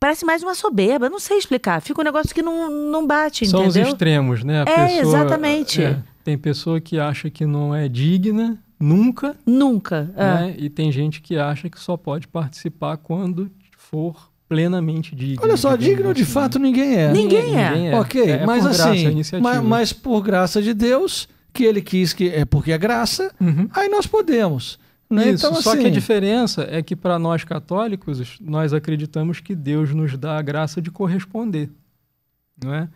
parece mais uma soberba, não sei explicar. Fica um negócio que não, não bate, São entendeu? São os extremos, né? A é, pessoa, exatamente. É, tem pessoa que acha que não é digna nunca. Nunca. É. Né? É. E tem gente que acha que só pode participar quando for plenamente digno. Olha só, digno, de fato ninguém é. Ninguém, ninguém, é. ninguém é. Ok, é, é mas assim, mas, mas, por graça de Deus, que ele quis que é porque é graça, uhum. aí nós podemos. Né? Isso, então, só assim... que a assim, diferença é que para nós católicos, nós acreditamos que Deus nos dá a graça de corresponder. Não é?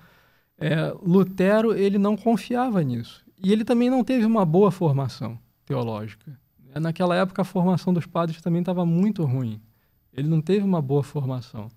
É, Lutero ele não confiava nisso. E ele também não teve uma boa formação teológica. Naquela época, a formação dos padres também estava muito ruim. Ele não teve uma boa formação.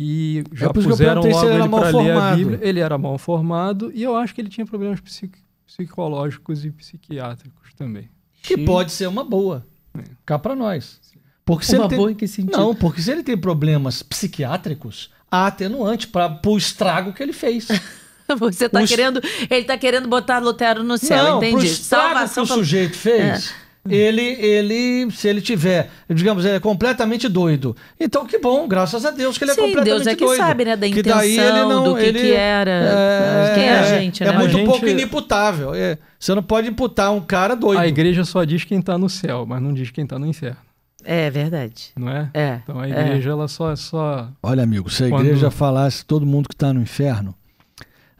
E já é puseram logo ele para ler a Bíblia. Ele era mal formado e eu acho que ele tinha problemas psico psicológicos e psiquiátricos também. Que Sim. pode ser uma boa. É. Cá para nós. Porque se uma ele boa tem... em que sentido? Não, porque se ele tem problemas psiquiátricos, há atenuante para o estrago que ele fez. Você tá Os... querendo... Ele está querendo botar Lutero no céu, não, entendi. o estrago que o sujeito fez... É ele, ele, se ele tiver, digamos, ele é completamente doido. Então, que bom, graças a Deus que ele é Sim, é completamente doido. Deus é que doido. sabe, né, da intenção, que daí ele não, do que, ele, que era, é, quem é a é, gente, é né? É muito gente... pouco inimputável. É, você não pode imputar um cara doido. A igreja só diz quem está no céu, mas não diz quem está no inferno. É verdade. Não é? é então a igreja, é. ela só, só. Olha, amigo, se a Quando... igreja falasse todo mundo que está no inferno,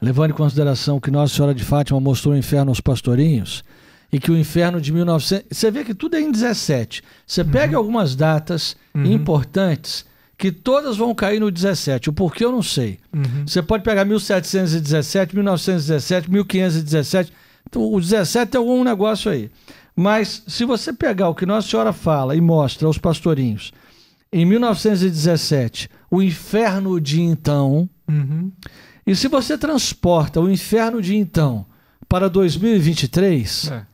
levando em consideração que Nossa Senhora de Fátima mostrou o inferno aos pastorinhos, e que o inferno de 1900. Você vê que tudo é em 17. Você pega uhum. algumas datas uhum. importantes que todas vão cair no 17. O porquê eu não sei. Uhum. Você pode pegar 1717, 1917, 1517. O 17 é algum negócio aí. Mas se você pegar o que Nossa Senhora fala e mostra aos pastorinhos, em 1917, o inferno de então. Uhum. E se você transporta o inferno de então para 2023, é.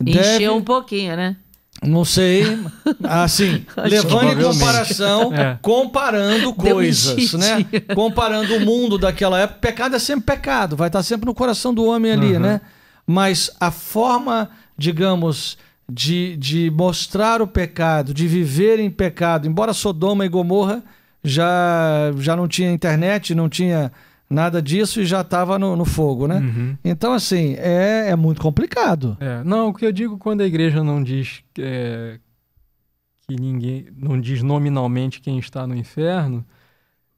Deve... Encheu um pouquinho, né? Não sei. Assim, levando em comparação, é. comparando coisas, né? Comparando o mundo daquela época. Pecado é sempre pecado, vai estar sempre no coração do homem ali, uhum. né? Mas a forma, digamos, de, de mostrar o pecado, de viver em pecado, embora Sodoma e Gomorra já, já não tinha internet, não tinha nada disso e já estava no, no, fogo, né? Uhum. Então, assim, é, é muito complicado. É, não, o que eu digo quando a igreja não diz é, que ninguém. não diz nominalmente quem está no inferno.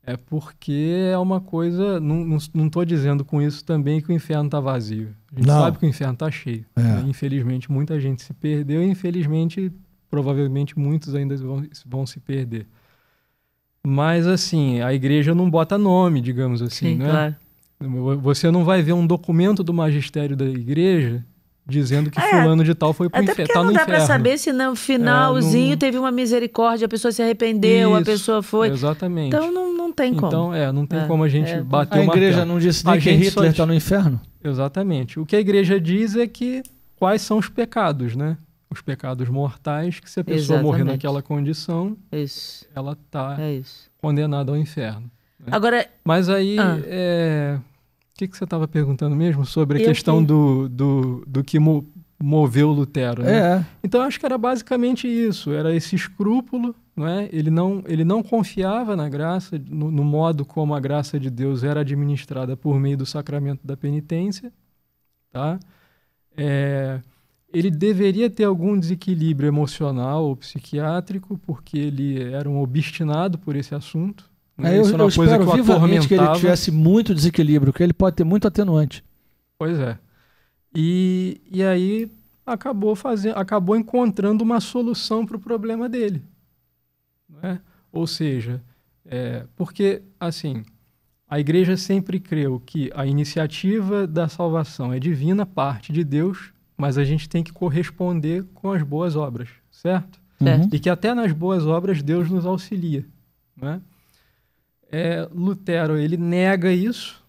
É porque é uma coisa. Não estou dizendo com isso também que o inferno está vazio. A gente não. sabe que o inferno está cheio. É. Né? Infelizmente, muita gente se perdeu. Infelizmente, provavelmente, muitos ainda vão, vão se perder. Mas, assim, a igreja não bota nome, digamos assim, Sim, né? Claro. Você não vai ver um documento do magistério da igreja dizendo que é, fulano de tal foi pro até infer... porque tá não dá para saber se no finalzinho é, não... teve uma misericórdia, a pessoa se arrependeu, Isso, a pessoa foi. Exatamente. Então não, não tem como. Então, é, não tem é, como a gente é, bater A igreja não disse nem que Hitler está no inferno? Exatamente. O que a igreja diz é que quais são os pecados, né? os pecados mortais, que se a pessoa Exatamente. morrer naquela condição, isso. ela está é condenada ao inferno. Né? Agora, Mas aí, ah. é... o que, que você estava perguntando mesmo sobre a eu questão que... do, do, do que mo moveu Lutero? Né? É. Então, acho que era basicamente isso, era esse escrúpulo, não é? ele, não, ele não confiava na graça, no, no modo como a graça de Deus era administrada por meio do sacramento da penitência, tá? É ele deveria ter algum desequilíbrio emocional ou psiquiátrico, porque ele era um obstinado por esse assunto. Né? É, eu, Isso era é uma eu coisa espero que vivamente que ele tivesse muito desequilíbrio, que ele pode ter muito atenuante. Pois é. E, e aí acabou, fazendo, acabou encontrando uma solução para o problema dele. Né? Ou seja, é, porque, assim, a igreja sempre creu que a iniciativa da salvação é divina, parte de Deus, mas a gente tem que corresponder com as boas obras, certo? E que até nas boas obras Deus nos auxilia, né? É, Lutero ele nega isso,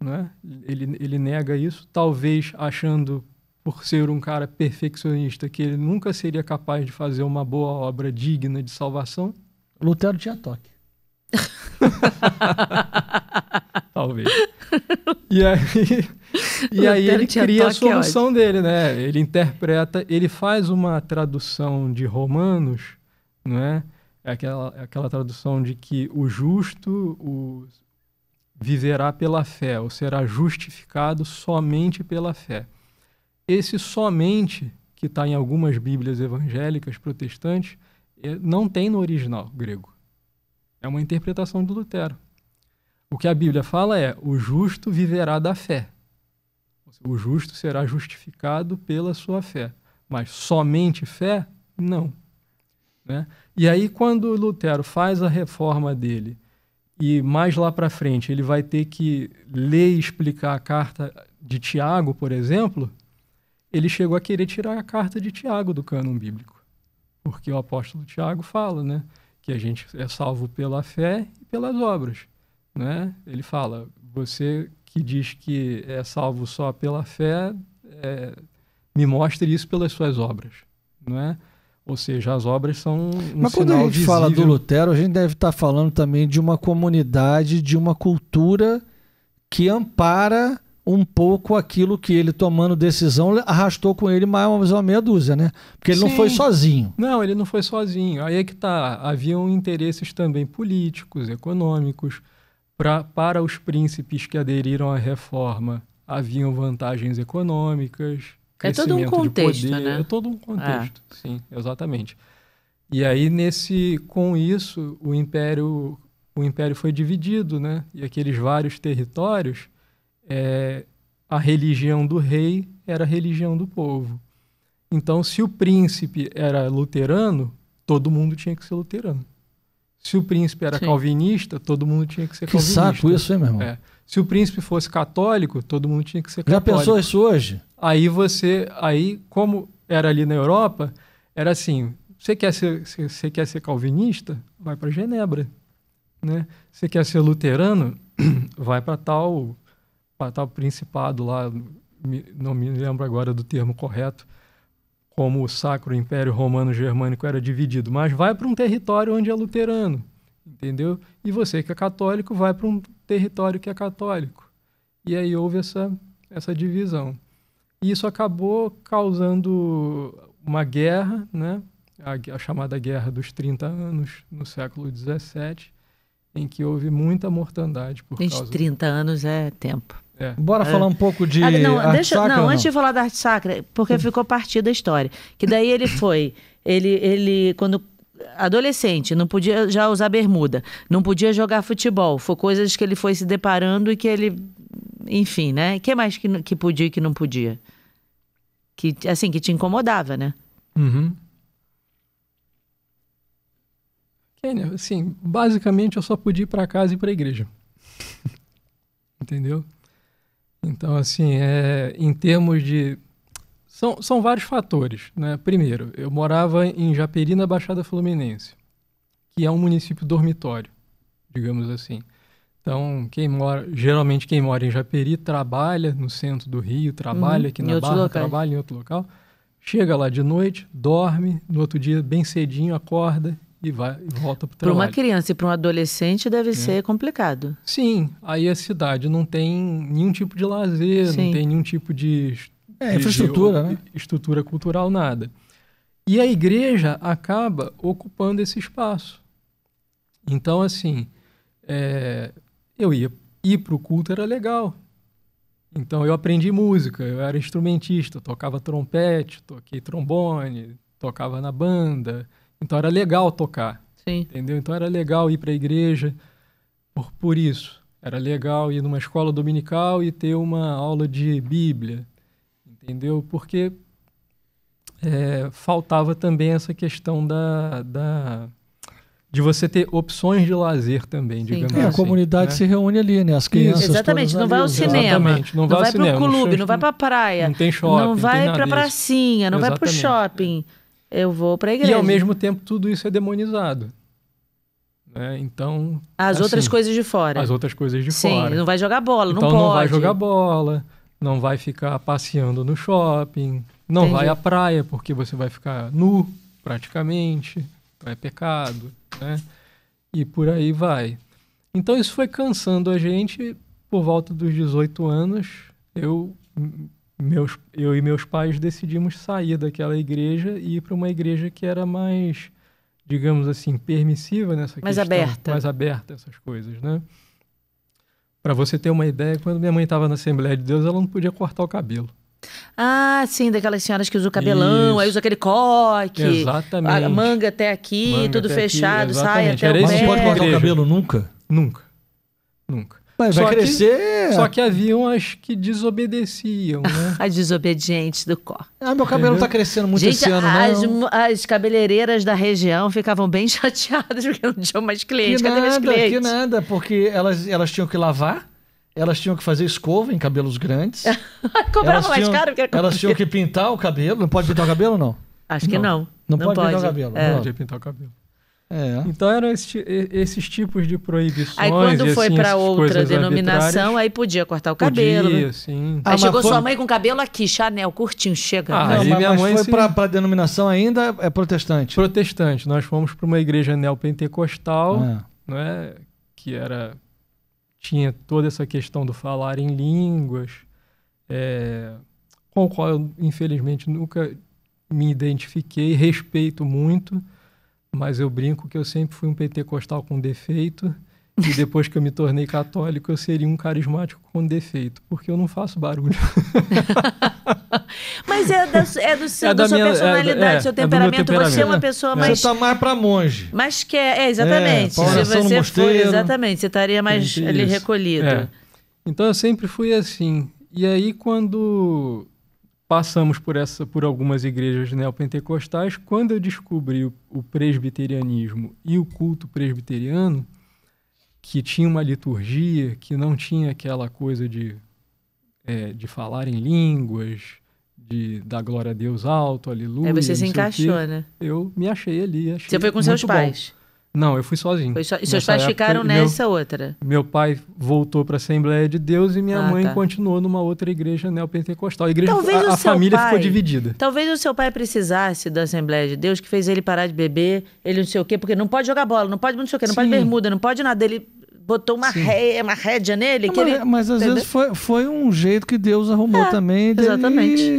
né? Ele ele nega isso, talvez achando por ser um cara perfeccionista que ele nunca seria capaz de fazer uma boa obra digna de salvação. Lutero tinha toque. talvez. e aí, e aí ele cria a é solução dele, né? Ele interpreta, ele faz uma tradução de Romanos, não é? é aquela, é aquela tradução de que o justo o, viverá pela fé, ou será justificado somente pela fé. Esse somente, que está em algumas bíblias evangélicas protestantes, não tem no original grego. É uma interpretação de Lutero. O que a Bíblia fala é: o justo viverá da fé. O justo será justificado pela sua fé. Mas somente fé? Não. Né? E aí, quando Lutero faz a reforma dele, e mais lá para frente ele vai ter que ler e explicar a carta de Tiago, por exemplo, ele chegou a querer tirar a carta de Tiago do cânon bíblico. Porque o apóstolo Tiago fala né, que a gente é salvo pela fé e pelas obras né? Ele fala: você que diz que é salvo só pela fé, é, me mostre isso pelas suas obras, não é? Ou seja, as obras são um Mas quando a gente visível. fala do Lutero, a gente deve estar tá falando também de uma comunidade, de uma cultura que ampara um pouco aquilo que ele, tomando decisão, arrastou com ele mais uma meia dúzia, né? Porque ele Sim. não foi sozinho. Não, ele não foi sozinho. Aí é que tá. Haviam interesses também políticos, econômicos pra, para os príncipes que aderiram à reforma haviam vantagens econômicas. É todo um contexto, poder, né? É todo um contexto, é. sim, exatamente. E aí nesse com isso o império o império foi dividido, né? E aqueles vários territórios é, a religião do rei era a religião do povo. Então, se o príncipe era luterano, todo mundo tinha que ser luterano. Se o príncipe era Sim. calvinista, todo mundo tinha que ser que calvinista. Que saco isso, hein, meu irmão? É. Se o príncipe fosse católico, todo mundo tinha que ser católico. Já pensou isso hoje? Aí você, aí como era ali na Europa, era assim, você quer ser, você quer ser calvinista? Vai para Genebra, né? Você quer ser luterano? Vai para tal, para tal principado lá, não me lembro agora do termo correto, como o Sacro Império Romano Germânico era dividido, mas vai para um território onde é luterano, entendeu? E você que é católico vai para um território que é católico. E aí houve essa, essa divisão. E isso acabou causando uma guerra, né? A, a, chamada Guerra dos 30 Anos, no século XVII, em que houve muita mortandade por Desde causa... 30 anos é tempo. É. Bora é. falar um pouco de. Ah, não, deixa, não, antes de falar da arte sacra, porque uhum. ficou partida a história. Que daí ele foi. ele, ele, quando adolescente, não podia já usar bermuda, não podia jogar futebol. Foi coisas que ele foi se deparando e que ele. Enfim, né? O que mais que, que podia e que não podia? Que, assim, que te incomodava, né? Uhum. Assim, basicamente eu só podia ir para casa e para a igreja. Entendeu? Então, assim, é, em termos de. São, são vários fatores. Né? Primeiro, eu morava em Japeri, na Baixada Fluminense, que é um município dormitório, digamos assim. Então, quem mora, geralmente quem mora em Japeri trabalha no centro do Rio, trabalha uhum, aqui na Barra, local. trabalha em outro local. Chega lá de noite, dorme, no outro dia bem cedinho acorda e vai e volta para o trabalho. Para uma criança e para um adolescente deve é. ser complicado. Sim, aí a cidade não tem nenhum tipo de lazer, Sim. não tem nenhum tipo de, é, de infraestrutura, de, né? estrutura cultural, nada. E a igreja acaba ocupando esse espaço. Então, assim, é, eu ia ir para o culto era legal. Então eu aprendi música, eu era instrumentista, tocava trompete, toquei trombone, tocava na banda, então era legal tocar. Sim. Entendeu? Então era legal ir para a igreja por, por isso. Era legal ir numa escola dominical e ter uma aula de Bíblia. Entendeu? Porque é, faltava também essa questão da, da de você ter opções de lazer também, Sim. digamos é, assim. a comunidade né? se reúne ali, né? As crianças Isso, Exatamente, não vai ao né? cinema. Exatamente, não, vai, não vai para o clube, não, vai para a praia. Não tem shopping, não vai para a pracinha, não exatamente. vai para o shopping. É. Eu vou para a igreja. E ao mesmo tempo tudo isso é demonizado. Né? Então. As assim, outras coisas de fora. As outras coisas de Sim, fora. Sim, não vai jogar bola, então, não pode. não vai jogar bola, não vai ficar passeando no shopping, não Entendi. vai à praia porque você vai ficar nu praticamente, então é pecado, né? E por aí vai. Então isso foi cansando a gente por volta dos 18 anos. Eu meus, eu e meus pais decidimos sair daquela igreja e ir para uma igreja que era mais, digamos assim, permissiva nessa mais questão. Mais aberta. Mais aberta essas coisas, né? Para você ter uma ideia, quando minha mãe estava na Assembleia de Deus, ela não podia cortar o cabelo. Ah, sim, daquelas senhoras que usam o cabelão, Isso. aí usa aquele coque. Exatamente. A manga até aqui, manga tudo até fechado, aqui, sai até o tipo pé. Não pode cortar o cabelo nunca? Nunca. Nunca. Mas só crescer. Que, só que haviam as que desobedeciam, né? as desobedientes do cor. Ah, meu cabelo está tá crescendo muito Gente, esse ano, as, não. As cabeleireiras da região ficavam bem chateadas porque não tinham mais clientes. Que Cadê nada, clientes? Que nada, porque elas, elas tinham que lavar. Elas tinham que fazer escova em cabelos grandes. Cobrava mais caro que Elas tinham que pintar o cabelo. Não pode pintar o cabelo, não? Acho que não. Não, não, pode, pode pintar o cabelo. É. Não podia pintar o cabelo. É. Então eram esse, esses tipos de proibições. Aí quando foi assim, para outra denominação, aí podia cortar o cabelo. Podia, né? sim. Aí ah, chegou foi... sua mãe com cabelo aqui, Chanel, curtinho, chega. Ah, aí mas, minha mãe mas foi para a denominação ainda é protestante. Protestante. Nós fomos para uma igreja neopentecostal, é. né, que era tinha toda essa questão do falar em línguas, é, com o qual eu, infelizmente, nunca me identifiquei, respeito muito mas eu brinco que eu sempre fui um pentecostal com defeito e depois que eu me tornei católico eu seria um carismático com defeito, porque eu não faço barulho. mas é, da, é do é seu, é da, da sua minha, é, é, personalidade, é, seu temperamento. temperamento. Você é uma pessoa mais. Você está mais para monge. Mas que é, exatamente. Se você for, exatamente, você estaria mais ali recolhido. Então eu sempre fui assim. E aí quando passamos por essa por algumas igrejas neopentecostais. Quando eu descobri o, o, presbiterianismo e o culto presbiteriano, que tinha uma liturgia, que não tinha aquela coisa de, é, de falar em línguas, de dar glória a Deus alto, aleluia. Aí você se encaixou, quê, né? Eu me achei ali. Achei você foi com seus bom. pais? Não, eu fui sozinho. Foi so... E seus pais época, ficaram nessa meu, outra? Meu pai voltou para a Assembleia de Deus e minha ah, mãe tá. continuou numa outra igreja neopentecostal. A, igreja, talvez a, a família pai, ficou dividida. Talvez o seu pai precisasse da Assembleia de Deus, que fez ele parar de beber, ele não sei o quê, porque não pode jogar bola, não pode não sei o quê, não Sim. pode bermuda, não pode nada. Ele botou uma, ré, uma rédea nele. Mas, ele... mas, às Entendeu? vezes foi, foi um jeito que Deus arrumou é, também. Dele exatamente.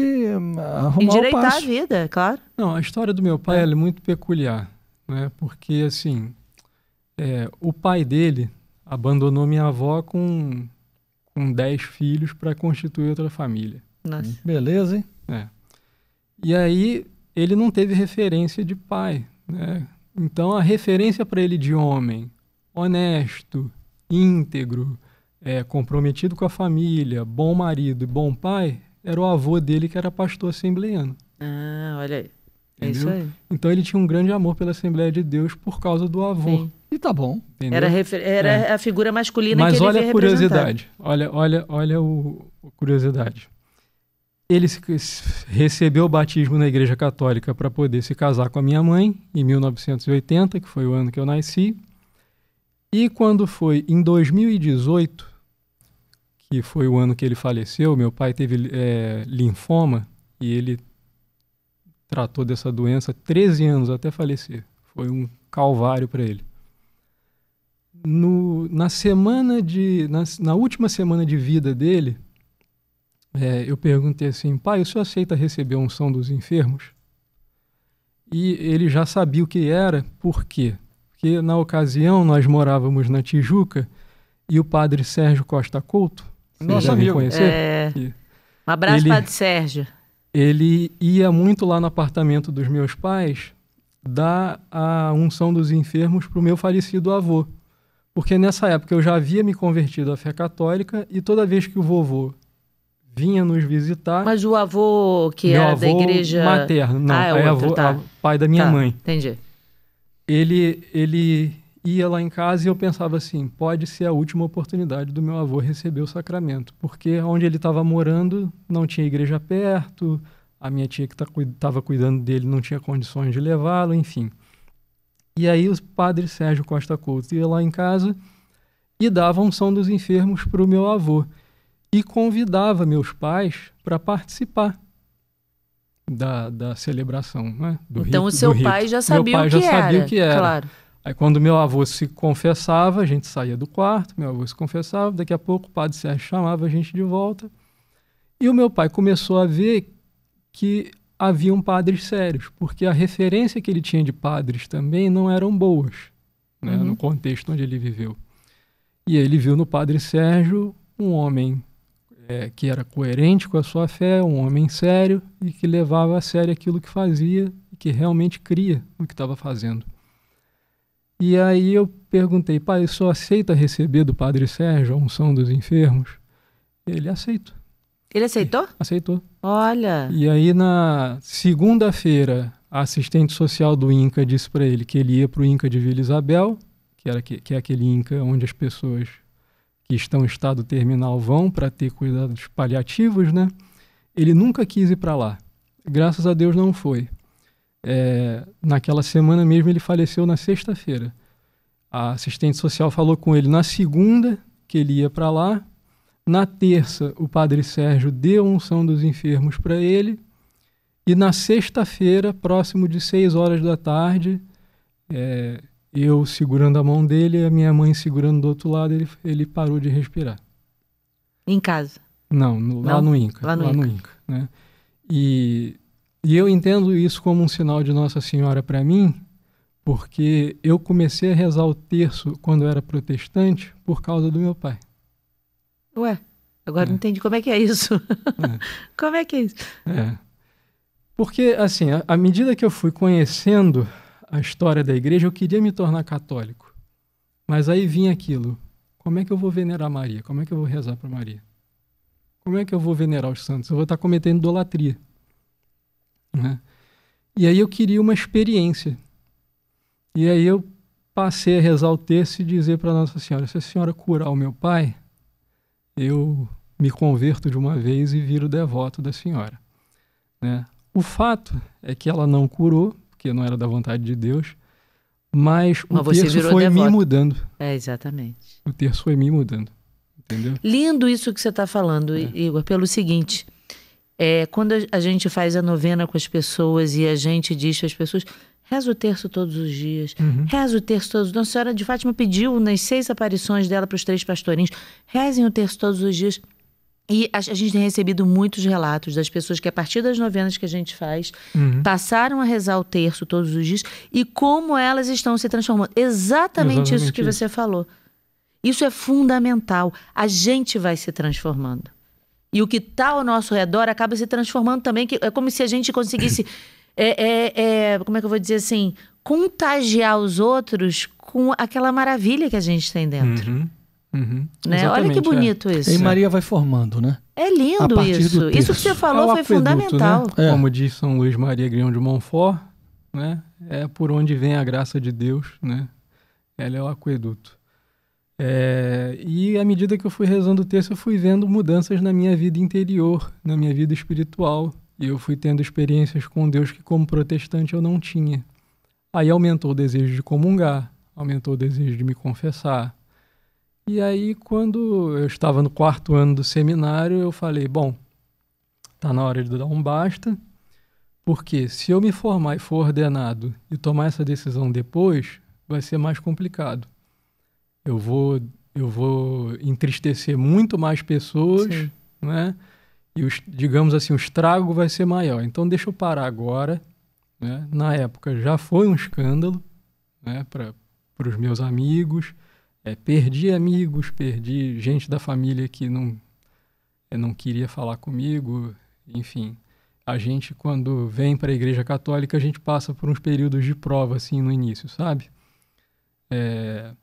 Arrumar Endireitar o passo. a vida, é claro. Não, a história do meu pai é. é muito peculiar né? Porque assim, é, o pai dele abandonou minha avó com com 10 filhos para constituir outra família. Nossa. Beleza, hein? É. E aí ele não teve referência de pai, né? Então a referência para ele de homem honesto, íntegro, é, comprometido com a família, bom marido e bom pai era o avô dele que era pastor assembleiano. Ah, olha aí. É Entendeu? Isso aí. Então ele tinha um grande amor pela Assembleia de Deus por causa do avô. Sim. E tá bom. Entendeu? Era, era é. a figura masculina Mas que ele olha a curiosidade. Olha, olha, olha o, o curiosidade. Ele se, recebeu o batismo na Igreja Católica para poder se casar com a minha mãe em 1980, que foi o ano que eu nasci. E quando foi em 2018, que foi o ano que ele faleceu, meu pai teve é, linfoma e ele tratou dessa doença 13 anos até falecer. Foi um calvário para ele. No, na semana de na, na, última semana de vida dele, é, eu perguntei assim, pai, o senhor aceita receber a unção dos enfermos? E ele já sabia o que era, por quê? Porque na ocasião nós morávamos na Tijuca e o padre Sérgio Costa Couto, nosso amigo, conhecer, é... um abraço ele, padre Sérgio ele ia muito lá no apartamento dos meus pais dar a unção dos enfermos para o meu falecido avô. Porque nessa época eu já havia me convertido à fé católica e toda vez que o vovô vinha nos visitar. Mas o avô que era avô da igreja materno, não, ah, é, é outro, avô, tá. pai da minha tá, mãe. Entendi. Ele ele ia lá em casa e eu pensava assim: pode ser a última oportunidade do meu avô receber o sacramento, porque onde ele estava morando não tinha igreja perto, a minha tia que estava tá cuidando dele não tinha condições de levá-lo, enfim. E aí o padre Sérgio Costa Couto ia lá em casa e dava a unção dos enfermos para o meu avô e convidava meus pais para participar da, da celebração, né? Do então rito, o seu pai já sabia, pai o, que já sabia era, o que era, claro. Aí quando meu avô se confessava, a gente saía do quarto, meu avô se confessava, daqui a pouco o padre Sérgio chamava a gente de volta. E o meu pai começou a ver que haviam padres sérios, porque a referência que ele tinha de padres também não eram boas, né, uhum. no contexto onde ele viveu. E ele viu no padre Sérgio um homem é, que era coerente com a sua fé, um homem sério e que levava a sério aquilo que fazia e que realmente cria no que estava fazendo. E aí eu perguntei, pai, o senhor aceita receber do Padre Sérgio a unção dos enfermos? Ele aceitou. Ele aceitou? Ele aceitou. Olha. E aí na segunda-feira, a assistente social do INCA disse para ele que ele ia para o INCA de Vila Isabel, que, era, que, que é aquele INCA onde as pessoas que estão em estado terminal vão para ter cuidados paliativos, né? Ele nunca quis ir para lá. Graças a Deus não foi. É, naquela semana mesmo ele faleceu na sexta-feira. A assistente social falou com ele na segunda que ele ia para lá. Na terça, o padre Sérgio deu unção dos enfermos para ele. E na sexta-feira, próximo de seis horas da tarde, é, eu segurando a mão dele e a minha mãe segurando do outro lado, ele, ele parou de respirar. Em casa? Não, no, Não lá no Inca. Lá no lá Inca. No Inca né? E e eu entendo isso como um sinal de Nossa Senhora para mim, porque eu comecei a rezar o terço quando eu era protestante por causa do meu pai. Ué, agora é. entendi como é que é isso. É. como é que é isso? É. Porque, assim, à medida que eu fui conhecendo a história da igreja, eu queria me tornar católico. Mas aí vinha aquilo: como é que eu vou venerar Maria? Como é que eu vou rezar para Maria? Como é que eu vou venerar os santos? Eu vou estar tá cometendo idolatria. Né? E aí eu queria uma experiência. E aí eu passei a rezar o terço e dizer para Nossa Senhora: se a senhora curar o meu pai, eu me converto de uma vez e viro devoto da senhora. Né? O fato é que ela não curou, porque não era da vontade de Deus, mas, mas o terço foi devoto. me mudando. É, exatamente. O terço foi me mudando. Entendeu? Lindo isso que você está falando, é. Igor, pelo seguinte. É, quando a gente faz a novena com as pessoas e a gente diz para as pessoas, Reza o terço todos os dias. Uhum. Reza o terço todos os dias. Nossa Senhora de Fátima pediu nas seis aparições dela para os três pastorinhos. Rezem o terço todos os dias. E a, a, gente tem recebido muitos relatos das pessoas que, a partir das novenas que a gente faz, uhum. passaram a rezar o terço todos os dias e como elas estão se transformando. Exatamente, Exatamente isso que isso. você falou. Isso é fundamental. A gente vai se transformando. E o que está ao nosso redor acaba se transformando também. Que é como se a gente conseguisse. É, é, é, como é que eu vou dizer assim? Contagiar os outros com aquela maravilha que a gente tem dentro. Uhum. Uhum. Né? Olha que é. bonito isso. E Maria vai formando, né? É lindo isso. Isso que você falou é foi né? fundamental. Né? Como diz São Luís Maria Grião de Montfort, né? é por onde vem a graça de Deus, né? ela é o aqueduto. É, e à medida que eu fui rezando o texto, eu fui vendo mudanças na minha vida interior, na minha vida espiritual. E eu fui tendo experiências com Deus que, como protestante, eu não tinha. Aí aumentou o desejo de comungar, aumentou o desejo de me confessar. E aí, quando eu estava no quarto ano do seminário, eu falei: bom, está na hora de dar um basta, porque se eu me formar e for ordenado e tomar essa decisão depois, vai ser mais complicado eu vou eu vou entristecer muito mais pessoas, Sim. né? E os, digamos assim, o estrago vai ser maior. Então deixa eu parar agora, né? Na época já foi um escândalo, né, para para os meus amigos, é, perdi amigos, perdi gente da família que não é, não queria falar comigo, enfim. A gente quando vem para a igreja católica, a gente passa por uns períodos de prova assim no início, sabe? É,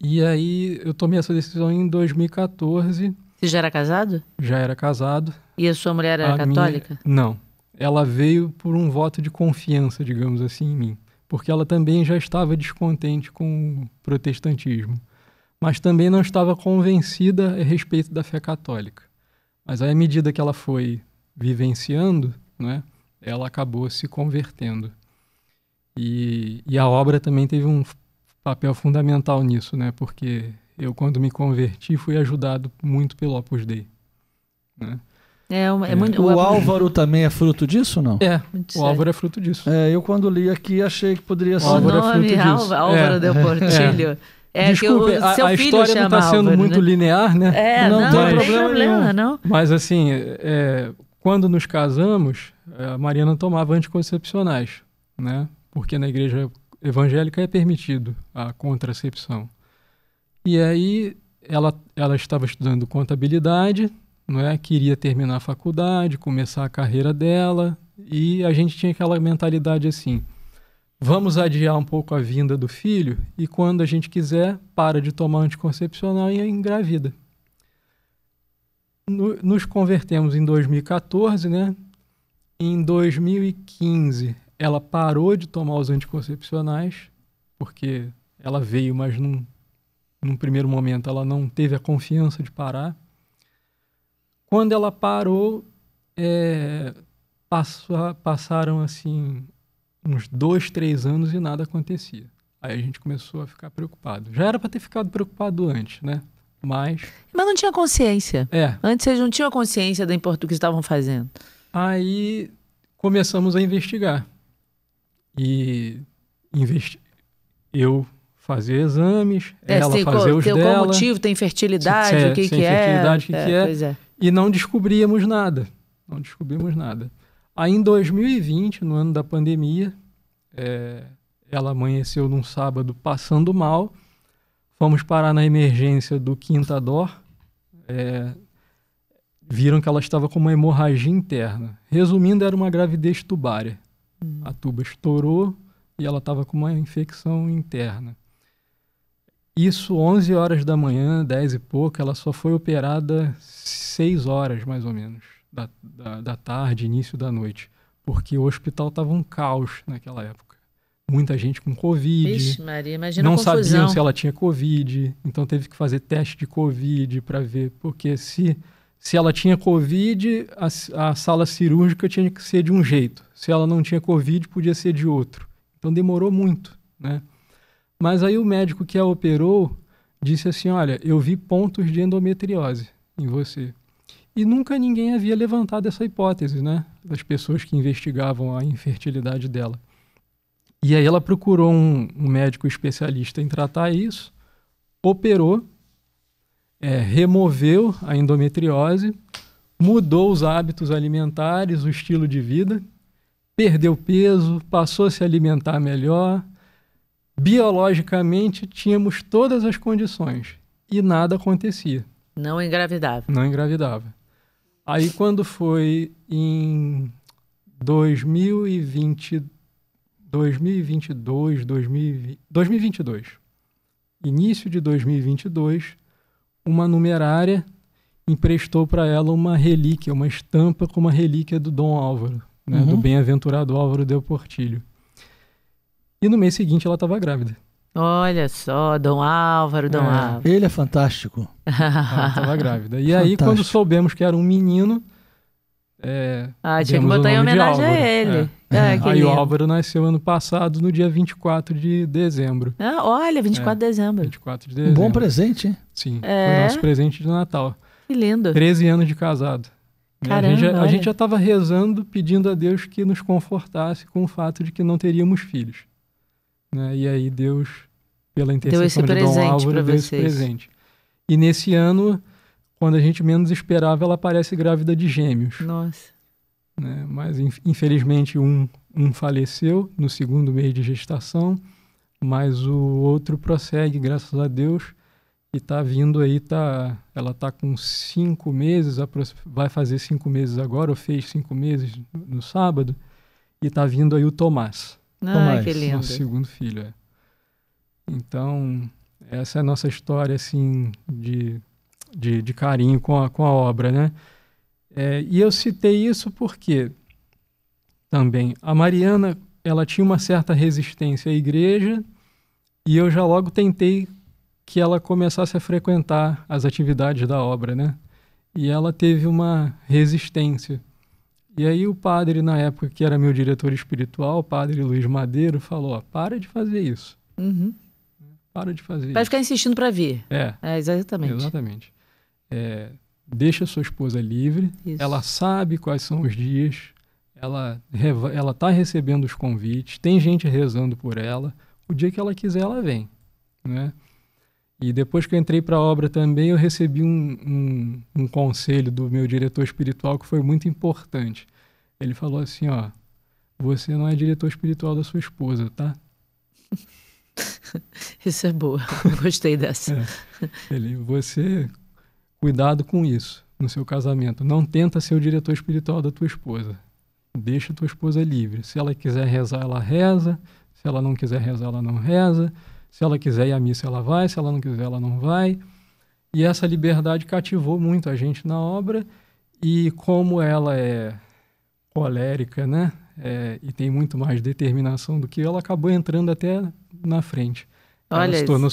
e aí eu tomei essa decisão em 2014. Você já era casado? Já era casado. E a sua mulher era a católica? Minha... Não. Ela veio por um voto de confiança, digamos assim, em mim. Porque ela também já estava descontente com o protestantismo. Mas também não estava convencida a respeito da fé católica. Mas aí, à medida que ela foi vivenciando, né, ela acabou se convertendo. E, e a obra também teve um papel fundamental nisso, né? Porque eu, quando me converti, fui ajudado muito pelo Opus Dei. Né? É, é, é, muito, o, o Álvaro também é fruto disso, não? É, muito o sério. Álvaro é fruto disso. É, eu quando li aqui achei que poderia ser. O Álvaro é nome, é fruto Álvaro, disso. Álvaro é, Del Portilho. É. é Desculpe, a, a história não está sendo Álvaro, né? muito né? linear, né? É, não, não, não tem problema, nenhum. não. Mas assim, quando nos casamos, a Mariana tomava anticoncepcionais, né? Porque na igreja evangélica é permitido a contracepção. E aí ela, ela estava estudando contabilidade, não é? Queria terminar a faculdade, começar a carreira dela, e a gente tinha aquela mentalidade assim: vamos adiar um pouco a vinda do filho e quando a gente quiser, para de tomar anticoncepcional e engravida. No, nos convertemos em 2014, né? Em 2015 ela parou de tomar os anticoncepcionais, porque ela veio, mas num, num primeiro momento ela não teve a confiança de parar. Quando ela parou, é, passou, passaram assim uns dois, três anos e nada acontecia. Aí a gente começou a ficar preocupado. Já era para ter ficado preocupado antes, né? Mas. Mas não tinha consciência. É. Antes vocês não tinham consciência do que estavam fazendo. Aí começamos a investigar. E investi... eu fazer exames, é, ela tem, fazer os dela. Tem qual motivo, tem fertilidade, se, se, o que, que é. fertilidade, o que, é, é? é. E não descobríamos nada. Não descobrimos nada. Aí em 2020, no ano da pandemia, é, ela amanheceu num sábado passando mal. Fomos parar na emergência do Quinta Dor. É, viram que ela estava com uma hemorragia interna. Resumindo, era uma gravidez tubária. A tuba estourou e ela estava com uma infecção interna. Isso 11 horas da manhã, 10 e pouco, ela só foi operada 6 horas, mais ou menos, da, da, da tarde, início da noite, porque o hospital estava um caos naquela época. Muita gente com Covid. Vixe, Maria, imagina Não sabiam se ela tinha Covid, então teve que fazer teste de Covid para ver, porque se se ela tinha Covid, a, a sala cirúrgica tinha que ser de um jeito. Se ela não tinha Covid, podia ser de outro. Então demorou muito, né? Mas aí o médico que a operou disse assim: Olha, eu vi pontos de endometriose em você. E nunca ninguém havia levantado essa hipótese, né? Das pessoas que investigavam a infertilidade dela. E aí ela procurou um, um médico especialista em tratar isso, operou é, removeu a endometriose, mudou os hábitos alimentares, o estilo de vida, perdeu peso, passou a se alimentar melhor. Biologicamente, tínhamos todas as condições e nada acontecia. Não engravidava. Não engravidava. Aí, quando foi em 2020, 2022, 2020, 2022, início de 2022, uma numerária emprestou para ela uma relíquia, uma estampa com uma relíquia do Dom Álvaro, né, uhum. do bem-aventurado Álvaro Del Portilho. E no mês seguinte ela estava grávida. Olha só, Dom Álvaro, Dom é, Álvaro. Ele é fantástico. Ela estava grávida. E fantástico. aí, quando soubemos que era um menino. É, ah, tinha que botar em homenagem a ele. É. É, aí o Álvaro nasceu ano passado, no dia 24 de dezembro. Ah, olha, 24 é, de dezembro. 24 de dezembro. Um bom presente, hein? Sim, é. foi nosso presente de Natal. Que lindo. 13 anos de casado. Caramba, né, a, gente já, estava rezando, pedindo a Deus que nos confortasse com o fato de que não teríamos filhos. Né? E aí Deus, pela intercessão de Dom Álvaro, deu esse presente. E nesse ano, quando a gente menos esperava, ela aparece grávida de gêmeos. Nossa né? mas infelizmente um, um faleceu no segundo mês de gestação, mas o outro prossegue, graças a Deus, e está vindo aí, tá, ela está com cinco meses, vai fazer cinco meses agora, ou fez cinco meses no sábado, e está vindo aí o Tomás. Ah, Tomás, que lindo. nosso segundo filho. É. Então, essa é a nossa história, assim, de, de, de carinho com a, com a obra, né? É, e eu citei isso porque também a Mariana ela tinha uma certa resistência à igreja e eu já logo tentei que ela começasse a frequentar as atividades da obra, né? E ela teve uma resistência. E aí o padre na época que era meu diretor espiritual, o padre Luiz Madeiro, falou: ó, para de fazer isso. Uhum. Para de fazer. Vai ficar insistindo para vir. É. é. exatamente. Exatamente. É, deixa sua esposa livre, Isso. ela sabe quais são os dias, ela ela está recebendo os convites, tem gente rezando por ela, o dia que ela quiser ela vem, né? E depois que eu entrei para a obra também, eu recebi um, um, um conselho do meu diretor espiritual que foi muito importante. Ele falou assim, ó, você não é diretor espiritual da sua esposa, tá? Isso é boa, gostei dessa. É. Ele, você Cuidado com isso no seu casamento. Não tenta ser o diretor espiritual da tua esposa. Deixa tua esposa livre. Se ela quiser rezar, ela reza. Se ela não quiser rezar, ela não reza. Se ela quiser ir à missa, ela vai. Se ela não quiser, ela não vai. E essa liberdade cativou muito a gente na obra. E como ela é colérica, né? É, e tem muito mais determinação do que eu, ela acabou entrando até na frente. Olha ela se tornou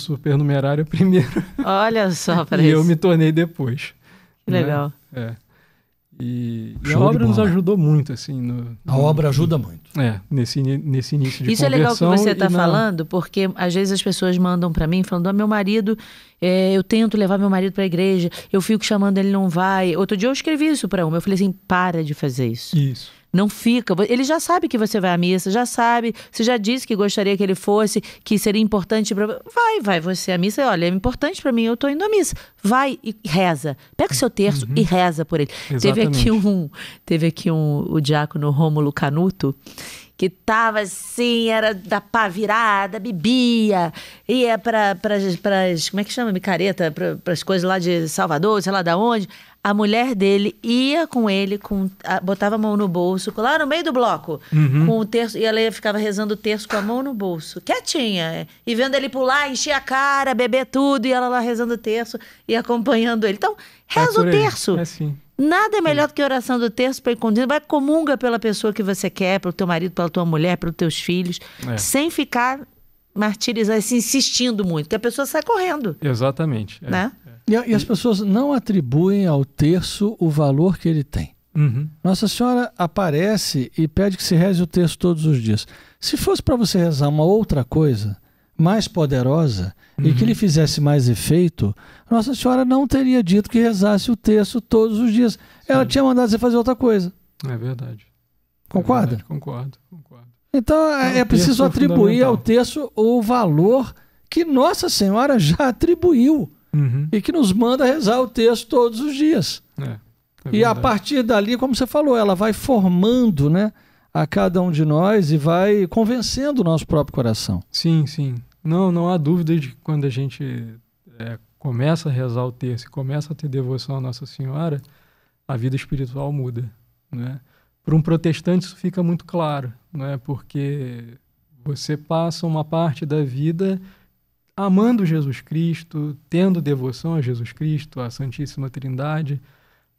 primeiro. Olha só para isso. E eu me tornei depois. Que né? legal. É. E, e a obra nos ajudou muito, assim. No, a no, obra ajuda muito. É, nesse, nesse início de Isso é legal que você está na... falando, porque às vezes as pessoas mandam para mim falando: ah, meu marido, é, eu tento levar meu marido para a igreja, eu fico chamando, ele não vai. Outro dia eu escrevi isso para uma. Eu falei assim: para de fazer isso. Isso. Não fica. Ele já sabe que você vai à missa, já sabe. Você já disse que gostaria que ele fosse, que seria importante para. Vai, vai você à missa. Olha, é importante para mim, eu tô indo à missa. Vai e reza. Pega o seu terço uhum. e reza por ele. Exatamente. Teve aqui um, teve aqui um o diácono Rômulo Canuto que tava assim, era da pá virada, bebia, ia para as. Como é que chama? Micareta, para as coisas lá de Salvador, sei lá da onde a mulher dele ia com ele, com, botava a mão no bolso, lá no meio do bloco, uhum. com o terço, e ela ficava rezando o terço com a mão no bolso, quietinha, e vendo ele pular, encher a cara, beber tudo, e ela lá rezando o terço e acompanhando ele. Então, tá reza é o terço. É assim. Nada é melhor do que a oração do terço para ir Vai comunga pela pessoa que você quer, pelo teu marido, pela tua mulher, pelos teus filhos, é. sem ficar martirizando, se assim, insistindo muito, que a pessoa sai correndo. Exatamente. É. Né? E, e as pessoas não atribuem ao terço o valor que ele tem. Uhum. Nossa Senhora aparece e pede que se reze o terço todos os dias. Se fosse para você rezar uma outra coisa mais poderosa uhum. e que uhum. lhe fizesse mais efeito, Nossa Senhora não teria dito que rezasse o terço todos os dias. Ela tinha mandado você fazer outra coisa. É verdade. Concorda? É verdade, concordo, concordo. Então é, é preciso é atribuir ao terço o valor que Nossa Senhora já atribuiu uhum. e que nos manda rezar o texto todos os dias. É, é e a partir dali, como você falou, ela vai formando né, a cada um de nós e vai convencendo o nosso próprio coração. Sim, sim. Não, não há dúvida de que quando a gente é, começa a rezar o e começa a ter devoção à Nossa Senhora, a vida espiritual muda, né? Para um protestante isso fica muito claro, né? Porque você passa uma parte da vida amando Jesus Cristo, tendo devoção a Jesus Cristo, à Santíssima Trindade,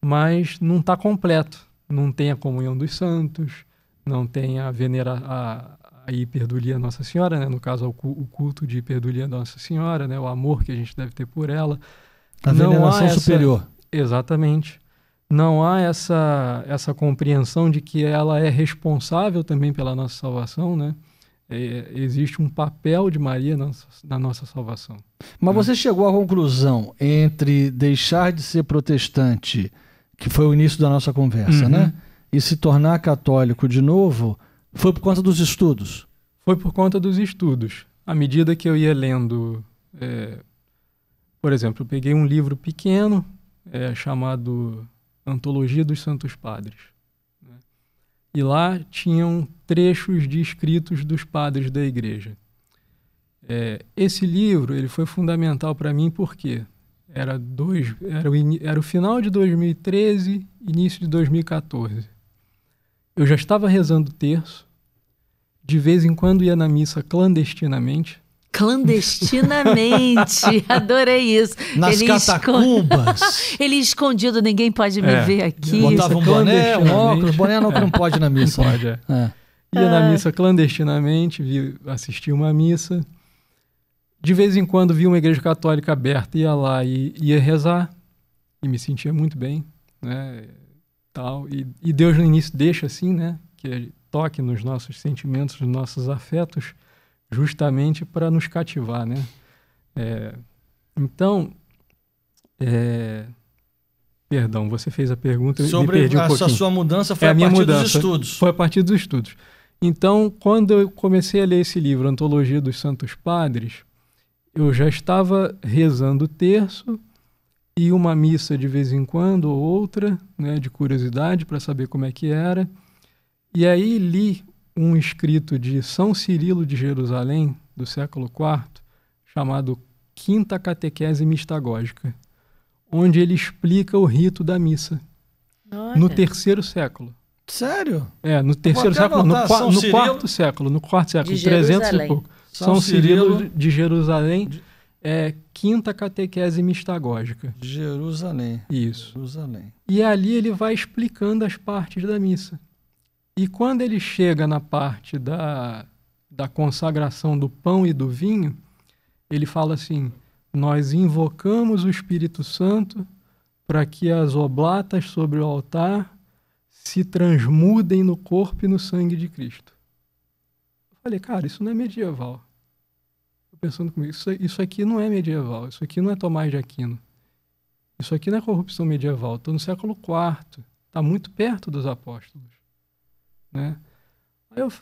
mas não está completo. Não tem a comunhão dos santos, não tem a, venera, a, a hiperdulia Nossa Senhora, né? no caso, o culto de hiperdulia Nossa Senhora, né? o amor que a gente deve ter por ela. A não veneração essa... superior. Exatamente. Não há essa, essa compreensão de que ela é responsável também pela nossa salvação, né? é, existe um papel de Maria na, na nossa salvação. Mas né? você chegou à conclusão entre deixar de ser protestante, que foi o início da nossa conversa, né? uhum. né? E se tornar católico de novo, foi por conta dos estudos? Foi por conta dos estudos. À medida que eu ia lendo, é, por exemplo, eu peguei um livro pequeno é, chamado Antologia dos Santos Padres e lá tinham trechos de escritos dos padres da igreja. É, esse livro ele foi fundamental para mim porque era, dois, era, o in, era o final de 2013, início de 2014. Eu já estava rezando o terço, de vez em quando ia na missa clandestinamente, clandestinamente. Adorei isso. Nas ele catacumbas. Escond... ele escondido, ninguém pode me é. ver aqui. Botava um boné, um óculos. Boné não, não pode na missa. Não pode, é. é. Ia na é. missa clandestinamente, vi, assisti uma missa. De vez em quando vi uma igreja católica aberta, ia lá e ia rezar. E me sentia muito bem, né? Tal. E, e Deus no início deixa assim, né? Que toque nos nossos sentimentos, nos nossos afetos justamente para nos cativar, né? É, então, é, perdão, você fez a pergunta sobre me perdi um a pouquinho. sua mudança é foi é, a, a partir mudança, dos estudos. Foi a partir dos estudos. Então, quando eu comecei a ler esse livro, Antologia dos Santos Padres, eu já estava rezando o terço e uma missa de vez em quando ou outra, né, de curiosidade para saber como é que era. E aí li um escrito de São Cirilo de Jerusalém, do século IV, chamado Quinta Catequese Mistagógica, onde ele explica o rito da missa. Olha. No terceiro século. Sério? É, no terceiro século, no, no quarto século, no quarto século, 300 e pouco. São, São Cirilo, Cirilo de Jerusalém, de... é quinta catequese mistagógica. Jerusalém. Isso. Jerusalém. E ali ele vai explicando as partes da missa. E quando ele chega na parte da, da consagração do pão e do vinho, ele fala assim: Nós invocamos o Espírito Santo para que as oblatas sobre o altar se transmudem no corpo e no sangue de Cristo. Eu falei, cara, isso não é medieval. Estou pensando comigo, isso, isso aqui não é medieval, isso aqui não é Tomás de Aquino. Isso aqui não é corrupção medieval, estou no século IV, está muito perto dos apóstolos né? Aí eu,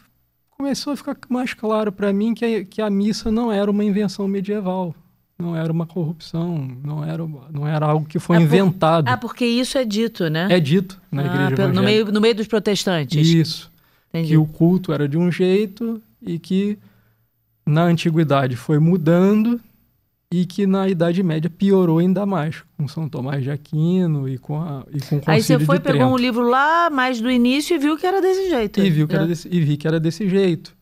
começou a ficar mais claro para mim que a, que a missa não era uma invenção medieval, não era uma corrupção, não era, não era algo que foi é inventado. ah, porque isso é dito, né? É dito na ah, igreja pelo, no meio, no meio dos protestantes. Isso. Entendi. Que o culto era de um jeito e que na antiguidade foi mudando e que na Idade Média piorou ainda mais, com São Tomás de Aquino e com, a, e com o Concílio Aí você foi, pegou um livro lá mais do início e viu que era desse jeito. E, viu que é. era né? desse, e vi que era desse jeito.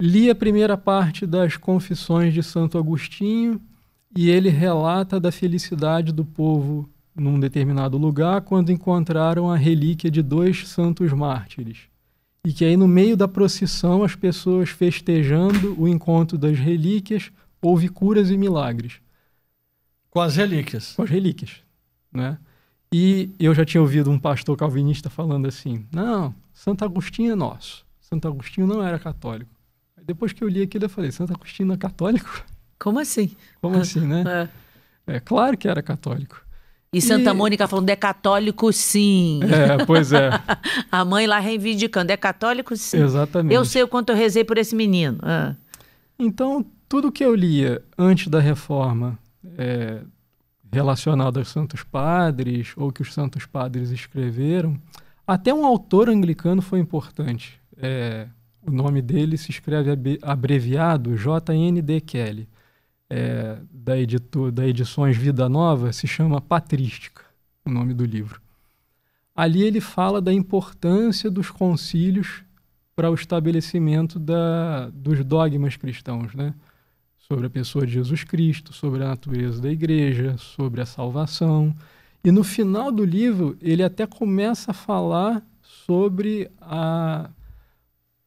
Li a primeira parte das Confissões de Santo Agostinho e ele relata da felicidade do povo num determinado lugar quando encontraram a relíquia de dois santos mártires. E que aí, no meio da procissão, as pessoas festejando o encontro das relíquias houve curas e milagres. Com as relíquias. Com as relíquias, né? E eu já tinha ouvido um pastor calvinista falando assim: não, Santo Agostinho é nosso. Santo Agostinho não era católico. depois que eu li aquilo, eu falei: Santo Agostinho não é católico? Como assim? Como assim, né? É. é claro que era católico. E Santa e... Mônica falando, é católico sim. É, pois é. a mãe lá reivindicando, é católico sim. Exatamente. Eu sei o quanto eu rezei por esse menino. Ah. Então, tudo que eu lia antes da reforma é, relacionado aos santos padres ou que os santos padres escreveram, até um autor anglicano foi importante. É, o nome dele se escreve abreviado J.N.D. Kelly. É, da, editor, da Edições Vida Nova se chama Patrística, o nome do livro. Ali ele fala da importância dos concílios para o estabelecimento da, dos dogmas cristãos, né? sobre a pessoa de Jesus Cristo, sobre a natureza da igreja, sobre a salvação. E no final do livro, ele até começa a falar sobre a,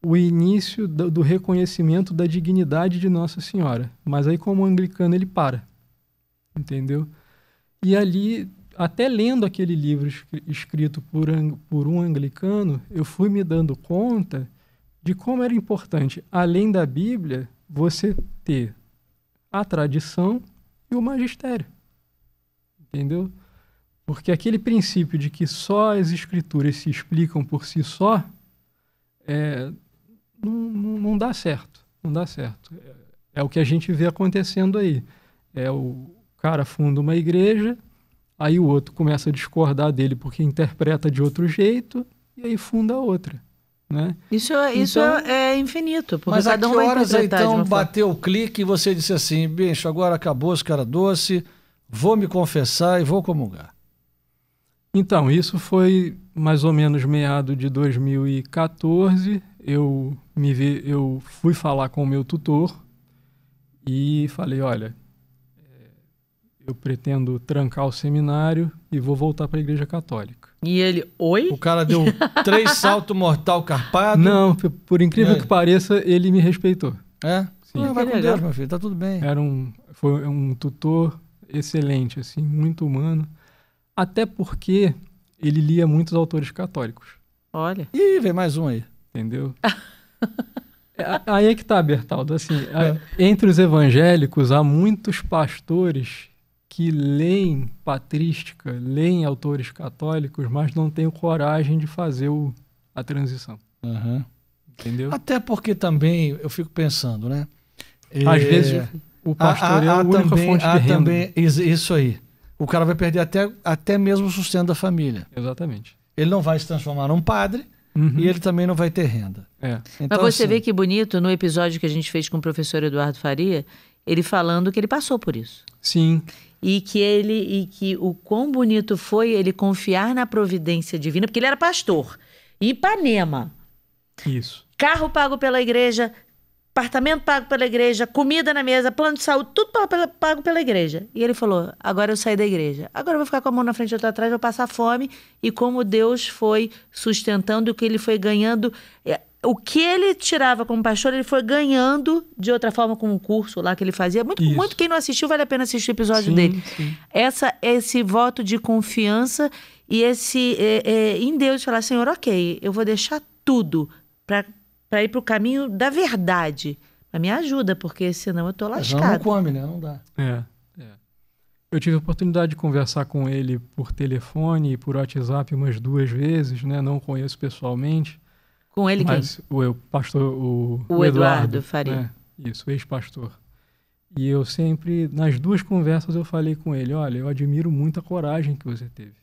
o início do, do reconhecimento da dignidade de Nossa Senhora. Mas aí, como anglicano, ele para. Entendeu? E ali até lendo aquele livro escrito por, por, um anglicano, eu fui me dando conta de como era importante, além da Bíblia, você ter a tradição e o magistério. Entendeu? Porque aquele princípio de que só as escrituras se explicam por si só é, não, não, dá certo. Não dá certo. É, é o que a gente vê acontecendo aí. É o cara funda uma igreja, aí o outro começa a discordar dele porque interpreta de outro jeito, e aí funda outra. Né? Isso, isso então, é, infinito. Porque mas cada a que um horas então bateu o clique e você disse assim, bicho, agora acabou os cara doce, vou me confessar e vou comungar? Então, isso foi mais ou menos meado de 2014. Eu, me vi, eu fui falar com o meu tutor e falei, olha, é, eu pretendo trancar o seminário e vou voltar para a Igreja Católica. E ele, oi? O cara deu três saltos mortal carpado. Não, por incrível é. que pareça, ele me respeitou. É? Sim. vai com Deus, meu filho, tá tudo bem. Era um, foi um tutor excelente, assim, muito humano. Até porque ele lia muitos autores católicos. Olha. Ih, vem mais um aí. Entendeu? É, aí é que tá, Bertaldo. Assim, é. entre os evangélicos há muitos pastores que leem patrística, leem autores católicos, mas não têm coragem de fazer o, a transição. Uhum. Entendeu? Até porque também eu fico pensando, né? Às é... vezes o pastor é a única também, fonte de renda. Também, isso aí. O cara vai perder até, até mesmo o sustento da família. Exatamente. Ele não vai se transformar num padre, Uhum. e ele também não vai ter renda. É. Então, Mas você assim, vê que bonito no episódio que a gente fez com o professor Eduardo Faria, ele falando que ele passou por isso. Sim e que ele e que o quão bonito foi ele confiar na providência divina, porque ele era pastor. Ipanema. Isso. Carro pago pela igreja, apartamento pago pela igreja, comida na mesa, plano de saúde, tudo pago pela, igreja. E ele falou: agora eu saí da igreja. Agora eu vou ficar com a mão na frente e outra atrás, vou passar fome. E como Deus foi sustentando o que ele foi ganhando eh, o que ele tirava como pastor, ele foi ganhando de outra forma com o um curso lá que ele fazia. Muito, muito quem não assistiu, vale a pena assistir o episódio sim, dele. Sim. Essa, esse voto de confiança e esse é, é, em Deus falar, Senhor, ok, eu vou deixar tudo para ir para o caminho da verdade. Mas me ajuda, porque senão eu tô é, lascado. não come, né? Não dá. É, é. Eu tive a oportunidade de conversar com ele por telefone e por WhatsApp umas duas vezes, né? Não conheço pessoalmente. Com ele Mas quem? O, eu, pastor, o, o, o Eduardo, Eduardo, Faria. Né? Isso, ex-pastor. E eu sempre, nas duas conversas, eu falei com ele: olha, eu admiro muito a coragem que você teve.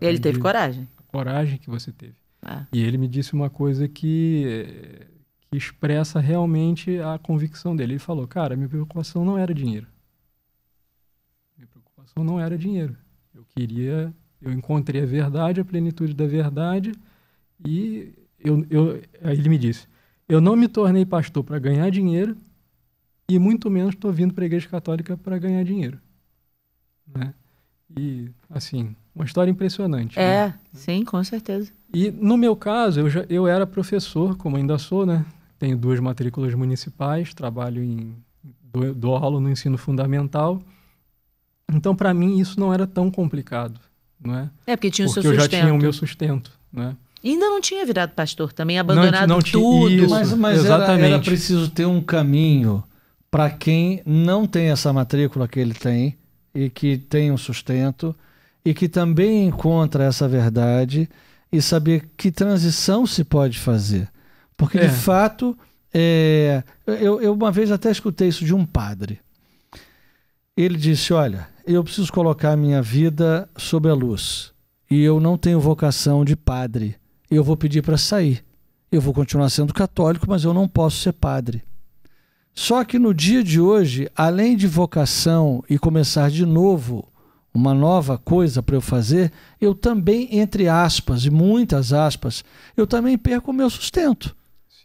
Ele teve coragem? A coragem que você teve. Ah. E ele me disse uma coisa que, que expressa realmente a convicção dele. Ele falou: cara, minha preocupação não era dinheiro. Minha preocupação não era dinheiro. Eu queria, eu encontrei a verdade, a plenitude da verdade, e eu, eu, aí ele me disse: Eu não me tornei pastor para ganhar dinheiro e muito menos estou vindo para a Igreja Católica para ganhar dinheiro. Né? E, assim, uma história impressionante. É, né? sim, com certeza. E, no meu caso, eu, já, eu era professor, como ainda sou, né? Tenho duas matrículas municipais, trabalho em. dou, dou aula no ensino fundamental. Então, para mim, isso não era tão complicado, não é? É, porque tinha porque o seu sustento. Porque eu já tinha o meu sustento, né? Ainda não tinha virado pastor também, abandonado não, não tudo. isso, mas mas exatamente. Era, era preciso ter um caminho para quem não tem essa matrícula que ele tem e que tem um sustento e que também encontra essa verdade e saber que transição se pode fazer. Porque, é. de fato, é, eu, eu uma vez até escutei isso de um padre. Ele disse: Olha, eu preciso colocar minha vida sob a luz e eu não tenho vocação de padre eu vou pedir para sair. Eu vou continuar sendo católico, mas eu não posso ser padre. Só que no dia de hoje, além de vocação e começar de novo uma nova coisa para eu fazer, eu também, entre aspas, e muitas aspas, eu também perco o meu sustento.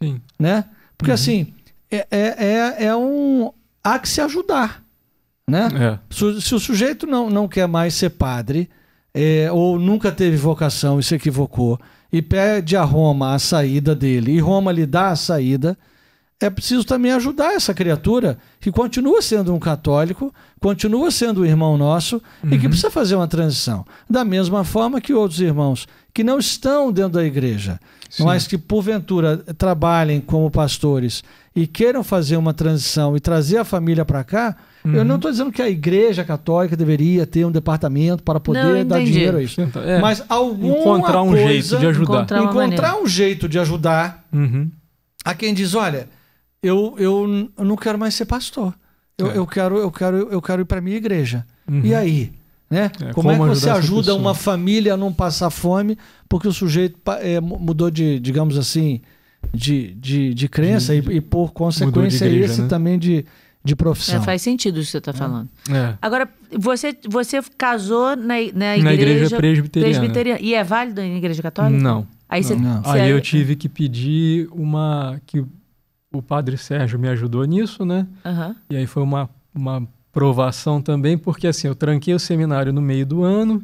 Sim. Né? Porque uhum. assim, é, é, é, é um. Há que se ajudar. Né? É. Se, se, o sujeito não, não quer mais ser padre, é, ou nunca teve vocação e se equivocou, e pede a Roma a saída dele e Roma lhe dá a saída, é preciso também ajudar essa criatura que continua sendo um católico, continua sendo um irmão nosso uhum. e que uhum. precisa fazer uma transição. Da mesma forma que outros irmãos que não estão dentro da igreja, Sim. mas que porventura trabalhem como pastores e queiram fazer uma transição e trazer a família para cá, uhum. eu não estou dizendo que a Igreja Católica deveria ter um departamento para poder não, dar dinheiro a isso. Então, é, Mas alguma encontrar um coisa, jeito de ajudar. Encontrar, encontrar um jeito de ajudar uhum. a quem diz, olha, eu, eu, não quero mais ser pastor. Eu, é. eu quero eu quero eu quero ir para minha igreja. Uhum. E aí? Né? É, como, é como, é que você ajuda pessoa? uma família a não passar fome porque o sujeito eh, mudou de, digamos assim, de, de, de crença de, e, e, por consequência igreja, esse né? também de, de profissão. É, faz sentido isso que você está é. falando. É. Agora, você, você casou na, na igreja, na igreja presbiteriana. presbiteriana. E é válido na igreja católica? Não. Aí, Você, não. Você Aí é eu tive que pedir uma... que o padre Sérgio me ajudou nisso, né? Uhum. E aí foi uma, uma provação também, porque assim, eu tranquei o seminário no meio do ano,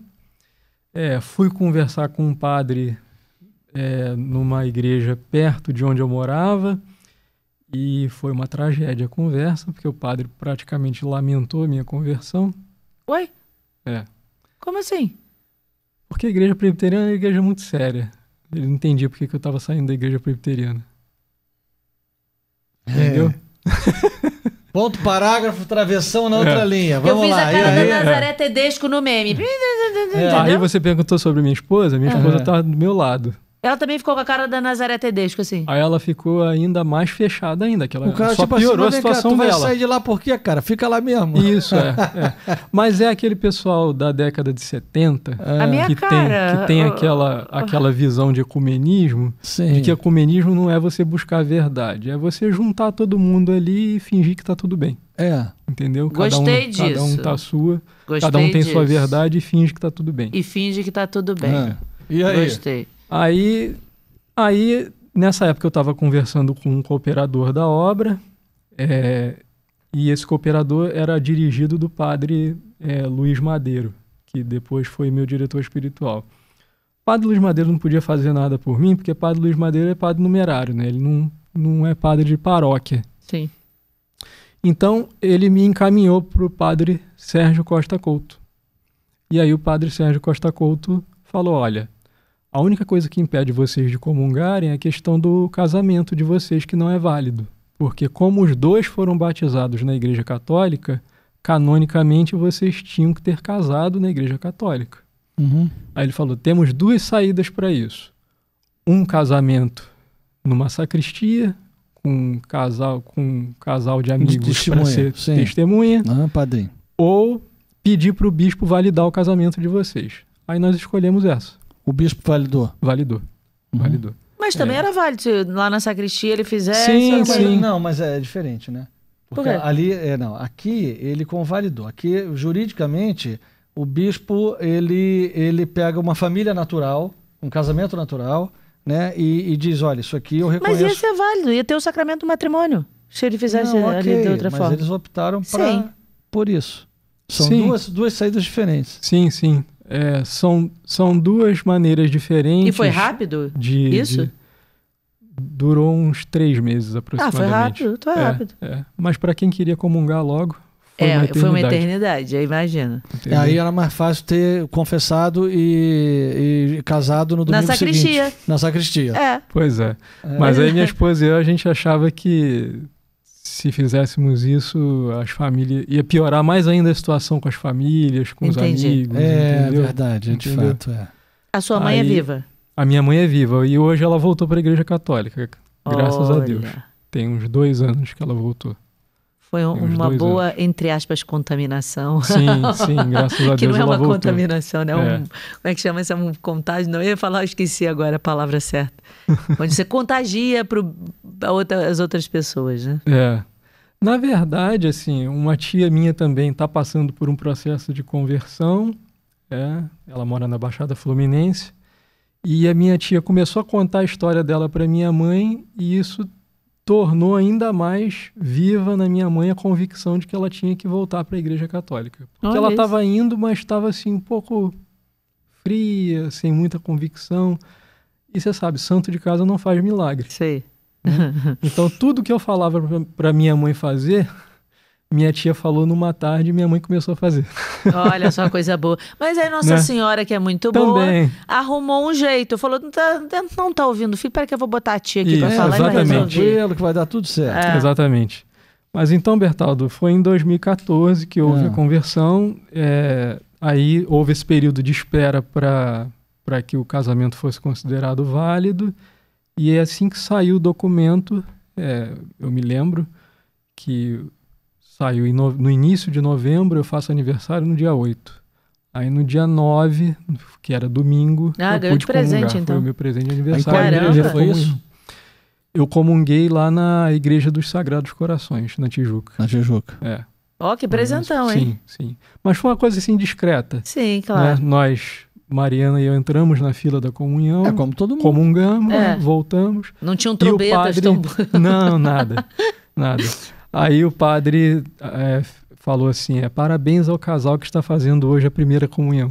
é, fui conversar com um padre é, numa igreja perto de onde eu morava e foi uma tragédia a conversa, porque o padre praticamente lamentou a minha conversão. oi É. Como assim? Porque a igreja presbiteriana é uma igreja muito séria. Ele não entendia porque que eu estava saindo da igreja presbiteriana. É. Entendeu? Ponto, parágrafo, travessão na é. outra é. linha. Vamos eu fiz lá. a cara e aí? Nazaré é. Tedesco no meme. É. Aí você perguntou sobre minha esposa. Minha esposa estava tá do meu lado. Ela também ficou com a cara da Nazaré Tedesco, assim. Aí ela ficou ainda mais fechada ainda, que ela o cara, só tipo assim, piorou assim, a situação cara, tu dela. vai sair de lá por quê, cara? Fica lá mesmo. Isso, é, é. Mas é aquele pessoal da década de 70 é. que, cara, tem, que tem aquela, aquela visão de ecumenismo, sim. de que ecumenismo não é você buscar a verdade, é você juntar todo mundo ali e fingir que tá tudo bem. É. Entendeu? Cada Gostei um, disso. Cada um tá sua, Gostei cada um tá tem disso. sua verdade e finge que tá tudo bem. E finge que tá tudo bem. É. E aí? Gostei. Aí, aí nessa época eu estava conversando com um cooperador da obra, é, e esse cooperador era dirigido do padre é, Luiz Madeiro, que depois foi meu diretor espiritual. O padre Luiz Madeiro não podia fazer nada por mim, porque padre Luiz Madeiro é padre numerário, né? Ele não, não é padre de paróquia. Sim. Então, ele me encaminhou para o padre Sérgio Costa Couto. E aí o padre Sérgio Costa Couto falou, olha, a única coisa que impede vocês de comungarem é a questão do casamento de vocês, que não é válido. Porque, como os dois foram batizados na Igreja Católica, canonicamente vocês tinham que ter casado na Igreja Católica. Uhum. Aí ele falou: temos duas saídas para isso. Um casamento numa sacristia, com um casal, com um casal de amigos para ser sim. testemunha. Ah, padrinho. Ou pedir para o bispo validar o casamento de vocês. Aí nós escolhemos essa. O bispo validou? Validou. Uhum. Validou. Mas também é. era válido se lá na sacristia ele fizesse. Sim, sim. não, mas é diferente, né? Porque Por ali, é, não, aqui ele convalidou. Aqui, juridicamente, o bispo ele, ele pega uma família natural, um casamento natural, né? E, e diz: olha, isso aqui eu reconheço. Mas ia ser válido, ia ter o sacramento do matrimônio, se ele fizesse não, okay, ali de outra mas forma. Mas eles optaram pra, sim. por isso. São sim. Duas, duas saídas diferentes. Sim, sim. É, são, são duas maneiras diferentes. E foi rápido? De, isso? De, durou uns três meses aproximadamente. Ah, foi rápido? Foi então é, é, rápido. É. Mas para quem queria comungar logo, foi é, uma eternidade. Foi uma eternidade, aí imagina. E aí era mais fácil ter confessado e, e casado no domingo Na sacristia. Seguinte, na sacristia. É. Pois é. é. Mas aí minha esposa e eu, a gente achava que se fizéssemos isso, as famílias ia piorar mais ainda a situação com as famílias, com Entendi. os amigos. É, entendeu? verdade, de entendeu? fato. É. A sua mãe é Aí, é viva? A minha mãe é viva e hoje ela voltou para a igreja católica, graças Olha. a Deus. Tem uns dois anos que ela voltou. Foi uma é. boa, entre aspas, contaminação. Sim, sim, graças a Deus. que não é, é uma contaminação, né? É. Um, é. como é que chama isso? É um contágio. Não, eu ia falar, eu esqueci agora a palavra certa. Onde você contagia para outra, as outras pessoas, né? É. Na verdade, assim, uma tia minha também está passando por um processo de conversão. É, ela mora na Baixada Fluminense. E a minha tia começou a contar a história dela para minha mãe, e isso tornou ainda mais viva na minha mãe a convicção de que ela tinha que voltar para a Igreja Católica. Porque Olha ela estava indo, mas estava assim um pouco fria, sem muita convicção. E você sabe, santo de casa não faz milagre. Sei. Né? Então tudo que eu falava para minha mãe fazer, minha tia falou numa tarde e minha mãe começou a fazer. Olha só, coisa boa. Mas aí Nossa né? Senhora, que é muito Também. boa, arrumou um jeito. Falou, não tá, não tá ouvindo filho, peraí que eu vou botar a tia aqui Isso. pra falar exatamente. e vai que vai dar tudo certo. É. Exatamente. Mas então, Bertaldo, foi em 2014 que houve é. a conversão. É, aí houve esse período de espera para que o casamento fosse considerado válido. E é assim que saiu o documento, é, eu me lembro que saiu no, no, início de novembro, eu faço aniversário no dia 8. Aí no dia 9, que era domingo, ah, eu pude presente, comungar. então. Foi o meu presente de aniversário. Aí, igreja foi isso? Eu comunguei lá na Igreja dos Sagrados Corações, na Tijuca. Na Tijuca. É. Ó, oh, que presentão, Mas, hein? Sim, sim. Mas foi uma coisa assim discreta. Sim, né? claro. Né? Nós Mariana e eu entramos na fila da comunhão. É como todo mundo. Comungamos, é. voltamos. Não tinha um trombeta, padre... Tão... Não, nada. nada. Aí o padre é, falou assim: é, parabéns ao casal que está fazendo hoje a primeira comunhão.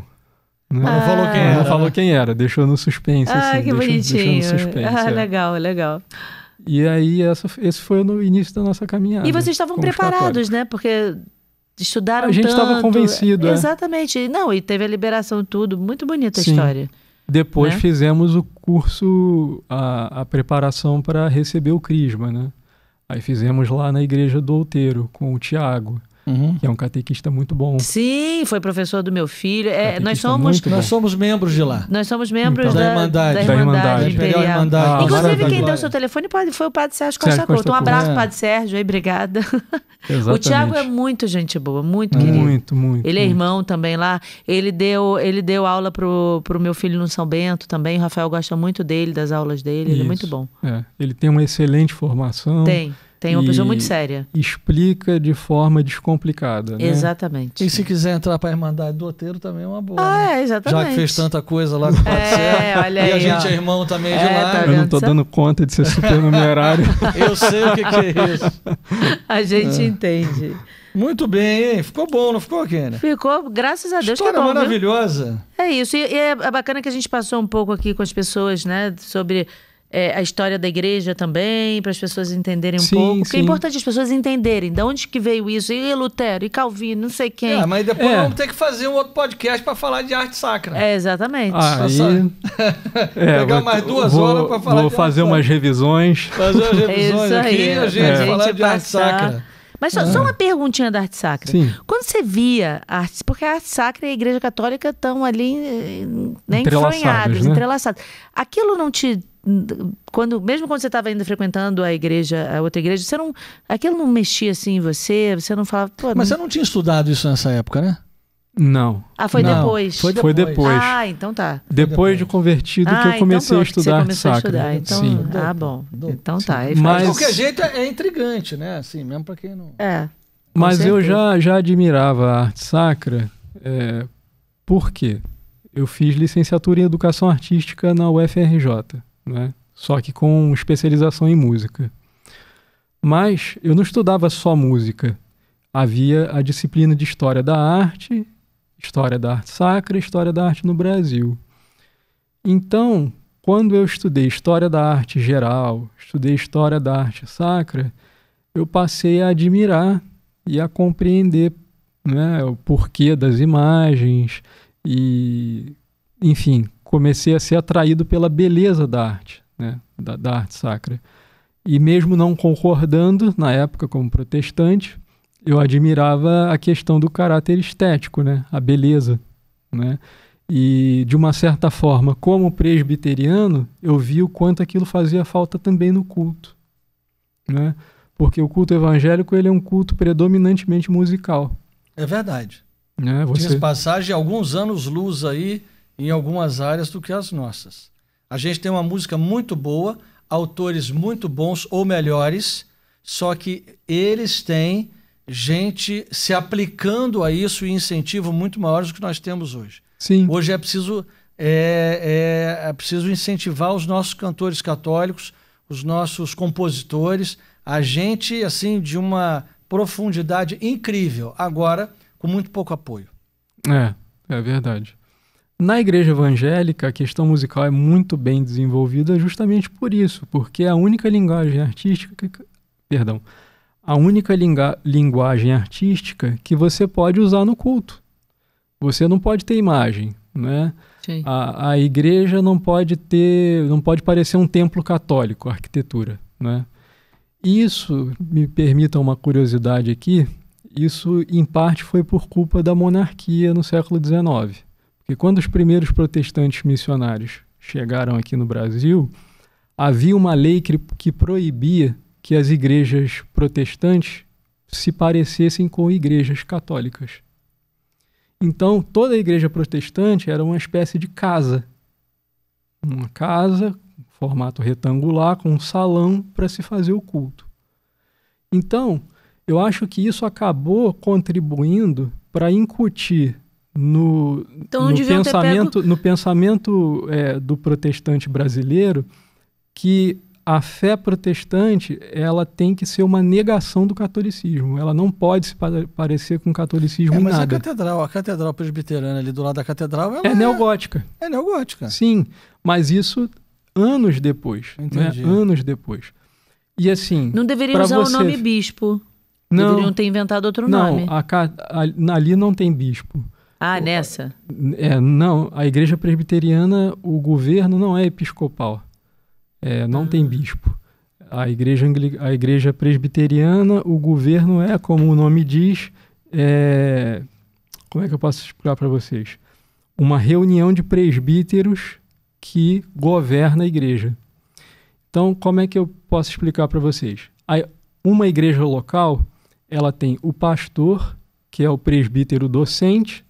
Né? Não, ah, falou quem era. Não falou quem era, deixou no suspense. Ah, assim, que deixou, bonitinho. Deixou suspense, ah, é. legal, legal. E aí, essa, esse foi no início da nossa caminhada. E vocês estavam preparados, né? Porque estudaram tanto. A gente estava convencido. É. Exatamente. Não, e teve a liberação tudo. Muito bonita a Sim. história. Depois né? fizemos o curso, a, a preparação para receber o Crisma, né? Aí fizemos lá na igreja do Outeiro com o Tiago uhum. que é um catequista muito bom. Sim, foi professor do meu filho. É, nós somos nós somos membros de lá. Nós somos membros então. da, da, Irmandade. Da Irmandade, da Irmandade. Imperial. Irmandade. Ah, Inclusive, quem deu seu telefone foi o Padre Sérgio Costa Couto. Então, um abraço, é. Padre Sérgio, aí, obrigada. O Tiago é muito gente boa, muito querido. Muito, muito. Ele é muito. irmão também lá. Ele deu, ele deu aula pro, o meu filho no São Bento também. O Rafael gosta muito dele, das aulas dele. Isso. Ele é muito bom. É. Ele tem uma excelente formação. Tem. Tem uma pessoa muito séria. Explica de forma descomplicada. Né? Exatamente. E se quiser entrar para a Irmandade do Oteiro também é uma boa. Ah, né? é, exatamente. Já que fez tanta coisa lá com o é, olha aí, E a gente ó. é irmão também é, de lá. Tá eu não estou dando conta de ser supernumerário. eu sei o que, que é isso. A gente é. entende. Muito bem, hein? Ficou bom, não ficou, Kênia? Ficou, graças a Deus História que é bom, maravilhosa. Viu? É isso. E, e é bacana que a gente passou um pouco aqui com as pessoas, né? Sobre é, a história da igreja também, para as pessoas entenderem um sim, pouco. O que é importante as pessoas entenderem de onde que veio isso. E Lutero, e Calvino, não sei quem. É, mas depois é. vamos ter que fazer um outro podcast para falar de arte sacra. É, exatamente. Aí... É, Pegar mais duas vou, horas para falar Vou fazer umas sacra. revisões. Fazer umas revisões aqui aí. a gente é. falar de arte sacra. Mas só, ah. só, é. uma perguntinha da arte sacra. Sim. Quando você via arte porque a arte sacra e a igreja católica estão ali eh, né, entrelaçadas, né? entrelaçadas. Aquilo não te quando mesmo quando você estava ainda frequentando a igreja, a outra igreja, você não aquilo não mexia assim em você, você não falava, Mas não... você não tinha estudado isso nessa época, né? Não. Ah, foi não, depois. Foi depois. Foi depois. Ah, então tá. Depois, depois. de convertido ah, que eu então comecei então a estudar você começou sacra. A estudar. Então, Sim. Ah, bom. Então tá. Aí é Mas... De qualquer jeito é, é intrigante, né? Assim, mesmo para quem não. É. Mas certeza. eu já, já admirava a arte sacra. É, por quê? Eu fiz licenciatura em educação artística na UFRJ né? só que com especialização em música. Mas eu não estudava só música. Havia a disciplina de História da Arte, História da Arte Sacra e História da Arte no Brasil. Então, quando eu estudei História da Arte Geral, estudei História da Arte Sacra, eu passei a admirar e a compreender né, o porquê das imagens e, enfim, comecei a ser atraído pela beleza da arte, né? da, da arte sacra. E mesmo não concordando, na época, como protestante, eu admirava a questão do caráter estético, né? a beleza. Né? E, de uma certa forma, como presbiteriano, eu vi o quanto aquilo fazia falta também no culto. Né? Porque o culto evangélico ele é um culto predominantemente musical. É verdade. Né? Você... Tinha passagem, alguns anos luz aí, em algumas áreas do que as nossas. A gente tem uma música muito boa, autores muito bons ou melhores, só que eles têm gente se aplicando a isso e incentivo muito maiores do que nós temos hoje. Sim. Hoje é preciso, é, é, é preciso incentivar os nossos cantores católicos, os nossos compositores, a gente assim de uma profundidade incrível, agora com muito pouco apoio. É, é verdade. Na igreja evangélica, a questão musical é muito bem desenvolvida justamente por isso, porque é a única linguagem artística, que, perdão, a única linguagem artística que você pode usar no culto. Você não pode ter imagem, né? A, a, igreja não pode ter, não pode parecer um templo católico, a arquitetura, né? Isso me permita uma curiosidade aqui. Isso, em parte, foi por culpa da monarquia no século XIX que quando os primeiros protestantes missionários chegaram aqui no Brasil, havia uma lei que, que proibia que as igrejas protestantes se parecessem com igrejas católicas. Então, toda a igreja protestante era uma espécie de casa. Uma casa, formato retangular, com um salão para se fazer o culto. Então, eu acho que isso acabou contribuindo para incutir no, então, no pensamento, pego... no pensamento é, do protestante brasileiro que a fé protestante ela tem que ser uma negação do catolicismo. Ela não pode se parecer com o catolicismo é, mas nada. a catedral, a catedral presbiterana ali do lado da catedral, ela é, é neogótica. É neogótica. Sim, mas isso anos depois, né? Entendi. né? anos depois. E assim, não deveria usar você... o nome bispo. Não, deveriam ter inventado outro não, nome. não ali não tem bispo. Ah, nessa? É, não, a igreja presbiteriana, o governo não é episcopal. É, não ah. tem bispo. A igreja, a igreja presbiteriana, o governo é, como o nome diz, é, como é que eu posso explicar para vocês? Uma reunião de presbíteros que governa a igreja. Então, como é que eu posso explicar para vocês? A, uma igreja local, ela tem o pastor, que é o presbítero docente,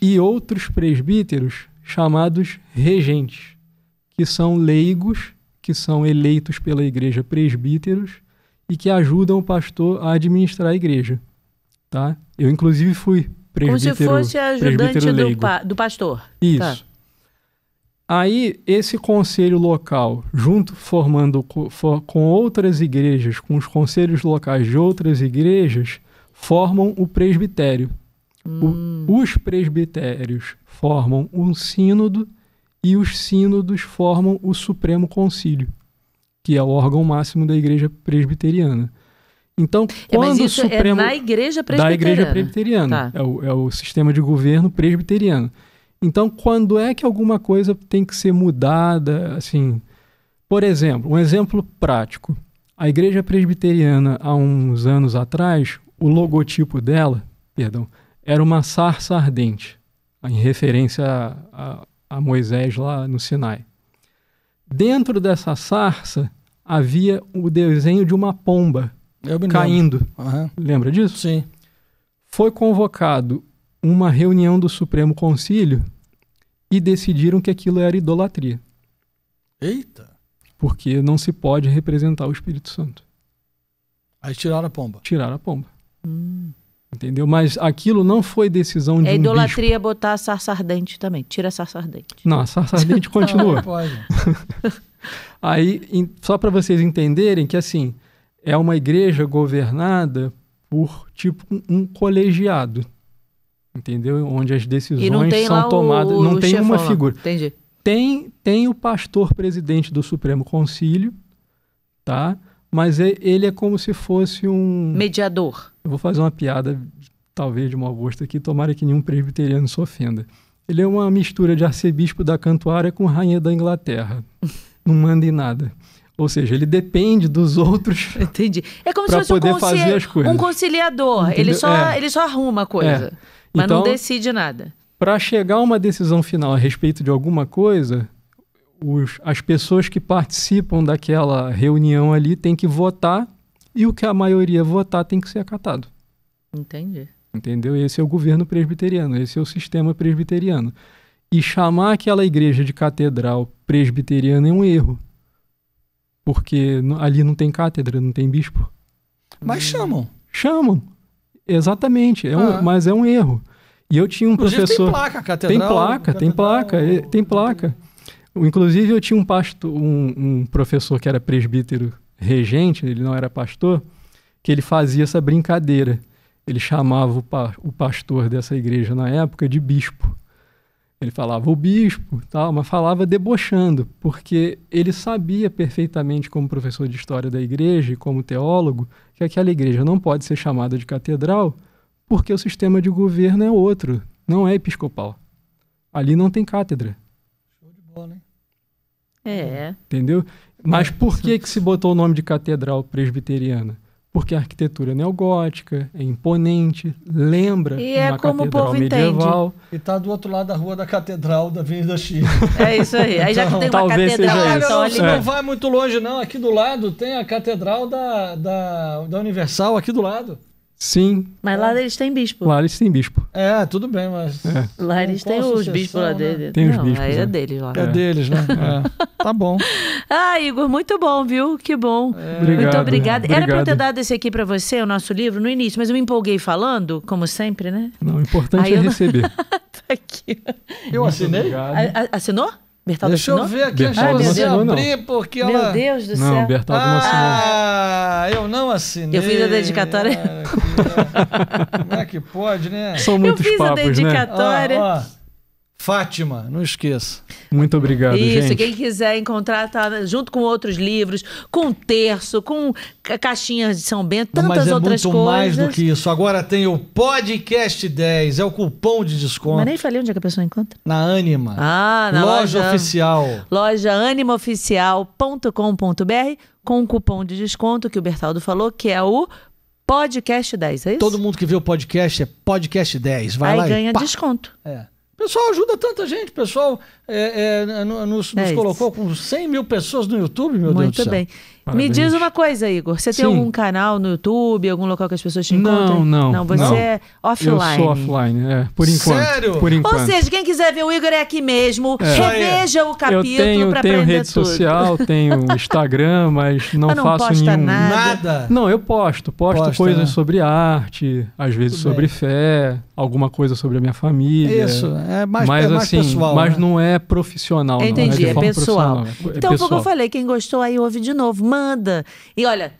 e outros presbíteros chamados regentes, que são leigos, que são eleitos pela igreja presbíteros e que ajudam o pastor a administrar a igreja. Tá? Eu, inclusive, fui presbítero. Como se fosse ajudante do, pa do, pastor. Isso. Tá. Aí, esse conselho local, junto formando co for, com outras igrejas, com os conselhos locais de outras igrejas, formam o presbitério, Hum. O, os presbitérios formam um sínodo e os sínodos formam o Supremo Concílio, que é o órgão máximo da Igreja Presbiteriana. Então, é, quando é, o Supremo é na Igreja Presbiteriana, da Igreja Presbiteriana tá. é, o, é o sistema de governo presbiteriano. Então, quando é que alguma coisa tem que ser mudada, assim, por exemplo, um exemplo prático. A Igreja Presbiteriana há uns anos atrás, o logotipo dela, perdão, era uma sarça ardente, em referência a, a, a Moisés lá no Sinai. Dentro dessa sarça havia o desenho de uma pomba caindo. Uhum. Lembra disso? Sim. Foi convocado uma reunião do Supremo Concílio e decidiram que aquilo era idolatria. Eita! Porque não se pode representar o Espírito Santo. Aí tiraram a pomba. Tiraram a pomba. Hum. Entendeu? Mas aquilo não foi decisão é de um idolatria botar a sarça ardente também. Tira a sarça ardente. Não, a sarça ardente continua. Não, pode. Aí, em, só para vocês entenderem que, assim, é uma igreja governada por, tipo, um, um colegiado. Entendeu? Onde as decisões são tomadas. O, não o tem uma figura. Entendi. Tem, tem o pastor presidente do Supremo Concílio, tá? Mas ele é como se fosse um. Mediador. Eu vou fazer uma piada, talvez de mau gosto aqui, tomara que nenhum presbiteriano se ofenda. Ele é uma mistura de arcebispo da Cantuária com rainha da Inglaterra. Não manda em nada. Ou seja, ele depende dos outros. Entendi. É como se fosse poder um, fazer as coisas. um conciliador. Ele só, é. ele só arruma a é. coisa, é. mas então, não decide nada. Para chegar a uma decisão final a respeito de alguma coisa, os, as pessoas que participam daquela reunião ali têm que votar e o que a maioria votar tem que ser acatado. Entendi. Entendeu? Esse é o governo presbiteriano, esse é o sistema presbiteriano. E chamar aquela igreja de catedral presbiteriana é um erro. Porque ali não tem cátedra, não tem bispo. Mas chamam. Chamam. Exatamente. É ah. um, mas é um erro. E eu tinha um Inclusive, professor. Tem placa, catedral. Tem placa, catedral, é, tem placa, ou... tem placa. Inclusive, eu tinha um, pastor, um, um professor que era presbítero regente, ele não era pastor, que ele fazia essa brincadeira. Ele chamava o, pa o pastor dessa igreja na época de bispo. Ele falava o bispo, tal, mas falava debochando, porque ele sabia perfeitamente, como professor de história da igreja e como teólogo, que aquela igreja não pode ser chamada de catedral, porque o sistema de governo é outro, não é episcopal. Ali não tem cátedra. É. Entendeu? Mas é, por que, que se botou o nome de catedral presbiteriana? Porque a arquitetura é neogótica, é imponente, lembra e uma é como catedral o povo medieval. Entende. E tá do outro lado da rua da catedral da Avenida X. É isso aí. Aí já que tem uma então, catedral, seja então, isso. ali... É. não vai muito longe não, aqui do lado tem a catedral da, da, da Universal, aqui do lado. Sim. Mas lá eles têm bispo. Lá eles têm bispo. É, tudo bem, mas. É. Lá eles têm os bispos lá né? dele. Tem os bispos. Aí é, é deles lá. É, é deles, né? É. é. Tá bom. Ah, Igor, muito bom, viu? Que bom. É. Obrigado. Muito obrigada. Era pra eu ter dado esse aqui pra você, o nosso livro, no início, mas eu me empolguei falando, como sempre, né? Não, o importante aí é eu... receber. tá aqui. Eu assinei? assinou? Bertaldo Deixa eu ver aqui, Bertaldo deixa eu assinou, abrir, não. porque ela... Meu Deus do céu. Não, Bertaldo não assinou. Ah, eu não assinei. Eu fiz a dedicatória. Cara, que... Como é que pode, né? São muitos papos, né? Eu fiz papos, a dedicatória. Né? Ó, ó. Fátima, não esqueça. Muito obrigado, Isso, gente. quem quiser encontrar, tá junto com outros livros, com terço, com caixinhas de São Bento, tantas não, mas é outras muito coisas. mais do que isso. Agora tem o Podcast 10, é o cupom de desconto. Mas nem falei onde é que a pessoa encontra. Na Anima. Ah, na loja. Loja Oficial. Loja animaoficial.com.br com o cupom de desconto que o Bertaldo falou, que é o Podcast 10, é isso? Todo mundo que vê o podcast é Podcast 10. Vai Aí lá ganha e ganha desconto. É pessoal ajuda tanta gente. O pessoal é, é, nos, nos é colocou com 100 mil pessoas no YouTube, meu Muito Deus do céu. Muito bem. Parabéns. Me diz uma coisa, Igor. Você tem algum canal no YouTube, algum local que as pessoas te encontram? Não, não. Não, você não. é offline. Eu sou offline, é. Por enquanto. Sério? Por enquanto. Ou seja, quem quiser ver o Igor é aqui mesmo. É. Reveja o capítulo para aprender tudo. Eu tenho rede tudo. social, tenho Instagram, mas não, não faço posta nenhum... Nada. nada. Não, eu posto. Posto posta, coisas né? sobre arte, às vezes tudo sobre bem. fé, alguma coisa sobre a minha família. Isso, é mais, mas, é mais assim, pessoal. Mas né? não é profissional, Entendi, não. é, é pessoal. É então, é pessoal. como eu falei, quem gostou aí ouve de novo manda. E olha,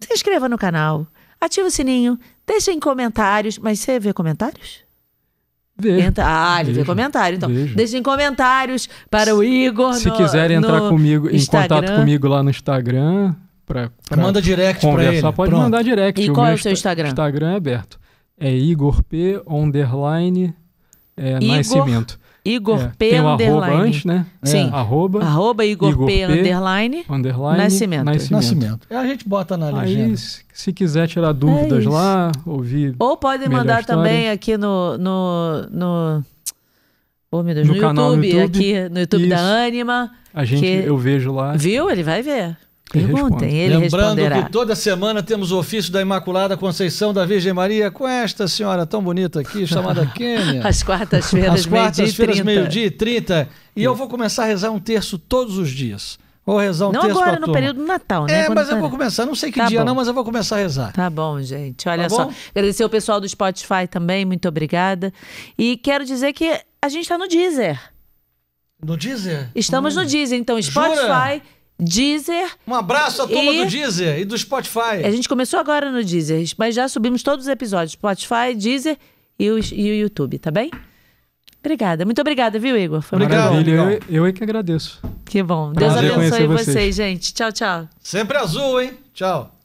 se inscreva no canal, ativa o sininho, em comentários. Mas você vê comentários? Vejo. ah, ele vê comentário. Então, Vejo. deixem comentários para o Igor. Se no, quiserem entrar comigo, Instagram. em contato comigo lá no Instagram. Pra, pra Manda direct para ele. Pode Pronto. mandar direct. E o qual é o seu Instagram? Instagram é aberto. É Igor P, underline, é, Igor... Nascimento. Igor é, P. Tem underline. antes, né? Sim. É. Arroba, arroba Igor, Igor P. Underline, underline Nascimento. Nascimento. Nascimento. É, a gente bota na legenda. Aí, se quiser tirar dúvidas é lá, ouvir. Ou podem mandar também aqui no. no, no... Oh, meu Deus, no, no canal, YouTube, no YouTube, aqui no YouTube isso. da Anima. A gente, que... eu vejo lá. Viu? Ele vai ver. Perguntem, ele Lembrando responderá. que toda semana temos o ofício da Imaculada Conceição da Virgem Maria com esta senhora tão bonita aqui, chamada Kênia. Às quartas-feiras, quartas meio-dia e trinta. E eu vou começar a rezar um terço todos os dias. Vou rezar um não agora, no turma. período do Natal, né? É, Quando mas tá... eu vou começar. Não sei que tá dia bom. não, mas eu vou começar a rezar. Tá bom, gente. Olha tá só. Bom? Agradecer o pessoal do Spotify também. Muito obrigada. E quero dizer que a gente está no Deezer. No Deezer? Estamos hum. no Deezer. Então, Spotify... Jura? Deezer. Um abraço à turma e... do Deezer e do Spotify. A gente começou agora no Deezer, mas já subimos todos os episódios: Spotify, Deezer e o, e o YouTube, tá bem? Obrigada, muito obrigada, viu, Igor? Foi Obrigado. Maravilha. Eu, eu é que agradeço. Que bom. Deus abençoe vocês. vocês, gente. Tchau, tchau. Sempre azul, hein? Tchau.